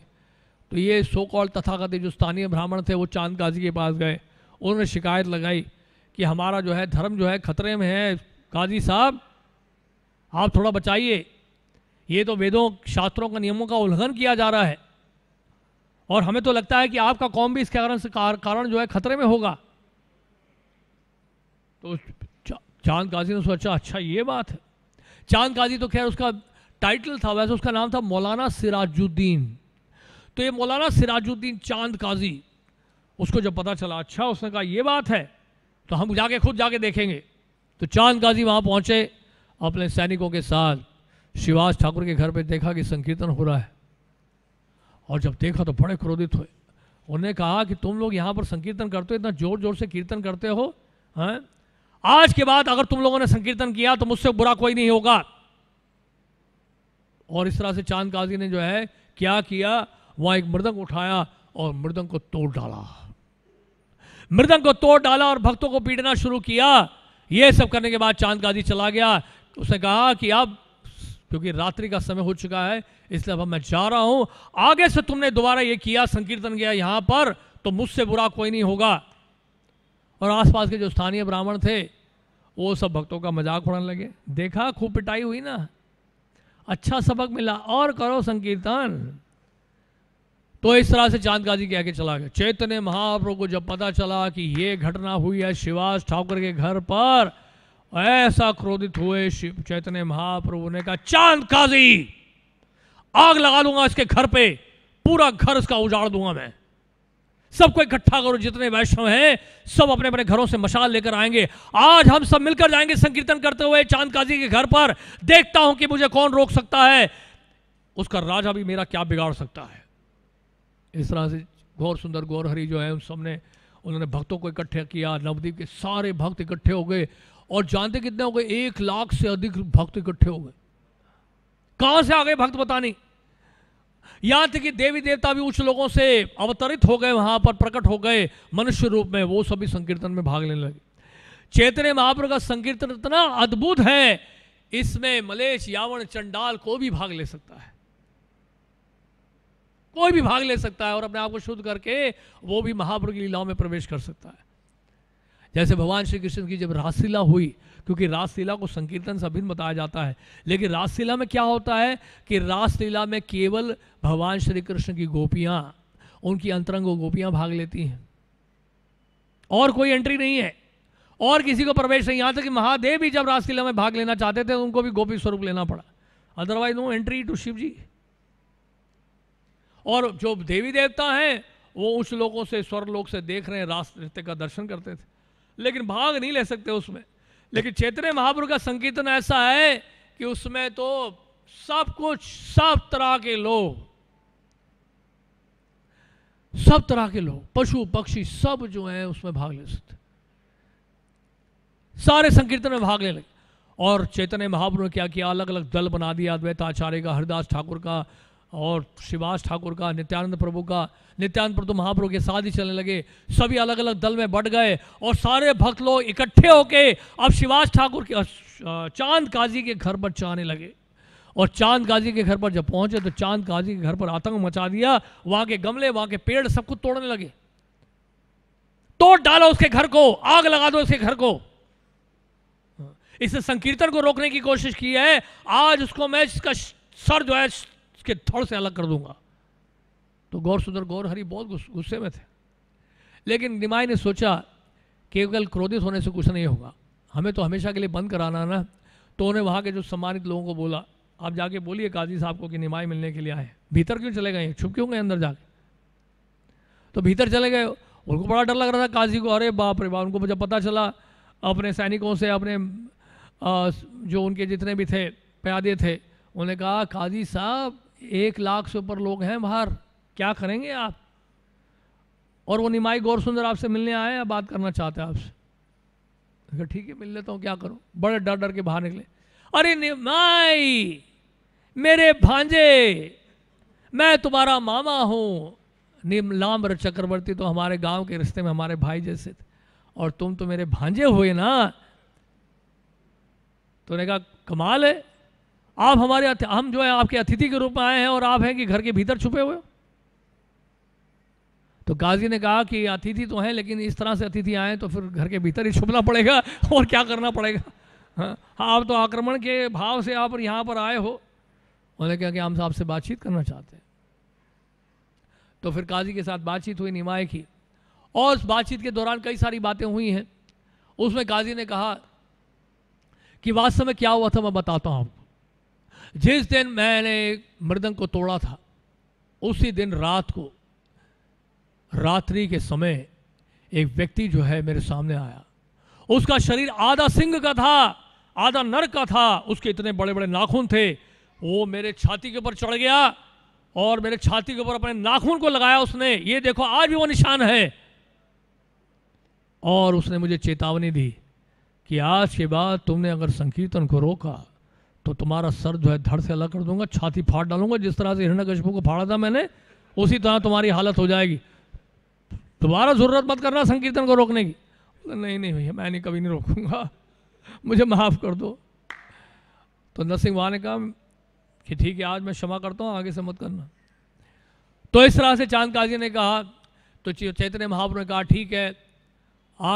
तो ये सो कॉल तथाकथित जो स्थानीय ब्राह्मण थे वो चांद गाजी के पास गए उन्होंने शिकायत लगाई कि हमारा जो है धर्म जो है खतरे में है गाजी साहब आप थोड़ा बचाइए ये तो वेदों शास्त्रों के नियमों का उल्लंघन किया जा रहा है और हमें तो लगता है कि आपका कौम भी इसके कारण से कारण जो है खतरे में होगा तो चांद गाजी ने सोचा अच्छा ये बात है चांद काजी तो खैर उसका टाइटल था वैसे उसका नाम था मौलाना सिराजुद्दीन तो ये मौलाना सिराजुद्दीन चांद काजी उसको जब पता चला अच्छा उसने कहा ये बात है तो हम जाके खुद जाके देखेंगे तो चांद काजी वहाँ पहुँचे अपने सैनिकों के साथ शिवाज ठाकुर के घर पे देखा कि संकीर्तन हो रहा है और जब देखा तो बड़े क्रोधित हुए उन्होंने कहा कि तुम लोग यहाँ पर संकीर्तन करते हो इतना ज़ोर ज़ोर से कीर्तन करते हो हैं हाँ? आज के बाद अगर तुम लोगों ने संकीर्तन किया तो मुझसे बुरा कोई नहीं होगा और इस तरह से चांद काजी ने जो है क्या किया वहां एक मृदंग उठाया और मृदंग को तोड़ डाला मृदंग को तोड़ डाला और भक्तों को पीटना शुरू किया यह सब करने के बाद चांद काजी चला गया उसने कहा कि अब क्योंकि रात्रि का समय हो चुका है इसलिए अब मैं जा रहा हूं आगे से तुमने दोबारा यह किया संकीर्तन गया यहां पर तो मुझसे बुरा कोई नहीं होगा और आसपास के जो स्थानीय ब्राह्मण थे वो सब भक्तों का मजाक उड़ाने लगे देखा खूब पिटाई हुई ना अच्छा सबक मिला और करो संकीर्तन तो इस तरह से चांद गाजी के आगे चला गया चैतन्य महाप्रभु को जब पता चला कि ये घटना हुई है शिवास ठाकुर के घर पर ऐसा क्रोधित हुए शिव चैतन्य महाप्रभु ने कहा चांद काजी आग लगा दूंगा इसके घर पे पूरा घर इसका उजाड़ दूंगा मैं सबको इकट्ठा करो जितने वैष्णव हैं सब अपने अपने घरों से मशाल लेकर आएंगे आज हम सब मिलकर जाएंगे संकीर्तन करते हुए चांद काजी के घर पर देखता हूं कि मुझे कौन रोक सकता है उसका राजा भी मेरा क्या बिगाड़ सकता है इस तरह से गौर सुंदर गौर हरी जो है उन सब ने उन्होंने भक्तों को इकट्ठा किया नवदीप के सारे भक्त इकट्ठे हो गए और जानते कितने हो गए एक लाख से अधिक भक्त इकट्ठे हो गए कहां से आ गए भक्त बतानी नहीं यहां तक कि देवी देवता भी उच्च लोगों से अवतरित हो गए वहां पर प्रकट हो गए मनुष्य रूप में वो सभी संकीर्तन में भाग लेने लगे चैतन्य महाप्रभु का संकीर्तन इतना अद्भुत है इसमें मलेश यावण चंडाल को भी भाग ले सकता है कोई भी भाग ले सकता है और अपने आप को शुद्ध करके वो भी महाप्रभु की लीलाओं में प्रवेश कर सकता है जैसे भगवान श्री कृष्ण की जब रासलीला हुई क्योंकि रासलीला को संकीर्तन सभी बताया जाता है लेकिन रासलीला में क्या होता है कि रासलीला में केवल भगवान श्री कृष्ण की गोपियां उनकी अंतरंग गोपियां भाग लेती हैं और कोई एंट्री नहीं है और किसी को प्रवेश नहीं यहां तक कि महादेव भी जब रासलीला में भाग लेना चाहते थे उनको भी गोपी स्वरूप लेना पड़ा otherwise no entry to Shiv ji और जो देवी देवता हैं वो उस लोगों से स्वर लोग से देख रहे हैं रास नृत्य का दर्शन करते थे लेकिन भाग नहीं ले सकते उसमें लेकिन चैतन्य महापुर का संकीर्तन ऐसा है कि उसमें तो सब कुछ सब तरह के लोग सब तरह के लोग पशु पक्षी सब जो है उसमें भाग ले सकते सारे संकीर्तन में भाग ले लगे और चैतन्य महापुरु ने क्या किया अलग अलग दल बना दिया अद्वैत आचार्य का हरिदास ठाकुर का और शिवास ठाकुर का नित्यानंद प्रभु का नित्यानंद प्रभु तो महाप्रभु के साथ ही चलने लगे सभी अलग अलग दल में बढ़ गए और सारे भक्त लोग इकट्ठे होके अब शिवास ठाकुर के चांद काजी के घर पर चाहने लगे और चांद गाजी के घर पर जब पहुंचे तो चांद गाजी के घर पर आतंक मचा दिया वहां के गमले वहां के पेड़ सब कुछ तोड़ने लगे तोड़ डालो उसके घर को आग लगा दो उसके घर को इस संकीर्तन को रोकने की कोशिश की है आज उसको मैं इसका सर जो है उसके थड़ से अलग कर दूंगा तो गौर सुंदर गौर हरि बहुत गुस्से में थे लेकिन निमाय ने सोचा केवल क्रोधित होने से कुछ नहीं होगा हमें तो हमेशा के लिए बंद कराना ना तो उन्हें वहाँ के जो सम्मानित लोगों को बोला आप जाके बोलिए काजी साहब को कि निमाई मिलने के लिए आए भीतर क्यों चले गए छुप क्यों गए अंदर जाके तो भीतर चले गए उनको बड़ा डर लग रहा था काजी को अरे बाप रे बाप उनको जब पता चला अपने सैनिकों से अपने जो उनके जितने भी थे प्यादे थे उन्होंने कहा काजी साहब एक लाख से ऊपर लोग हैं बाहर क्या करेंगे आप और वो निमाई गौर सुंदर आपसे मिलने आए या बात करना चाहते हैं आपसे ठीक है मिल लेता तो हूँ क्या करूँ बड़े डर डर के बाहर निकले अरे निमाई मेरे भांजे मैं तुम्हारा मामा हूँ लाम चक्रवर्ती तो हमारे गांव के रिश्ते में हमारे भाई जैसे थे और तुम तो मेरे भांजे हुए ना तो कहा कमाल है आप हमारे हम जो है आपके अतिथि के रूप में आए हैं और आप हैं कि घर के भीतर छुपे हुए तो गाजी ने कहा कि अतिथि तो हैं लेकिन इस तरह से अतिथि आए तो फिर घर के भीतर ही छुपना पड़ेगा और क्या करना पड़ेगा हाँ आप तो आक्रमण के भाव से आप यहाँ पर आए हो उन्होंने कहा कि हम साहब से बातचीत करना चाहते हैं तो फिर काजी के साथ बातचीत हुई निमाय की और उस बातचीत के दौरान कई सारी बातें हुई हैं उसमें काजी ने कहा कि वास्तव में क्या हुआ था मैं बताता हूं आपको जिस दिन मैंने मृदंग को तोड़ा था उसी दिन रात को रात्रि के समय एक व्यक्ति जो है मेरे सामने आया उसका शरीर आधा सिंह का था आधा नर का था उसके इतने बड़े बड़े नाखून थे वो मेरे छाती के ऊपर चढ़ गया और मेरे छाती के ऊपर अपने नाखून को लगाया उसने ये देखो आज भी वो निशान है और उसने मुझे चेतावनी दी कि आज के बाद तुमने अगर संकीर्तन को रोका तो तुम्हारा सर जो है धड़ से अलग कर दूंगा छाती फाड़ डालूंगा जिस तरह से हिरण्यकश्यप को फाड़ा था मैंने उसी तरह तुम्हारी हालत हो जाएगी दोबारा ज़रूरत मत करना संकीर्तन को रोकने की नहीं नहीं भैया मैं नहीं कभी नहीं रोकूंगा मुझे माफ़ कर दो तो नरसिंह वहाँ ने कहा कि ठीक है आज मैं क्षमा करता हूँ आगे से मत करना तो इस तरह से चांद काजी ने कहा तो चैतन्य महाप्रभु ने कहा ठीक है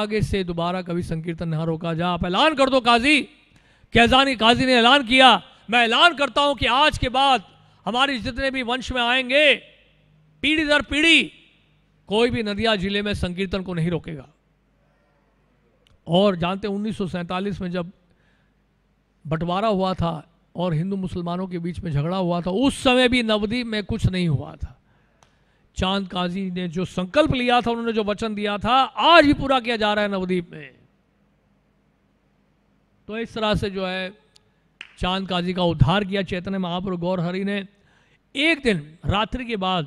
आगे से दोबारा कभी संकीर्तन ना रोका जा आप ऐलान कर दो काजी कैजानी काजी ने ऐलान किया मैं ऐलान करता हूं कि आज के बाद हमारे जितने भी वंश में आएंगे पीढ़ी दर पीढ़ी कोई भी नदिया जिले में संकीर्तन को नहीं रोकेगा और जानते उन्नीस में जब बंटवारा हुआ था और हिंदू मुसलमानों के बीच में झगड़ा हुआ था उस समय भी नवदीप में कुछ नहीं हुआ था चांद काजी ने जो संकल्प लिया था उन्होंने जो वचन दिया था आज भी पूरा किया जा रहा है नवदीप में तो इस तरह से जो है चांद काजी का उद्धार किया चैतन्य महाप्रभु गौर हरि ने एक दिन रात्रि के बाद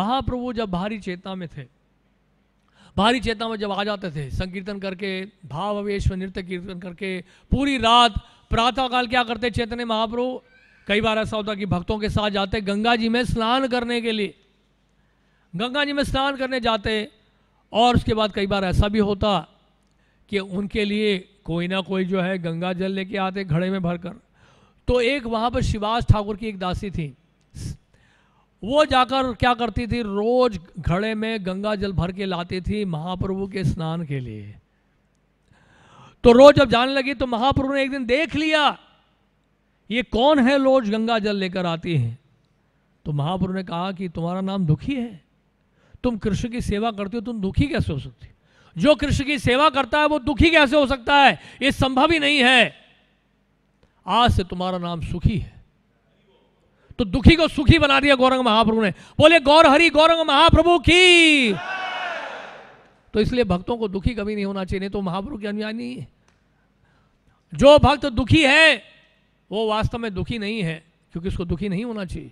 महाप्रभु जब भारी चेतना में थे भारी चेतना में जब आ जाते थे संकीर्तन करके भाव अवेश नृत्य कीर्तन करके पूरी रात प्रातः काल क्या करते चैतन्य महाप्रभु कई बार ऐसा होता कि भक्तों के साथ जाते गंगा जी में स्नान करने के लिए गंगा जी में स्नान करने जाते और उसके बाद कई बार ऐसा भी होता कि उनके लिए कोई ना कोई जो है गंगा जल लेके आते घड़े में भरकर तो एक वहाँ पर शिवास ठाकुर की एक दासी थी वो जाकर क्या करती थी रोज घड़े में गंगा जल भर के लाती थी महाप्रभु के स्नान के लिए तो रोज जब जाने लगी तो महाप्रभु ने एक दिन देख लिया ये कौन है रोज गंगा जल लेकर आती है तो महाप्रभु ने कहा कि तुम्हारा नाम दुखी है तुम कृष्ण की सेवा करते हो तुम दुखी कैसे हो सकती जो कृष्ण की सेवा करता है वो दुखी कैसे हो सकता है ये संभव ही नहीं है आज से तुम्हारा नाम सुखी है तो दुखी को सुखी बना दिया गौरंग महाप्रभु ने बोले गौर हरि गौरंग महाप्रभु की तो इसलिए भक्तों को दुखी कभी नहीं होना चाहिए नहीं तो महाप्रभु की अनुयायी है जो भक्त दुखी है वो वास्तव में दुखी नहीं है क्योंकि उसको दुखी नहीं होना चाहिए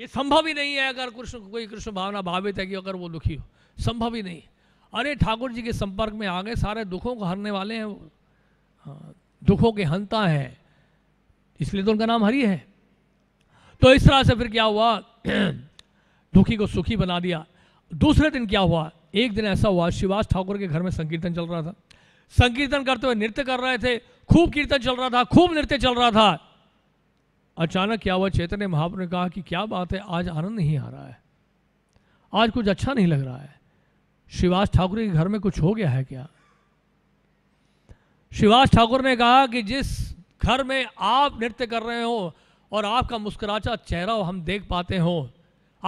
ये संभव ही नहीं है अगर कृष्ण कोई कृष्ण भावना भावित है कि अगर वो दुखी हो संभव ही नहीं अरे ठाकुर जी के संपर्क में आ गए सारे दुखों को हरने वाले हैं हाँ, दुखों के हंता है इसलिए तो उनका नाम हरि है तो इस तरह से फिर क्या हुआ दुखी को सुखी बना दिया दूसरे दिन क्या हुआ एक दिन ऐसा हुआ शिवास ठाकुर के घर में संकीर्तन चल रहा था संकीर्तन करते हुए नृत्य कर रहे थे खूब कीर्तन चल रहा था खूब नृत्य चल रहा था अचानक क्या हुआ चैतन्य महाप्रभु ने कहा कि क्या बात है आज आनंद नहीं आ रहा है आज कुछ अच्छा नहीं लग रहा है शिवास ठाकुर के घर में कुछ हो गया है क्या शिवास ठाकुर ने कहा कि जिस घर में आप नृत्य कर रहे हो और आपका मुस्कुराचा चेहरा हम देख पाते हो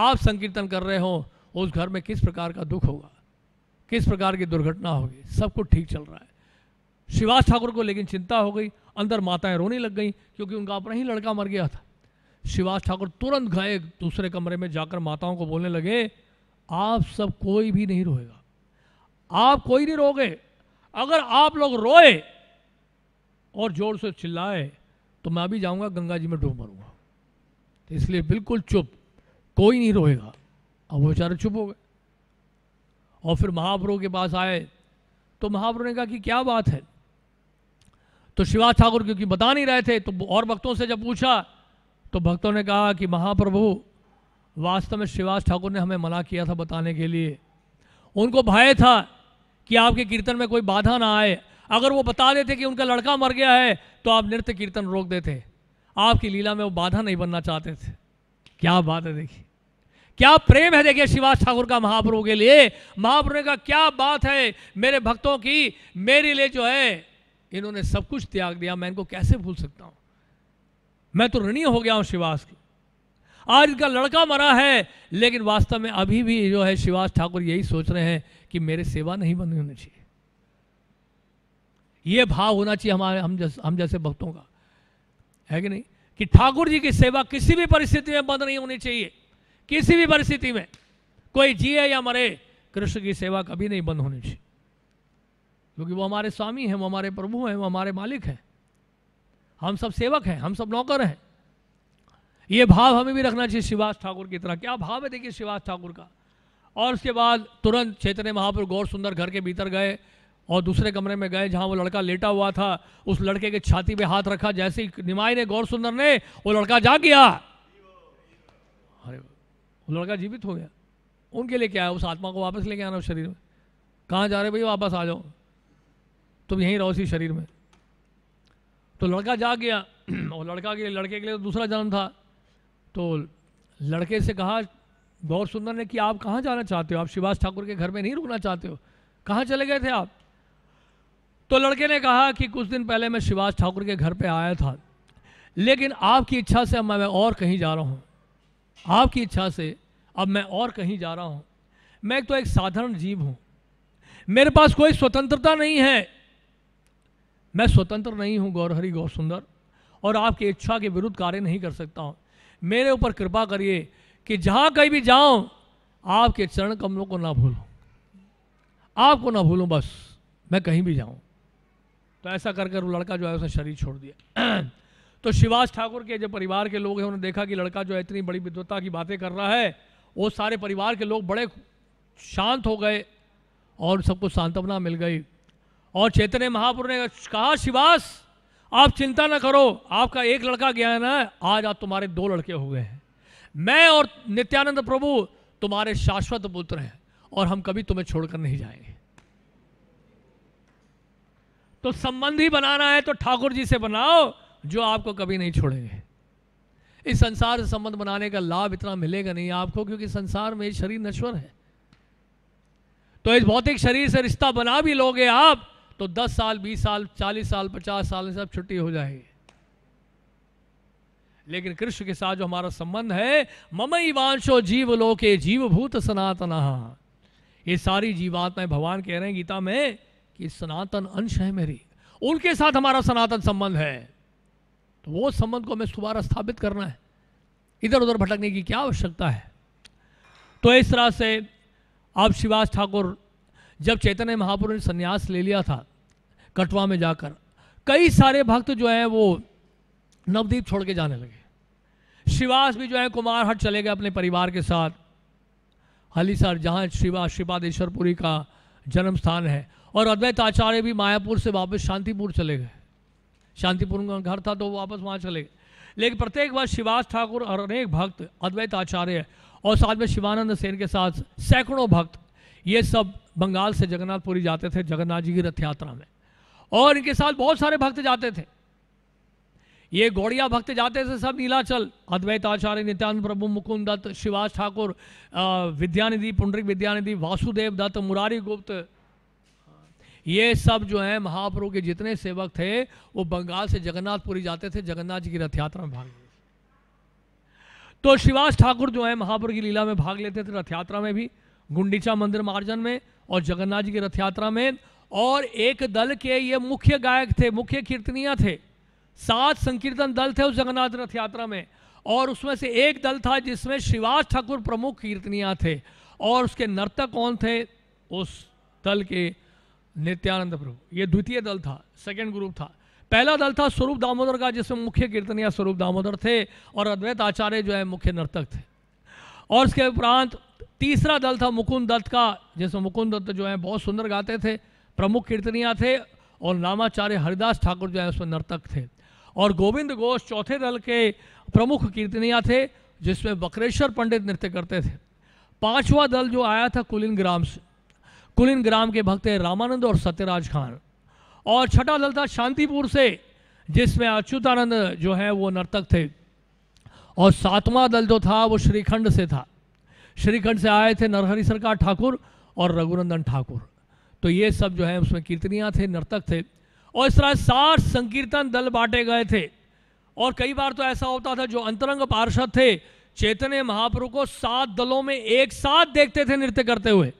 आप संकीर्तन कर रहे हो उस घर में किस प्रकार का दुख होगा किस प्रकार की दुर्घटना होगी सब कुछ ठीक चल रहा है शिवास ठाकुर को लेकिन चिंता हो गई अंदर माताएं रोने लग गई क्योंकि उनका अपना ही लड़का मर गया था शिवास ठाकुर तुरंत गए दूसरे कमरे में जाकर माताओं को बोलने लगे आप सब कोई भी नहीं रोएगा आप कोई नहीं रोगे अगर आप लोग रोए और जोर से चिल्लाए तो मैं अभी जाऊंगा गंगा जी में डूब मरूंगा तो इसलिए बिल्कुल चुप कोई नहीं रोएगा अब वो बेचारे चुप हो गए और फिर महाप्रभु के पास आए तो महाप्रभु ने कहा कि क्या बात है तो शिवाज ठाकुर क्योंकि बता नहीं रहे थे तो और भक्तों से जब पूछा तो भक्तों ने कहा कि महाप्रभु वास्तव में शिवाज ठाकुर ने हमें मना किया था बताने के लिए उनको भय था कि आपके कीर्तन में कोई बाधा ना आए अगर वो बता देते कि उनका लड़का मर गया है तो आप नृत्य कीर्तन रोक देते आपकी लीला में वो बाधा नहीं बनना चाहते थे क्या बात है देखिए क्या प्रेम है देखिए शिवाज ठाकुर का महाप्रभु के लिए महाप्रभु का क्या बात है मेरे भक्तों की मेरे लिए जो है इन्होंने सब कुछ त्याग दिया मैं इनको कैसे भूल सकता हूं मैं तो ऋणी हो गया हूं शिवास की आज इनका लड़का मरा है लेकिन वास्तव में अभी भी जो है शिवास ठाकुर यही सोच रहे हैं कि मेरे सेवा नहीं बनी होनी चाहिए ये भाव होना चाहिए हमारे हम जैसे हम जैसे भक्तों का है कि नहीं कि ठाकुर जी की सेवा किसी भी परिस्थिति में बंद नहीं होनी चाहिए किसी भी परिस्थिति में कोई जिए या मरे कृष्ण की सेवा कभी नहीं बंद होनी चाहिए क्योंकि वो हमारे स्वामी हैं वो हमारे प्रभु हैं वो हमारे मालिक हैं हम सब सेवक हैं हम सब नौकर हैं ये भाव हमें भी रखना चाहिए शिवास ठाकुर की तरह क्या भाव है देखिए शिवास ठाकुर का और उसके बाद तुरंत चैतन्य महापुर गौर सुंदर घर के भीतर गए और दूसरे कमरे में गए जहाँ वो लड़का लेटा हुआ था उस लड़के के छाती पे हाथ रखा जैसे ही निमाई ने गौर सुंदर ने वो लड़का जा गया अरे वो लड़का जीवित हो गया उनके लिए क्या है उस आत्मा को वापस लेके आना उस शरीर में कहाँ जा रहे भाई वापस आ जाओ तुम यहीं रहो इसी शरीर में तो लड़का जा गया और लड़का के लड़के के लिए तो दूसरा जन्म था तो लड़के से कहा गौर सुंदर ने कि आप कहाँ जाना चाहते हो आप शिवास ठाकुर के घर में नहीं रुकना चाहते हो कहाँ चले गए थे आप तो लड़के ने कहा कि कुछ दिन पहले मैं शिवास ठाकुर के घर पे आया था लेकिन आपकी इच्छा से अब मैं और कहीं जा रहा हूँ आपकी इच्छा से अब मैं और कहीं जा रहा हूँ मैं तो एक साधारण जीव हूँ मेरे पास कोई स्वतंत्रता नहीं है मैं स्वतंत्र नहीं हूँ गौरहरी गौर सुंदर और आपकी इच्छा के विरुद्ध कार्य नहीं कर सकता हूँ मेरे ऊपर कृपा करिए कि जहाँ कहीं भी जाऊँ आपके चरण कमलों को ना भूलूँ आपको ना भूलूँ बस मैं कहीं भी जाऊँ तो ऐसा करके वो लड़का जो है उसने शरीर छोड़ दिया तो शिवाज ठाकुर के जो परिवार के लोग हैं उन्होंने देखा कि लड़का जो है इतनी बड़ी विद्वता की बातें कर रहा है वो सारे परिवार के लोग बड़े शांत हो गए और सबको सांत्वना मिल गई और चैतन्य महापुर ने कहा शिवास आप चिंता ना करो आपका एक लड़का गया है ना आज आप तुम्हारे दो लड़के हो गए हैं मैं और नित्यानंद प्रभु तुम्हारे शाश्वत पुत्र हैं और हम कभी तुम्हें छोड़कर नहीं जाएंगे तो संबंध ही बनाना है तो ठाकुर जी से बनाओ जो आपको कभी नहीं छोड़ेंगे इस संसार से संबंध बनाने का लाभ इतना मिलेगा नहीं आपको क्योंकि संसार में शरीर नश्वर है तो इस भौतिक शरीर से रिश्ता बना भी लोगे आप तो 10 साल 20 साल 40 साल 50 साल सब छुट्टी हो जाएगी लेकिन कृष्ण के साथ जो हमारा संबंध है ममई वांशो जीव लोके भूत सनातन ये सारी जीवात्माएं भगवान कह रहे हैं गीता में कि सनातन अंश है मेरी उनके साथ हमारा सनातन संबंध है तो वो संबंध को हमें दोबारा स्थापित करना है इधर उधर भटकने की क्या आवश्यकता है तो इस तरह से अब शिवास ठाकुर जब चैतन्य महापुरुष ने संन्यास ले लिया था कटवा में जाकर कई सारे भक्त जो हैं वो नवदीप छोड़ के जाने लगे शिवास भी जो है कुमार हट चले गए अपने परिवार के साथ हलीसर जहाँ शिवा शिवादेश्वरपुरी का जन्म स्थान है और अद्वैत आचार्य भी मायापुर से वापस शांतिपुर चले गए शांतिपुर का घर था तो वापस वहाँ चले गए लेकिन प्रत्येक बार शिवास ठाकुर और अनेक भक्त अद्वैत आचार्य और साथ में शिवानंद सेन के साथ सैकड़ों भक्त ये सब बंगाल से जगन्नाथपुरी जाते थे जगन्नाथ जी की रथ यात्रा में और इनके साथ बहुत सारे भक्त जाते थे ये गौड़िया भक्त जाते थे सब नीलाचल अद्वैत आचार्य नित्यानंद प्रभु मुकुंद दत्त शिवास ठाकुर विद्यानिधि पुंडरिक विद्यानिधि वासुदेव दत्त मुरारी गुप्त ये सब जो है महाप्रभु के जितने सेवक थे वो बंगाल से जगन्नाथपुरी जाते थे जगन्नाथ जी की रथ यात्रा में भाग लेते तो शिवास ठाकुर जो है महाप्रभु की लीला में भाग लेते थे रथ यात्रा में भी गुंडीचा मंदिर मार्जन में और जगन्नाथ जी की रथ यात्रा में और एक दल के ये मुख्य गायक थे मुख्य कीर्तनिया थे सात संकीर्तन दल थे उस जगन्नाथ रथ यात्रा में और उसमें से एक दल था जिसमें शिवाज ठाकुर प्रमुख कीर्तनिया थे और उसके नर्तक कौन थे उस दल के नित्यानंद प्रभु ये द्वितीय दल था सेकेंड ग्रुप था पहला दल था स्वरूप दामोदर का जिसमें मुख्य कीर्तनिया स्वरूप दामोदर थे और अद्वैत आचार्य जो है मुख्य नर्तक थे और उसके उपरांत तीसरा दल था मुकुंद दत्त का जिसमें मुकुंद दत्त जो है बहुत सुंदर गाते थे प्रमुख कीर्तनिया थे और नामाचार्य हरिदास ठाकुर जो है उसमें नर्तक थे और गोविंद घोष चौथे दल के प्रमुख कीर्तनिया थे जिसमें बकरेश्वर पंडित नृत्य करते थे पांचवा दल जो आया था कुलिन ग्राम से कुलिन ग्राम के भक्त रामानंद और सत्यराज खान और छठा दल था शांतिपुर से जिसमें अच्युतानंद जो है वो नर्तक थे और सातवां दल जो था वो श्रीखंड से था श्रीखंड से आए थे नरहरि सरकार ठाकुर और रघुनंदन ठाकुर तो ये सब जो है उसमें कीर्तनियाँ थे नर्तक थे और इस तरह साठ संकीर्तन दल बांटे गए थे और कई बार तो ऐसा होता था जो अंतरंग पार्षद थे चैतन्य महाप्रभु को सात दलों में एक साथ देखते थे नृत्य करते हुए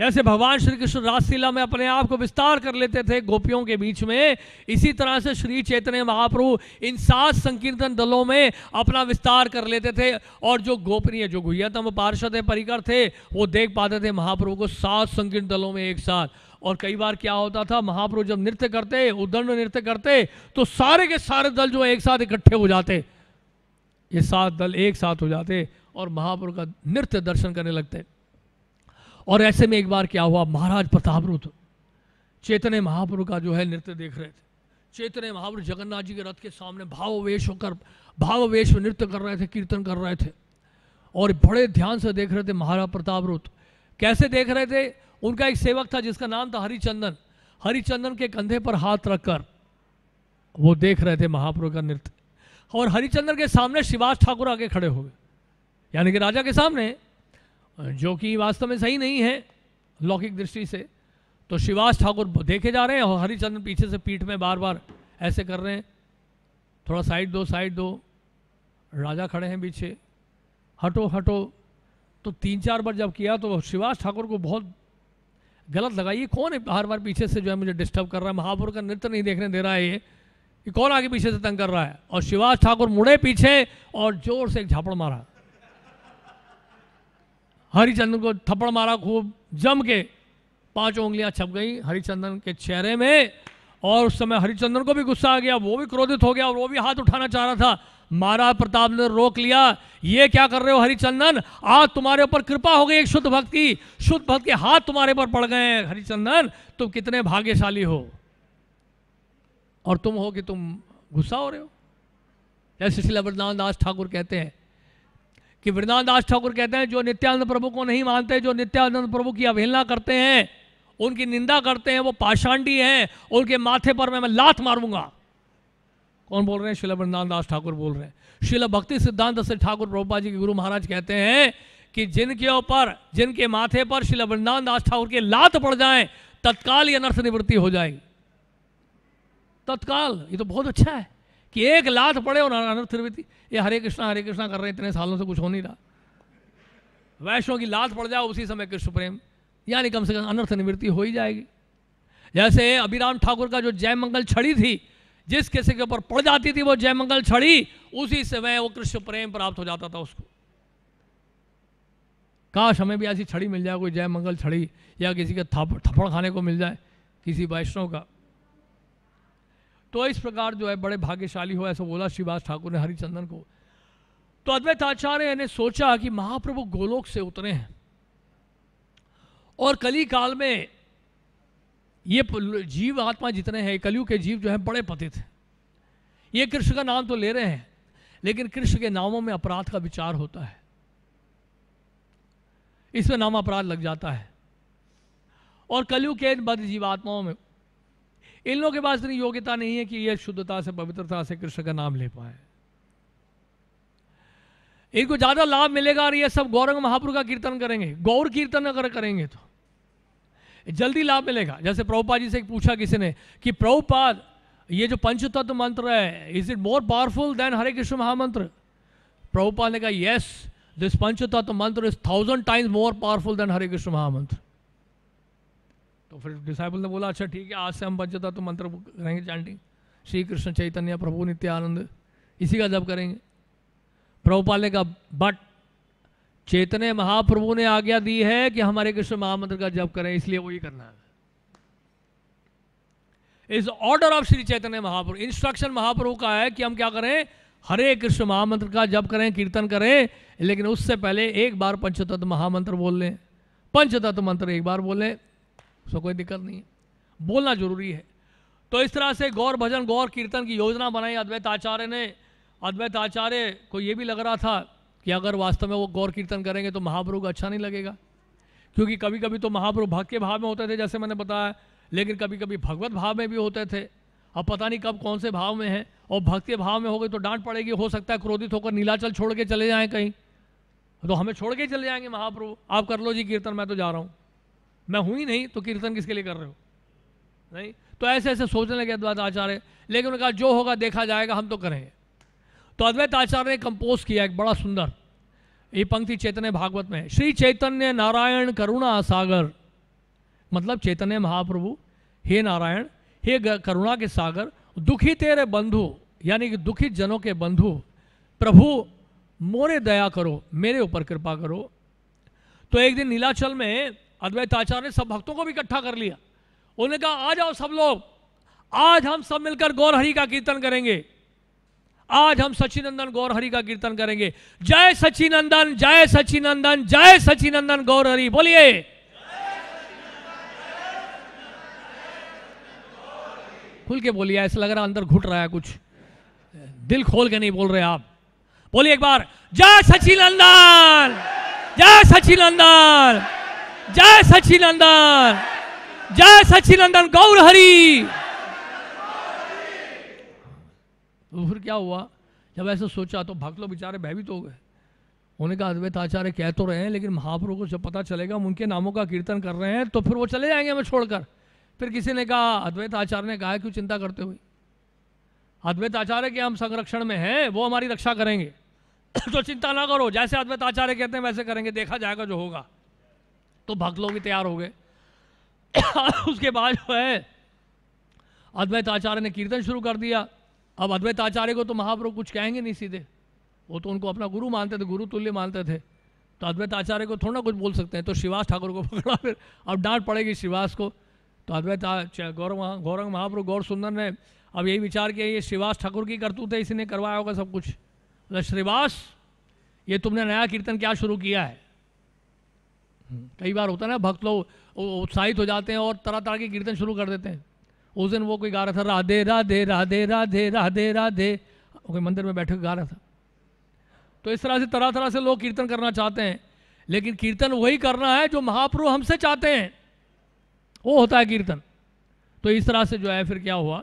जैसे भगवान श्री कृष्ण रासलीला में अपने आप को विस्तार कर लेते थे गोपियों के बीच में इसी तरह से श्री चैतन्य महाप्रभु इन सात संकीर्तन दलों में अपना विस्तार कर लेते थे और जो गोपनीय जो गुहतम पार्षद परिकर थे वो देख पाते थे महाप्रभु को सात संकीर्तन दलों में एक साथ और कई बार क्या होता था महाप्रभु जब नृत्य करते उदंड नृत्य करते तो सारे के सारे दल जो एक साथ इकट्ठे हो जाते ये सात दल एक साथ हो जाते और महाप्रभु का नृत्य दर्शन करने लगते और ऐसे में एक बार क्या हुआ महाराज प्रताप रुद्र चेतने महाप्रभु का जो है नृत्य देख रहे थे चेतने महाप्रभु जगन्नाथ जी के रथ के सामने भाववेश होकर भाववेश में नृत्य कर रहे थे कीर्तन कर रहे थे और बड़े ध्यान से देख रहे थे महाराज प्रताप रुद्र कैसे देख रहे थे उनका एक सेवक था जिसका नाम था हरिचंदन हरिचंदन के कंधे पर हाथ रखकर वो देख रहे थे महाप्रभु का नृत्य और हरिचंदन के सामने शिवाज ठाकुर आगे खड़े हो गए यानी कि राजा के सामने जो कि वास्तव में सही नहीं है लौकिक दृष्टि से तो शिवास ठाकुर देखे जा रहे हैं और हरिचंद्र पीछे से पीठ में बार बार ऐसे कर रहे हैं थोड़ा साइड दो साइड दो राजा खड़े हैं पीछे हटो हटो तो तीन चार बार जब किया तो शिवास ठाकुर को बहुत गलत लगा ये कौन है हर बार पीछे से जो है मुझे डिस्टर्ब कर रहा है महापुर का नृत्य नहीं देखने दे रहा है ये कि कौन आगे पीछे से तंग कर रहा है और शिवाज ठाकुर मुड़े पीछे और जोर से एक झापड़ मारा हरिचंदन को थप्पड़ मारा खूब जम के पांच उंगलियां छप गई हरिचंदन के चेहरे में और उस समय हरिचंदन को भी गुस्सा आ गया वो भी क्रोधित हो गया और वो भी हाथ उठाना चाह रहा था महाराज प्रताप ने रोक लिया ये क्या कर रहे हो हरिचंदन आज तुम्हारे ऊपर कृपा हो गई एक शुद्ध भक्त की शुद्ध भक्त के हाथ तुम्हारे ऊपर पड़ गए हरिचंदन तुम कितने भाग्यशाली हो और तुम हो कि तुम गुस्सा हो रहे हो जैसे श्री अमरनाथ दास ठाकुर कहते हैं कि वृंदावन दास ठाकुर कहते हैं जो नित्यानंद प्रभु को नहीं मानते जो नित्यानंद प्रभु की अवहेलना करते हैं उनकी निंदा करते हैं वो पाषांडी हैं उनके माथे पर मैं, मैं लात मारूंगा कौन बोल रहे हैं शिला वृंदावन दास ठाकुर बोल रहे हैं शिला भक्ति सिद्धांत से ठाकुर प्रभुपा जी के गुरु महाराज कहते हैं कि जिनके ऊपर जिनके माथे पर शिला वृंदावन दास ठाकुर के लात पड़ जाए तत्काल ये अनर्थ निवृत्ति हो जाएगी तत्काल ये तो बहुत अच्छा है कि एक लात पड़े और अनर्थ त्रिवेदी ये हरे कृष्णा हरे कृष्णा कर रहे इतने सालों से कुछ हो नहीं रहा वैष्णव की लात पड़ जाओ उसी समय कृष्ण प्रेम यानी कम से कम अनर्थ निवृत्ति हो ही जाएगी जैसे अभिराम ठाकुर का जो जयमंगल छड़ी थी जिस किसी के ऊपर पड़ जाती थी वो जयमंगल छड़ी उसी समय वो कृष्ण प्रेम प्राप्त हो जाता था उसको काश हमें भी ऐसी छड़ी मिल जाए कोई जयमंगल छड़ी या किसी का थप्पड़ खाने को मिल जाए किसी वैष्णव का तो इस प्रकार जो है बड़े भाग्यशाली हो ऐसा बोला श्रीवास ठाकुर ने हरिचंदन को तो अद्वैत आचार्य ने सोचा कि महाप्रभु गोलोक से उतरे हैं और कली काल में ये जीव आत्मा जितने हैं कलयुग के जीव जो है बड़े पतित हैं ये कृष्ण का नाम तो ले रहे हैं लेकिन कृष्ण के नामों में अपराध का विचार होता है इसमें नाम अपराध लग जाता है और कलयुग के बद जीवात्माओं में इन लोगों के पास इतनी योग्यता नहीं है कि ये शुद्धता से पवित्रता से कृष्ण का नाम ले पाए इनको ज्यादा लाभ मिलेगा और ये सब गौरंग महापुरु का कीर्तन करेंगे गौर कीर्तन अगर करेंगे तो जल्दी लाभ मिलेगा जैसे प्रभुपाद जी से पूछा किसी ने कि प्रभुपाद ये जो पंचतत्व मंत्र है is it more powerful than Hare Krishna महामंत्र प्रभुपाद ने कहा यस दिस पंचतत्व मंत्र is thousand times more powerful than Hare Krishna महामंत्र तो फिर डिसाइबल ने बोला अच्छा ठीक है आज से हम बच जाता तो मंत्र करेंगे चैंटिंग श्री कृष्ण चैतन्य प्रभु नित्यानंद इसी का जब करेंगे प्रभुपाल ने कहा बट चेतने महाप्रभु ने आज्ञा दी है कि हमारे कृष्ण महामंत्र का जप करें इसलिए वही करना है इस order of Shri Chaitanya Mahaprabhu instruction Mahaprabhu का है कि हम क्या करें हरे कृष्ण महामंत्र का जप करें कीर्तन करें लेकिन उससे पहले एक बार पंचतत्व महामंत्र बोल लें पंचतत्व मंत्र एक बार बोलें उसको कोई दिक्कत नहीं है बोलना जरूरी है तो इस तरह से गौर भजन गौर कीर्तन की योजना बनाई अद्वैत आचार्य ने अद्वैत आचार्य को ये भी लग रहा था कि अगर वास्तव में वो गौर कीर्तन करेंगे तो महाप्रभु को अच्छा नहीं लगेगा क्योंकि कभी कभी तो महाप्रभु भक्त के भाव में होते थे जैसे मैंने बताया लेकिन कभी कभी भगवत भाव में भी होते थे अब पता नहीं कब कौन से भाव में है और भक्त के भाव में हो गए तो डांट पड़ेगी हो सकता है क्रोधित होकर नीलाचल छोड़ के चले जाएँ कहीं तो हमें छोड़ के चले जाएंगे महाप्रभु आप कर लो जी कीर्तन मैं तो जा रहा हूँ मैं हूं ही नहीं तो कीर्तन किसके लिए कर रहे हो नहीं तो ऐसे ऐसे सोचने लगे अद्वैत आचार्य लेकिन उन्होंने कहा जो होगा देखा जाएगा हम तो करेंगे तो अद्वैत आचार्य ने कंपोज किया एक बड़ा सुंदर ये पंक्ति चैतन्य भागवत में श्री चैतन्य नारायण करुणा सागर मतलब चैतन्य महाप्रभु हे नारायण हे करुणा के सागर दुखी तेरे बंधु यानी कि दुखी जनों के बंधु प्रभु मोरे दया करो मेरे ऊपर कृपा करो तो एक दिन नीलाचल में अद्वैत आचार्य ने सब भक्तों को भी इकट्ठा कर लिया उन्होंने कहा आ जाओ सब लोग आज हम सब मिलकर गौरहरी का कीर्तन करेंगे आज हम सचिनंदन गौरहरि का कीर्तन करेंगे जय सचिनंदन जय सचिनंदन जय सचिनंदन गौरहरी बोलिए खुल के बोलिए ऐसा लग रहा अंदर घुट रहा है कुछ दिल खोल के नहीं बोल रहे आप बोलिए एक बार जय सचिनंदन जय सचिनंदन जय नंदन जय नंदन गौर हरी तो फिर क्या हुआ जब ऐसा सोचा तो भक्त लोग बेचारे भयभीत हो गए उन्हें कहा अद्वैत आचार्य कह तो रहे हैं लेकिन महाप्रभु को जब पता चलेगा हम उनके नामों का कीर्तन कर रहे हैं तो फिर वो चले जाएंगे हमें छोड़कर फिर किसी ने कहा अद्वैत आचार्य ने कहा क्यों चिंता करते हुए अद्वैत आचार्य के हम संरक्षण में हैं वो हमारी रक्षा करेंगे तो चिंता ना करो जैसे अद्वैत आचार्य कहते हैं वैसे करेंगे देखा जाएगा जो होगा तो भक्त लोग भी तैयार हो गए उसके बाद जो है अद्वैत आचार्य ने कीर्तन शुरू कर दिया अब अद्वैत आचार्य को तो महाप्रभु कुछ कहेंगे नहीं सीधे वो तो उनको अपना गुरु मानते थे गुरु तुल्य मानते थे तो अद्वैत आचार्य को थोड़ा कुछ बोल सकते हैं तो श्रीवास ठाकुर को पकड़ा फिर अब डांट पड़ेगी श्रीवास को तो अद्वैत गौरव गौरंग महाप्रभु गौर सुंदर ने अब यही विचार किया ये श्रीवास ठाकुर की करतूत है ने करवाया होगा सब कुछ श्रीवास ये तुमने नया कीर्तन क्या शुरू किया है कई बार होता है ना भक्त लोग उत्साहित हो जाते हैं और तरह तरह के कीर्तन शुरू कर देते हैं उस दिन वो कोई गा रहा था राधे राधे राधे राधे राधे राधे कोई मंदिर में बैठे गा रहा था तो इस तरह से तरह तरह से लोग कीर्तन करना चाहते हैं लेकिन कीर्तन वही करना है जो महाप्रभु हमसे चाहते हैं वो होता है कीर्तन तो इस तरह से जो है फिर क्या हुआ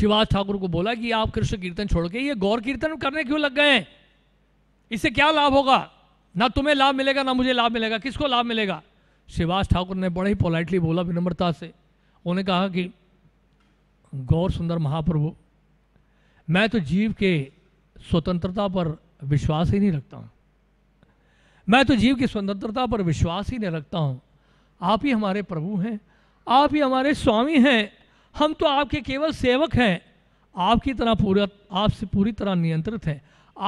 शिवाज ठाकुर को बोला कि आप कृष्ण कीर्तन छोड़ के ये गौर कीर्तन करने क्यों लग गए हैं इससे क्या लाभ होगा ना तुम्हें लाभ मिलेगा ना मुझे लाभ मिलेगा किसको लाभ मिलेगा शिवास ठाकुर ने बड़े ही पोलाइटली बोला विनम्रता से उन्होंने कहा कि गौर सुंदर महाप्रभु मैं तो जीव के स्वतंत्रता पर विश्वास ही नहीं रखता हूँ मैं तो जीव की स्वतंत्रता पर विश्वास ही नहीं रखता हूँ आप ही हमारे प्रभु हैं आप ही हमारे स्वामी हैं हम तो आपके केवल सेवक हैं आपकी तरह पूरा आपसे पूरी तरह नियंत्रित हैं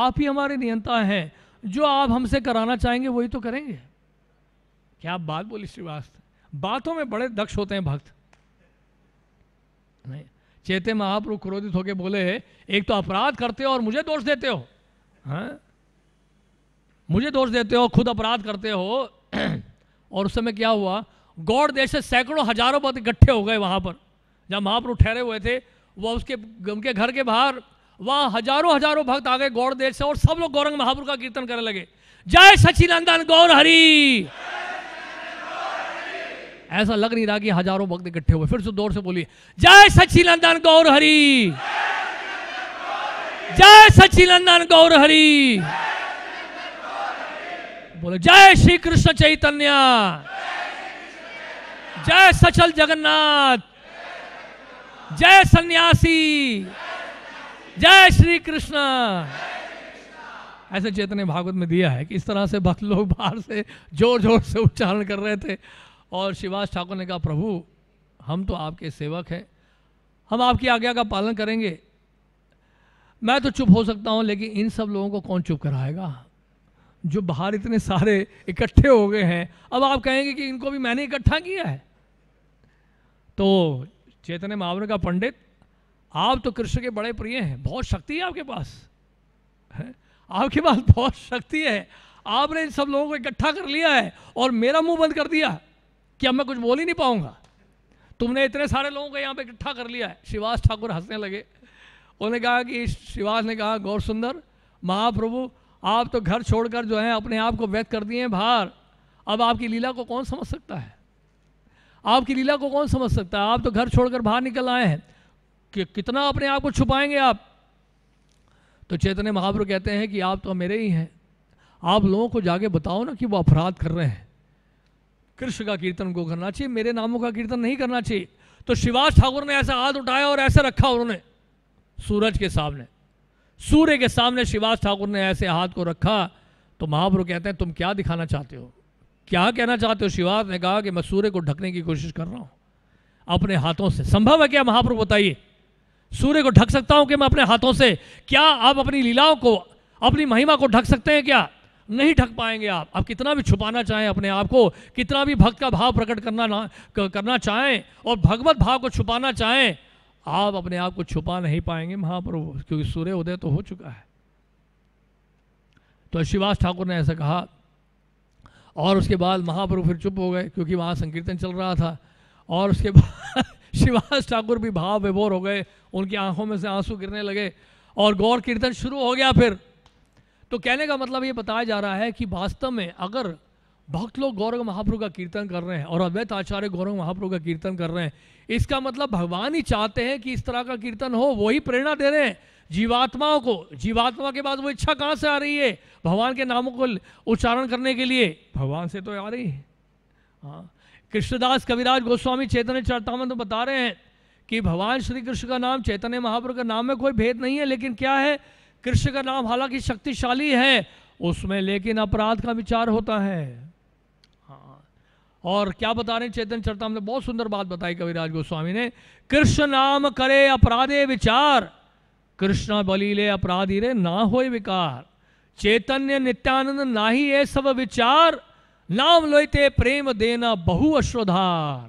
आप ही हमारे नियंता हैं जो आप हमसे कराना चाहेंगे वही तो करेंगे क्या आप बात बोली श्रीवास्तव बातों में बड़े दक्ष होते हैं भक्त नहीं चेते महाप्रभु क्रोधित होकर बोले एक तो अपराध करते हो और मुझे दोष देते हो हाँ? मुझे दोष देते हो खुद अपराध करते हो और उस समय क्या हुआ गौड़ देश से सैकड़ों हजारों बहुत इकट्ठे हो गए वहां पर जहां महाप्रभु ठहरे हुए थे वह उसके उनके घर के बाहर वहां हजारों हजारों भक्त आ गए गौर देश से और सब लोग गौरंग महापुर का कीर्तन करने लगे जय सचिनंदन गौर हरी ऐसा लग नहीं रहा कि हजारों भक्त इकट्ठे हुए फिर से दौर से बोली जय सचिनंदन गौर हरी जय सचिनंदन गौर हरी बोले जय श्री कृष्ण चैतन्य जय सचल जगन्नाथ जय सन्यासी जय श्री कृष्ण ऐसे चेतन भागवत में दिया है कि इस तरह से भक्त लोग बाहर से जोर जोर से उच्चारण कर रहे थे और शिवास ठाकुर ने कहा प्रभु हम तो आपके सेवक हैं हम आपकी आज्ञा का पालन करेंगे मैं तो चुप हो सकता हूं लेकिन इन सब लोगों को कौन चुप कराएगा जो बाहर इतने सारे इकट्ठे हो गए हैं अब आप कहेंगे कि इनको भी मैंने इकट्ठा किया है तो चेतन महावर का पंडित आप तो कृष्ण के बड़े प्रिय हैं बहुत शक्ति है आपके पास है? आपके पास बहुत शक्ति है आपने इन सब लोगों को इकट्ठा कर लिया है और मेरा मुंह बंद कर दिया कि अब मैं कुछ बोल ही नहीं पाऊंगा तुमने इतने सारे लोगों को यहाँ पे इकट्ठा कर लिया है शिवास ठाकुर हंसने लगे उन्होंने कहा कि शिवास ने कहा गौर सुंदर महाप्रभु आप तो घर छोड़कर जो है अपने आप को व्यक्त कर दिए हैं बाहर अब आपकी लीला को कौन समझ सकता है आपकी लीला को कौन समझ सकता है आप तो घर छोड़कर बाहर निकल आए हैं कि कितना अपने आप को छुपाएंगे आप तो चैतन्य महाप्रभु कहते हैं कि आप तो मेरे ही हैं आप लोगों को जाके बताओ ना कि वो अपराध कर रहे हैं कृष्ण का कीर्तन को करना चाहिए मेरे नामों का कीर्तन नहीं करना चाहिए तो शिवाज ठाकुर ने ऐसा हाथ उठाया और ऐसे रखा उन्होंने सूरज के सामने सूर्य के सामने शिवाज ठाकुर ने ऐसे हाथ को रखा तो महाप्रभु कहते हैं तुम क्या दिखाना चाहते हो क्या कहना चाहते हो शिवाज ने कहा कि मैं सूर्य को ढकने की कोशिश कर रहा हूं अपने हाथों से संभव है क्या महाप्रभु बताइए सूर्य को ढक सकता हूं कि मैं अपने हाथों से क्या आप अपनी लीलाओं को अपनी महिमा को ढक सकते हैं क्या नहीं ढक पाएंगे आप आप कितना भी छुपाना चाहें अपने आप को कितना भी भक्त का भाव प्रकट करना ना करना चाहें और भगवत भाव को छुपाना चाहें आप अपने आप को छुपा नहीं पाएंगे महाप्रभु क्योंकि सूर्य उदय तो हो चुका है तो शिवास ठाकुर ने ऐसा कहा और उसके बाद महाप्रभु फिर चुप हो गए क्योंकि वहां संकीर्तन चल रहा था और उसके बाद शिवास ठाकुर भी भाव विभोर हो गए उनकी आंखों में से आंसू गिरने लगे और गौर कीर्तन शुरू हो गया फिर तो कहने का मतलब ये बताया जा रहा है कि वास्तव में अगर भक्त लोग गौरव महाप्रभु का कीर्तन कर रहे हैं और अद्वैत आचार्य गौरव महाप्रभु का कीर्तन कर रहे हैं इसका मतलब भगवान ही चाहते हैं कि इस तरह का कीर्तन हो वही प्रेरणा दे रहे हैं जीवात्माओं को जीवात्मा के बाद वो इच्छा कहाँ से आ रही है भगवान के नामों को उच्चारण करने के लिए भगवान से तो आ रही है हाँ कृष्णदास कविराज गोस्वामी चैतन्य चरतामन तो बता रहे हैं कि भगवान श्री कृष्ण का नाम चैतन्य महाप्रभु का नाम में कोई भेद नहीं है लेकिन क्या है कृष्ण का नाम हालांकि शक्तिशाली है उसमें लेकिन अपराध का विचार होता है हाँ और क्या बता रहे हैं चैतन्य चरता ने बहुत सुंदर बात बताई कविराज गोस्वामी ने कृष्ण नाम करे अपराधे विचार कृष्ण बलीले अपराधी रे ना हो विकार चैतन्य नित्यानंद ना ही ये सब विचार नाम लोते प्रेम देना बहु अश्वधार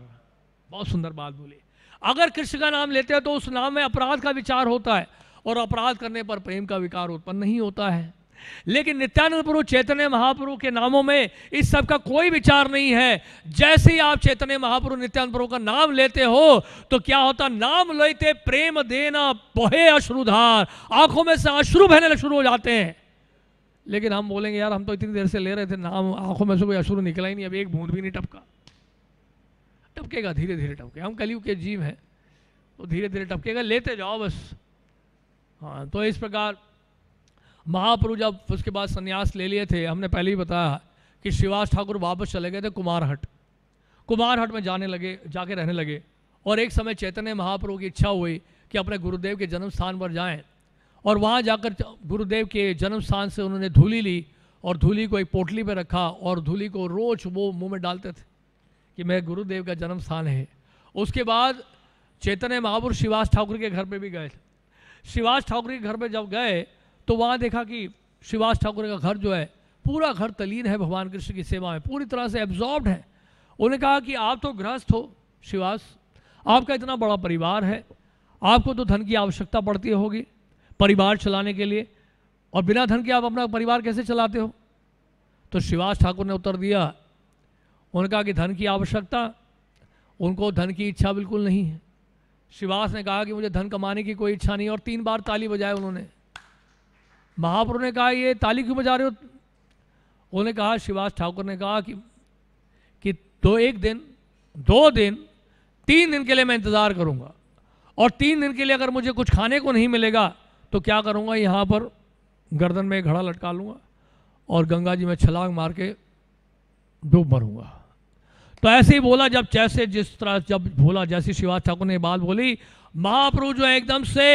बहुत सुंदर बात बोली अगर कृष्ण का नाम लेते हैं तो उस नाम में अपराध का विचार होता है और अपराध करने पर प्रेम का विकार उत्पन्न नहीं होता है लेकिन नित्यानंद प्रभु चैतन्य महाप्रभु के नामों में इस सब का कोई विचार नहीं है जैसे ही आप चैतन्य महाप्रभु नित्यानंद प्रभु का नाम लेते हो तो क्या होता नाम लेते प्रेम देना बहे अश्रुधार आंखों में से अश्रु बहने शुरू हो जाते हैं लेकिन हम बोलेंगे यार हम तो इतनी देर से ले रहे थे नाम आंखों में से कोई अश्रु निकला ही नहीं अब एक बूंद भी नहीं टपका टपकेगा धीरे धीरे टपके हम कलयुग के जीव हैं तो धीरे धीरे टपकेगा लेते जाओ बस हाँ तो इस प्रकार महाप्रभु जब उसके बाद संन्यास ले लिए थे हमने पहले ही बताया कि शिवास ठाकुर वापस चले गए थे कुमारहट कुमारहट में जाने लगे जाके रहने लगे और एक समय चैतन्य महाप्रभु की इच्छा हुई कि अपने गुरुदेव के जन्म स्थान पर जाएं और वहाँ जाकर गुरुदेव के जन्म स्थान से उन्होंने धूली ली और धूली को एक पोटली पर रखा और धूली को रोज़ वो मुंह में डालते थे कि मेरे गुरुदेव का जन्म स्थान है उसके बाद चैतन्य महापुर शिवास ठाकुर के घर पे भी गए शिवास ठाकुर के घर पे जब गए तो वहाँ देखा कि शिवास ठाकुर का घर जो है पूरा घर तलीन है भगवान कृष्ण की सेवा में पूरी तरह से एब्जॉर्ब है उन्हें कहा कि आप तो गृहस्थ हो शिवास आपका इतना बड़ा परिवार है आपको तो धन की आवश्यकता पड़ती होगी परिवार चलाने के लिए और बिना धन के आप अपना परिवार कैसे चलाते हो तो शिवास ठाकुर ने उत्तर दिया उन्होंने कहा कि धन की आवश्यकता उनको धन की इच्छा बिल्कुल नहीं है शिवास ने कहा कि मुझे धन कमाने की कोई इच्छा नहीं और तीन बार ताली बजाए उन्होंने महापुरु ने कहा ये ताली क्यों बजा रहे हो उन्होंने कहा शिवास ठाकुर ने कहा कि कि दो एक दिन दो दिन तीन दिन के लिए मैं इंतज़ार करूँगा और तीन दिन के लिए अगर मुझे कुछ खाने को नहीं मिलेगा तो क्या करूँगा यहाँ पर गर्दन में घड़ा लटका लूँगा और गंगा जी में छलांग मार के डूब मरूँगा तो ऐसे ही बोला जब जैसे जिस तरह जब बोला जैसे शिवाज ठाकुर ने बात बोली महाप्रभु जो एकदम से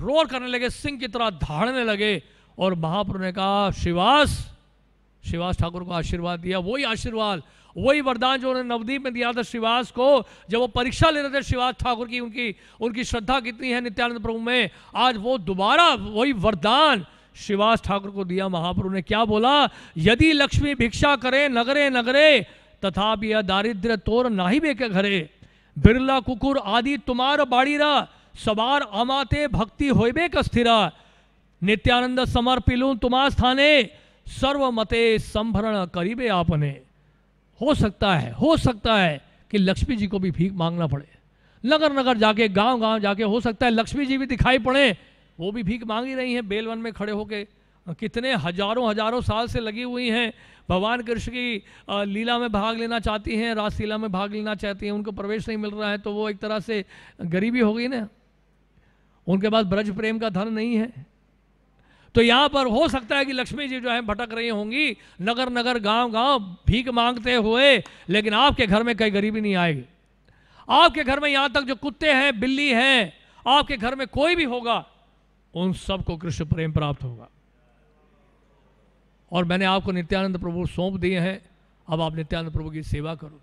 रोर करने लगे सिंह की तरह धाड़ने लगे और महाप्रभु ने कहा शिवास शिवास ठाकुर को आशीर्वाद दिया वही आशीर्वाद वही वरदान जो उन्होंने नवदीप में दिया था श्रीवास को जब वो परीक्षा ले रहे थे श्रीवास ठाकुर की उनकी उनकी श्रद्धा कितनी है नित्यानंद प्रभु में आज वो दोबारा वही वरदान श्रीवास ठाकुर को दिया महाप्रभु ने क्या बोला यदि लक्ष्मी भिक्षा करे नगरे नगरे तथा यह दारिद्र्य तोर नाही बेके घरे बिरला कुकुर आदि तुम्हार बाड़ीरा सवार अमाते भक्ति होबे कस्थिरा नित्यानंद समर्पिलू तुम्हार स्थाने मते संभरण करीबे आपने हो सकता है हो सकता है कि लक्ष्मी जी को भी भीख मांगना पड़े नगर नगर जाके गांव गांव जाके हो सकता है लक्ष्मी जी भी दिखाई पड़े वो भी भीख मांग ही रही हैं बेलवन में खड़े होके कितने हजारों हजारों साल से लगी हुई हैं भगवान कृष्ण की लीला में भाग लेना चाहती हैं रास लीला में भाग लेना चाहती हैं उनको प्रवेश नहीं मिल रहा है तो वो एक तरह से गरीबी हो गई ना उनके पास ब्रज प्रेम का धन नहीं है तो यहाँ पर हो सकता है कि लक्ष्मी जी जो है भटक रही होंगी नगर नगर गांव गांव भीख मांगते हुए लेकिन आपके घर में कई गरीबी नहीं आएगी आपके घर में यहाँ तक जो कुत्ते हैं बिल्ली हैं आपके घर में कोई भी होगा उन सबको कृष्ण प्रेम प्राप्त होगा और मैंने आपको नित्यानंद प्रभु सौंप दिए हैं अब आप नित्यानंद प्रभु की सेवा करो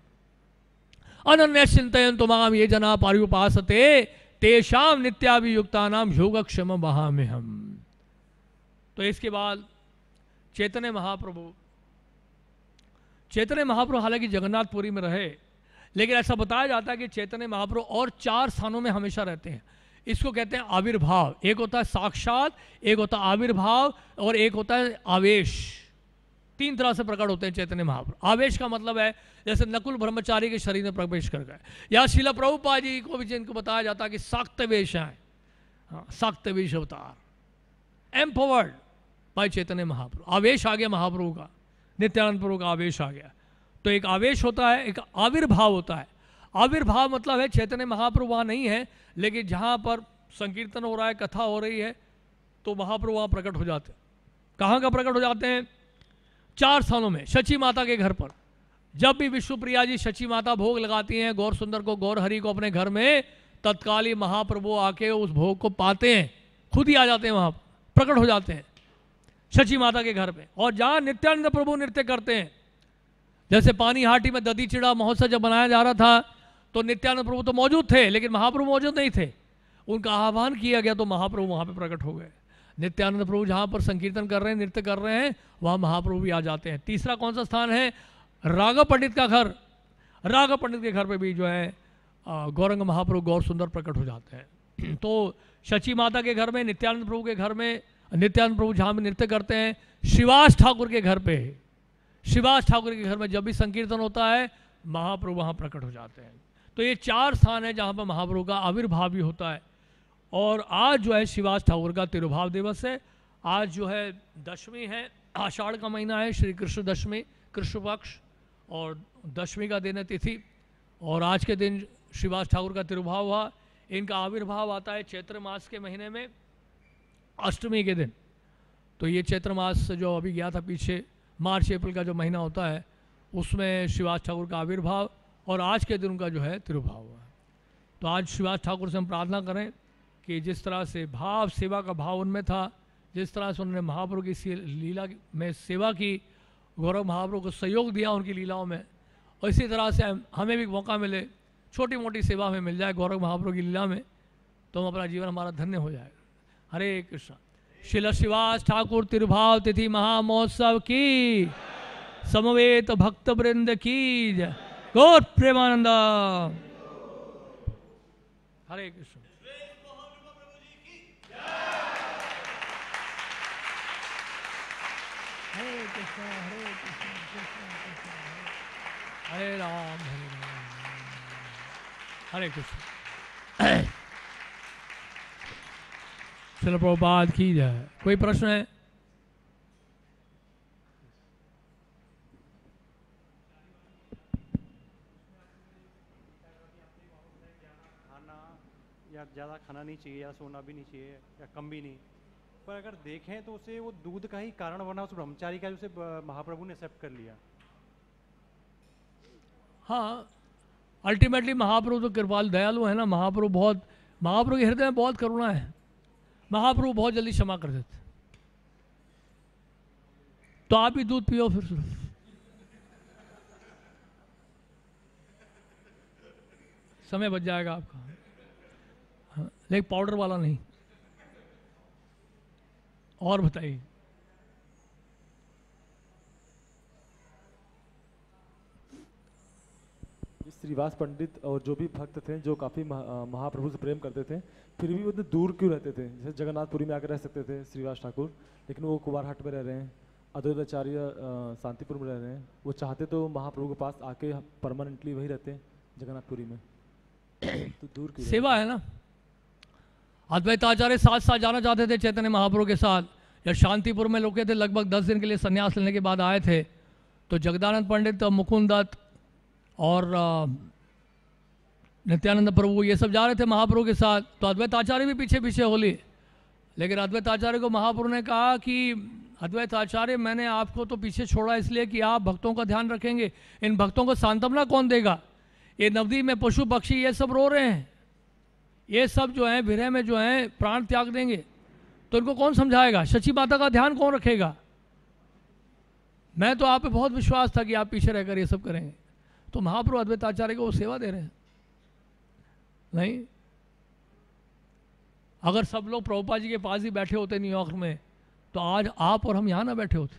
अन्य चिंतन तुमाम ये जना पारिपासते तेषाम नित्याभियुक्ता नाम योगक्षम वहां में हम तो इसके बाद चैतन्य महाप्रभु चैतन्य महाप्रभु हालांकि जगन्नाथपुरी में रहे लेकिन ऐसा बताया जाता है कि चैतन्य महाप्रभु और चार स्थानों में हमेशा रहते हैं इसको कहते हैं आविर्भाव एक होता है साक्षात एक होता है आविर्भाव और एक होता है आवेश तीन तरह से प्रकट होते हैं चैतन्य महाप्रभु आवेश का मतलब है जैसे नकुल ब्रह्मचारी के शरीर में प्रवेश कर गए या शिला प्रभुपा जी को भी जिनको बताया जाता है कि साक्तवेश है हाँ साक्तवेश अवतार एम्पवर्ड भाई चैतन्य महाप्रभु आवेश आ गया महाप्रभु का नित्यानंद प्रभु का आवेश आ गया तो एक आवेश होता है एक आविर्भाव होता है आविर्भाव मतलब है चैतन्य महाप्रभु वहाँ नहीं है लेकिन जहाँ पर संकीर्तन हो रहा है कथा हो रही है तो महाप्रभु वहाँ प्रकट हो जाते हैं कहाँ का प्रकट हो जाते हैं चार सालों में शची माता के घर पर जब भी विश्वप्रिया जी शची माता भोग लगाती हैं गौर सुंदर को गौर हरि को अपने घर में तत्काली महाप्रभु आके उस भोग को पाते हैं खुद ही आ जाते हैं वहाँ प्रकट हो जाते हैं शची माता के घर में और जहाँ नित्यानंद प्रभु नृत्य करते हैं जैसे पानी हाटी में ददी चिड़ा महोत्सव जब मनाया जा रहा था तो नित्यानंद प्रभु तो मौजूद थे लेकिन महाप्रभु मौजूद नहीं थे उनका आह्वान किया गया तो महाप्रभु वहाँ पर प्रकट हो गए नित्यानंद प्रभु जहाँ पर संकीर्तन कर रहे हैं नृत्य कर रहे हैं वहाँ महाप्रभु भी आ जाते हैं तीसरा कौन सा स्थान है राघव पंडित का घर राघव पंडित के घर पर भी जो है गौरंग महाप्रभु गौर सुंदर प्रकट हो जाते हैं तो शची माता के घर में नित्यानंद प्रभु के घर में नित्यानंद प्रभु जहाँ में नृत्य करते हैं शिवास ठाकुर के घर पे शिवास ठाकुर के घर में जब भी संकीर्तन होता है महाप्रभु वहां प्रकट हो जाते हैं तो ये चार स्थान है जहां पर महाप्रभु का आविर्भाव भी होता है और आज जो है शिवास ठाकुर का तिरुभाव दिवस है आज जो है दशमी है आषाढ़ का महीना है श्री कृष्ण दशमी कृष्ण पक्ष और दशमी का दिन है तिथि और आज के दिन शिवास ठाकुर का तिरुभाव हुआ इनका आविर्भाव आता है चैत्र मास के महीने में अष्टमी के दिन तो ये चैत्र मास जो अभी गया था पीछे मार्च अप्रैल का जो महीना होता है उसमें शिवाज ठाकुर का आविर्भाव और आज के दिन उनका जो है तिरुभाव हुआ तो आज शिवाज ठाकुर से हम प्रार्थना करें कि जिस तरह से भाव सेवा का भाव उनमें था जिस तरह से उन्होंने महापुरु की लीला में सेवा की गौरव महापुरु को सहयोग दिया उनकी लीलाओं में और इसी तरह से हमें भी मौका मिले छोटी मोटी सेवा हमें मिल जाए गौरव महापुरु की लीला में तो हम अपना जीवन हमारा धन्य हो जाएगा हरे कृष्ण शिल शिवास ठाकुर तिरुभाव तिथि महामहोत्सव की समवेत भक्त वृंद की गोर गौर प्रेमानंद हरे कृष्ण हरे कृष्ण हरे कृष्ण कृष्ण हरे राम हरे राम हरे कृष्ण चलो प्रभुपाद की जाए कोई प्रश्न है ज़्यादा खाना नहीं चाहिए या सोना भी नहीं चाहिए या कम भी नहीं पर अगर देखें तो उसे वो दूध का ही कारण बना उस ब्रह्मचारी का उसे महाप्रभु ने एक्सेप्ट कर लिया हाँ अल्टीमेटली महाप्रभु तो कृपाल दयालु है ना महाप्रभु बहुत महाप्रभु के हृदय में बहुत करुणा है महाप्रभु बहुत जल्दी क्षमा कर देते तो आप ही दूध पियो फिर सिर्फ समय बच जाएगा आपका हाँ, लेकिन पाउडर वाला नहीं और बताइए श्रीवास पंडित और जो भी भक्त थे जो काफ़ी महाप्रभु से प्रेम करते थे फिर भी वो इतने दूर क्यों रहते थे जैसे जगन्नाथपुरी में आकर रह सकते थे श्रीवास ठाकुर लेकिन वो कुमारहट में रह रहे हैं आचार्य शांतिपुर में रह रहे हैं वो चाहते तो महाप्रभु के पास आके परमानेंटली वही रहते जगन्नाथपुरी में तो दूर क्यों सेवा है ना अद्वैताचार्य साथ साथ जाना चाहते थे चैतन्य महाप्रभु के साथ या शांतिपुर में रुके थे लगभग दस दिन के लिए संन्यास लेने के बाद आए थे तो जगदानंद पंडित मुकुंद दत्त और नित्यानंद प्रभु ये सब जा रहे थे महाप्रभु के साथ तो अद्वैत आचार्य भी पीछे पीछे हो लिए लेकिन अद्वैत आचार्य को महाप्रभु ने कहा कि अद्वैत आचार्य मैंने आपको तो पीछे छोड़ा इसलिए कि आप भक्तों का ध्यान रखेंगे इन भक्तों को सांत्वना कौन देगा ये नवदी में पशु पक्षी ये सब रो रहे हैं ये सब जो हैं विरह में जो हैं प्राण त्याग देंगे तो इनको कौन समझाएगा शची माता का ध्यान कौन रखेगा मैं तो आप पे बहुत विश्वास था कि आप पीछे रहकर ये सब करेंगे तो महाप्रभु अद्वैत आचार्य को वो सेवा दे रहे हैं नहीं अगर सब लोग प्रभुपा जी के पास ही बैठे होते न्यूयॉर्क में तो आज आप और हम यहां ना बैठे होते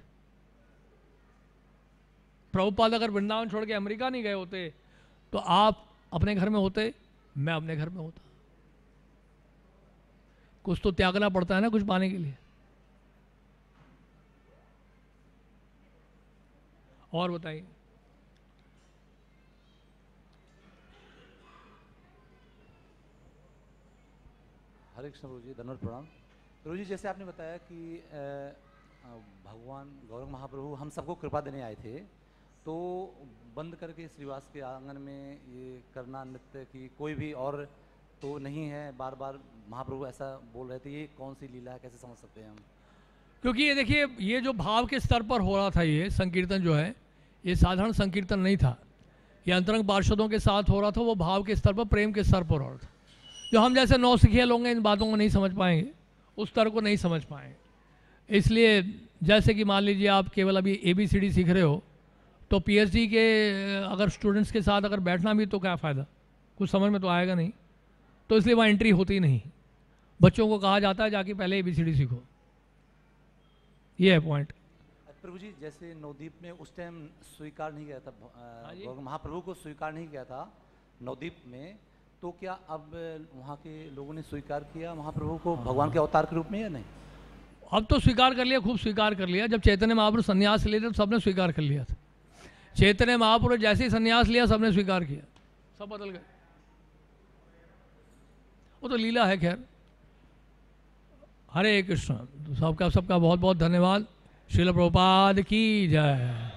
प्रभुपाद अगर वृंदावन छोड़ के अमेरिका नहीं गए होते तो आप अपने घर में होते मैं अपने घर में होता कुछ तो त्यागना पड़ता है ना कुछ पाने के लिए और बताइए हरे कृष्ण प्रभु जी धनवर प्रणाम प्रभु जी जैसे आपने बताया कि भगवान गौरव महाप्रभु हम सबको कृपा देने आए थे तो बंद करके श्रीवास के आंगन में ये करना नृत्य की कोई भी और तो नहीं है बार बार महाप्रभु ऐसा बोल रहे थे ये कौन सी लीला है कैसे समझ सकते हैं हम क्योंकि ये देखिए ये जो भाव के स्तर पर हो रहा था ये संकीर्तन जो है ये साधारण संकीर्तन नहीं था ये अंतरंग पार्षदों के साथ हो रहा था वो भाव के स्तर पर प्रेम के स्तर पर हो रहा था जो हम जैसे नौ सिखिया लोग हैं इन बातों को नहीं समझ पाएंगे उस स्तर को नहीं समझ पाएंगे इसलिए जैसे कि मान लीजिए आप केवल अभी ए बी सी डी सीख रहे हो तो पी के अगर स्टूडेंट्स के साथ अगर बैठना भी तो क्या फ़ायदा कुछ समझ में तो आएगा नहीं तो इसलिए वहाँ एंट्री होती नहीं बच्चों को कहा जाता है जाके पहले ए बी सी डी सीखो ये है पॉइंट अच्छा, प्रभु जी जैसे नवदीप में उस टाइम स्वीकार नहीं किया था हाँ महाप्रभु को स्वीकार नहीं किया था नवदीप में तो क्या अब वहाँ के लोगों ने स्वीकार किया महाप्रभु को भगवान के अवतार के रूप में या नहीं अब तो स्वीकार कर लिया खूब स्वीकार कर लिया जब चैतन्य महाप्रभु संन्यास ले तब सबने स्वीकार कर लिया था चैतन्य महाप्रभु जैसे ही संन्यास लिया सबने स्वीकार किया सब बदल गए वो तो लीला है खैर हरे कृष्ण सबका सबका बहुत बहुत धन्यवाद शिल प्रपाद की जय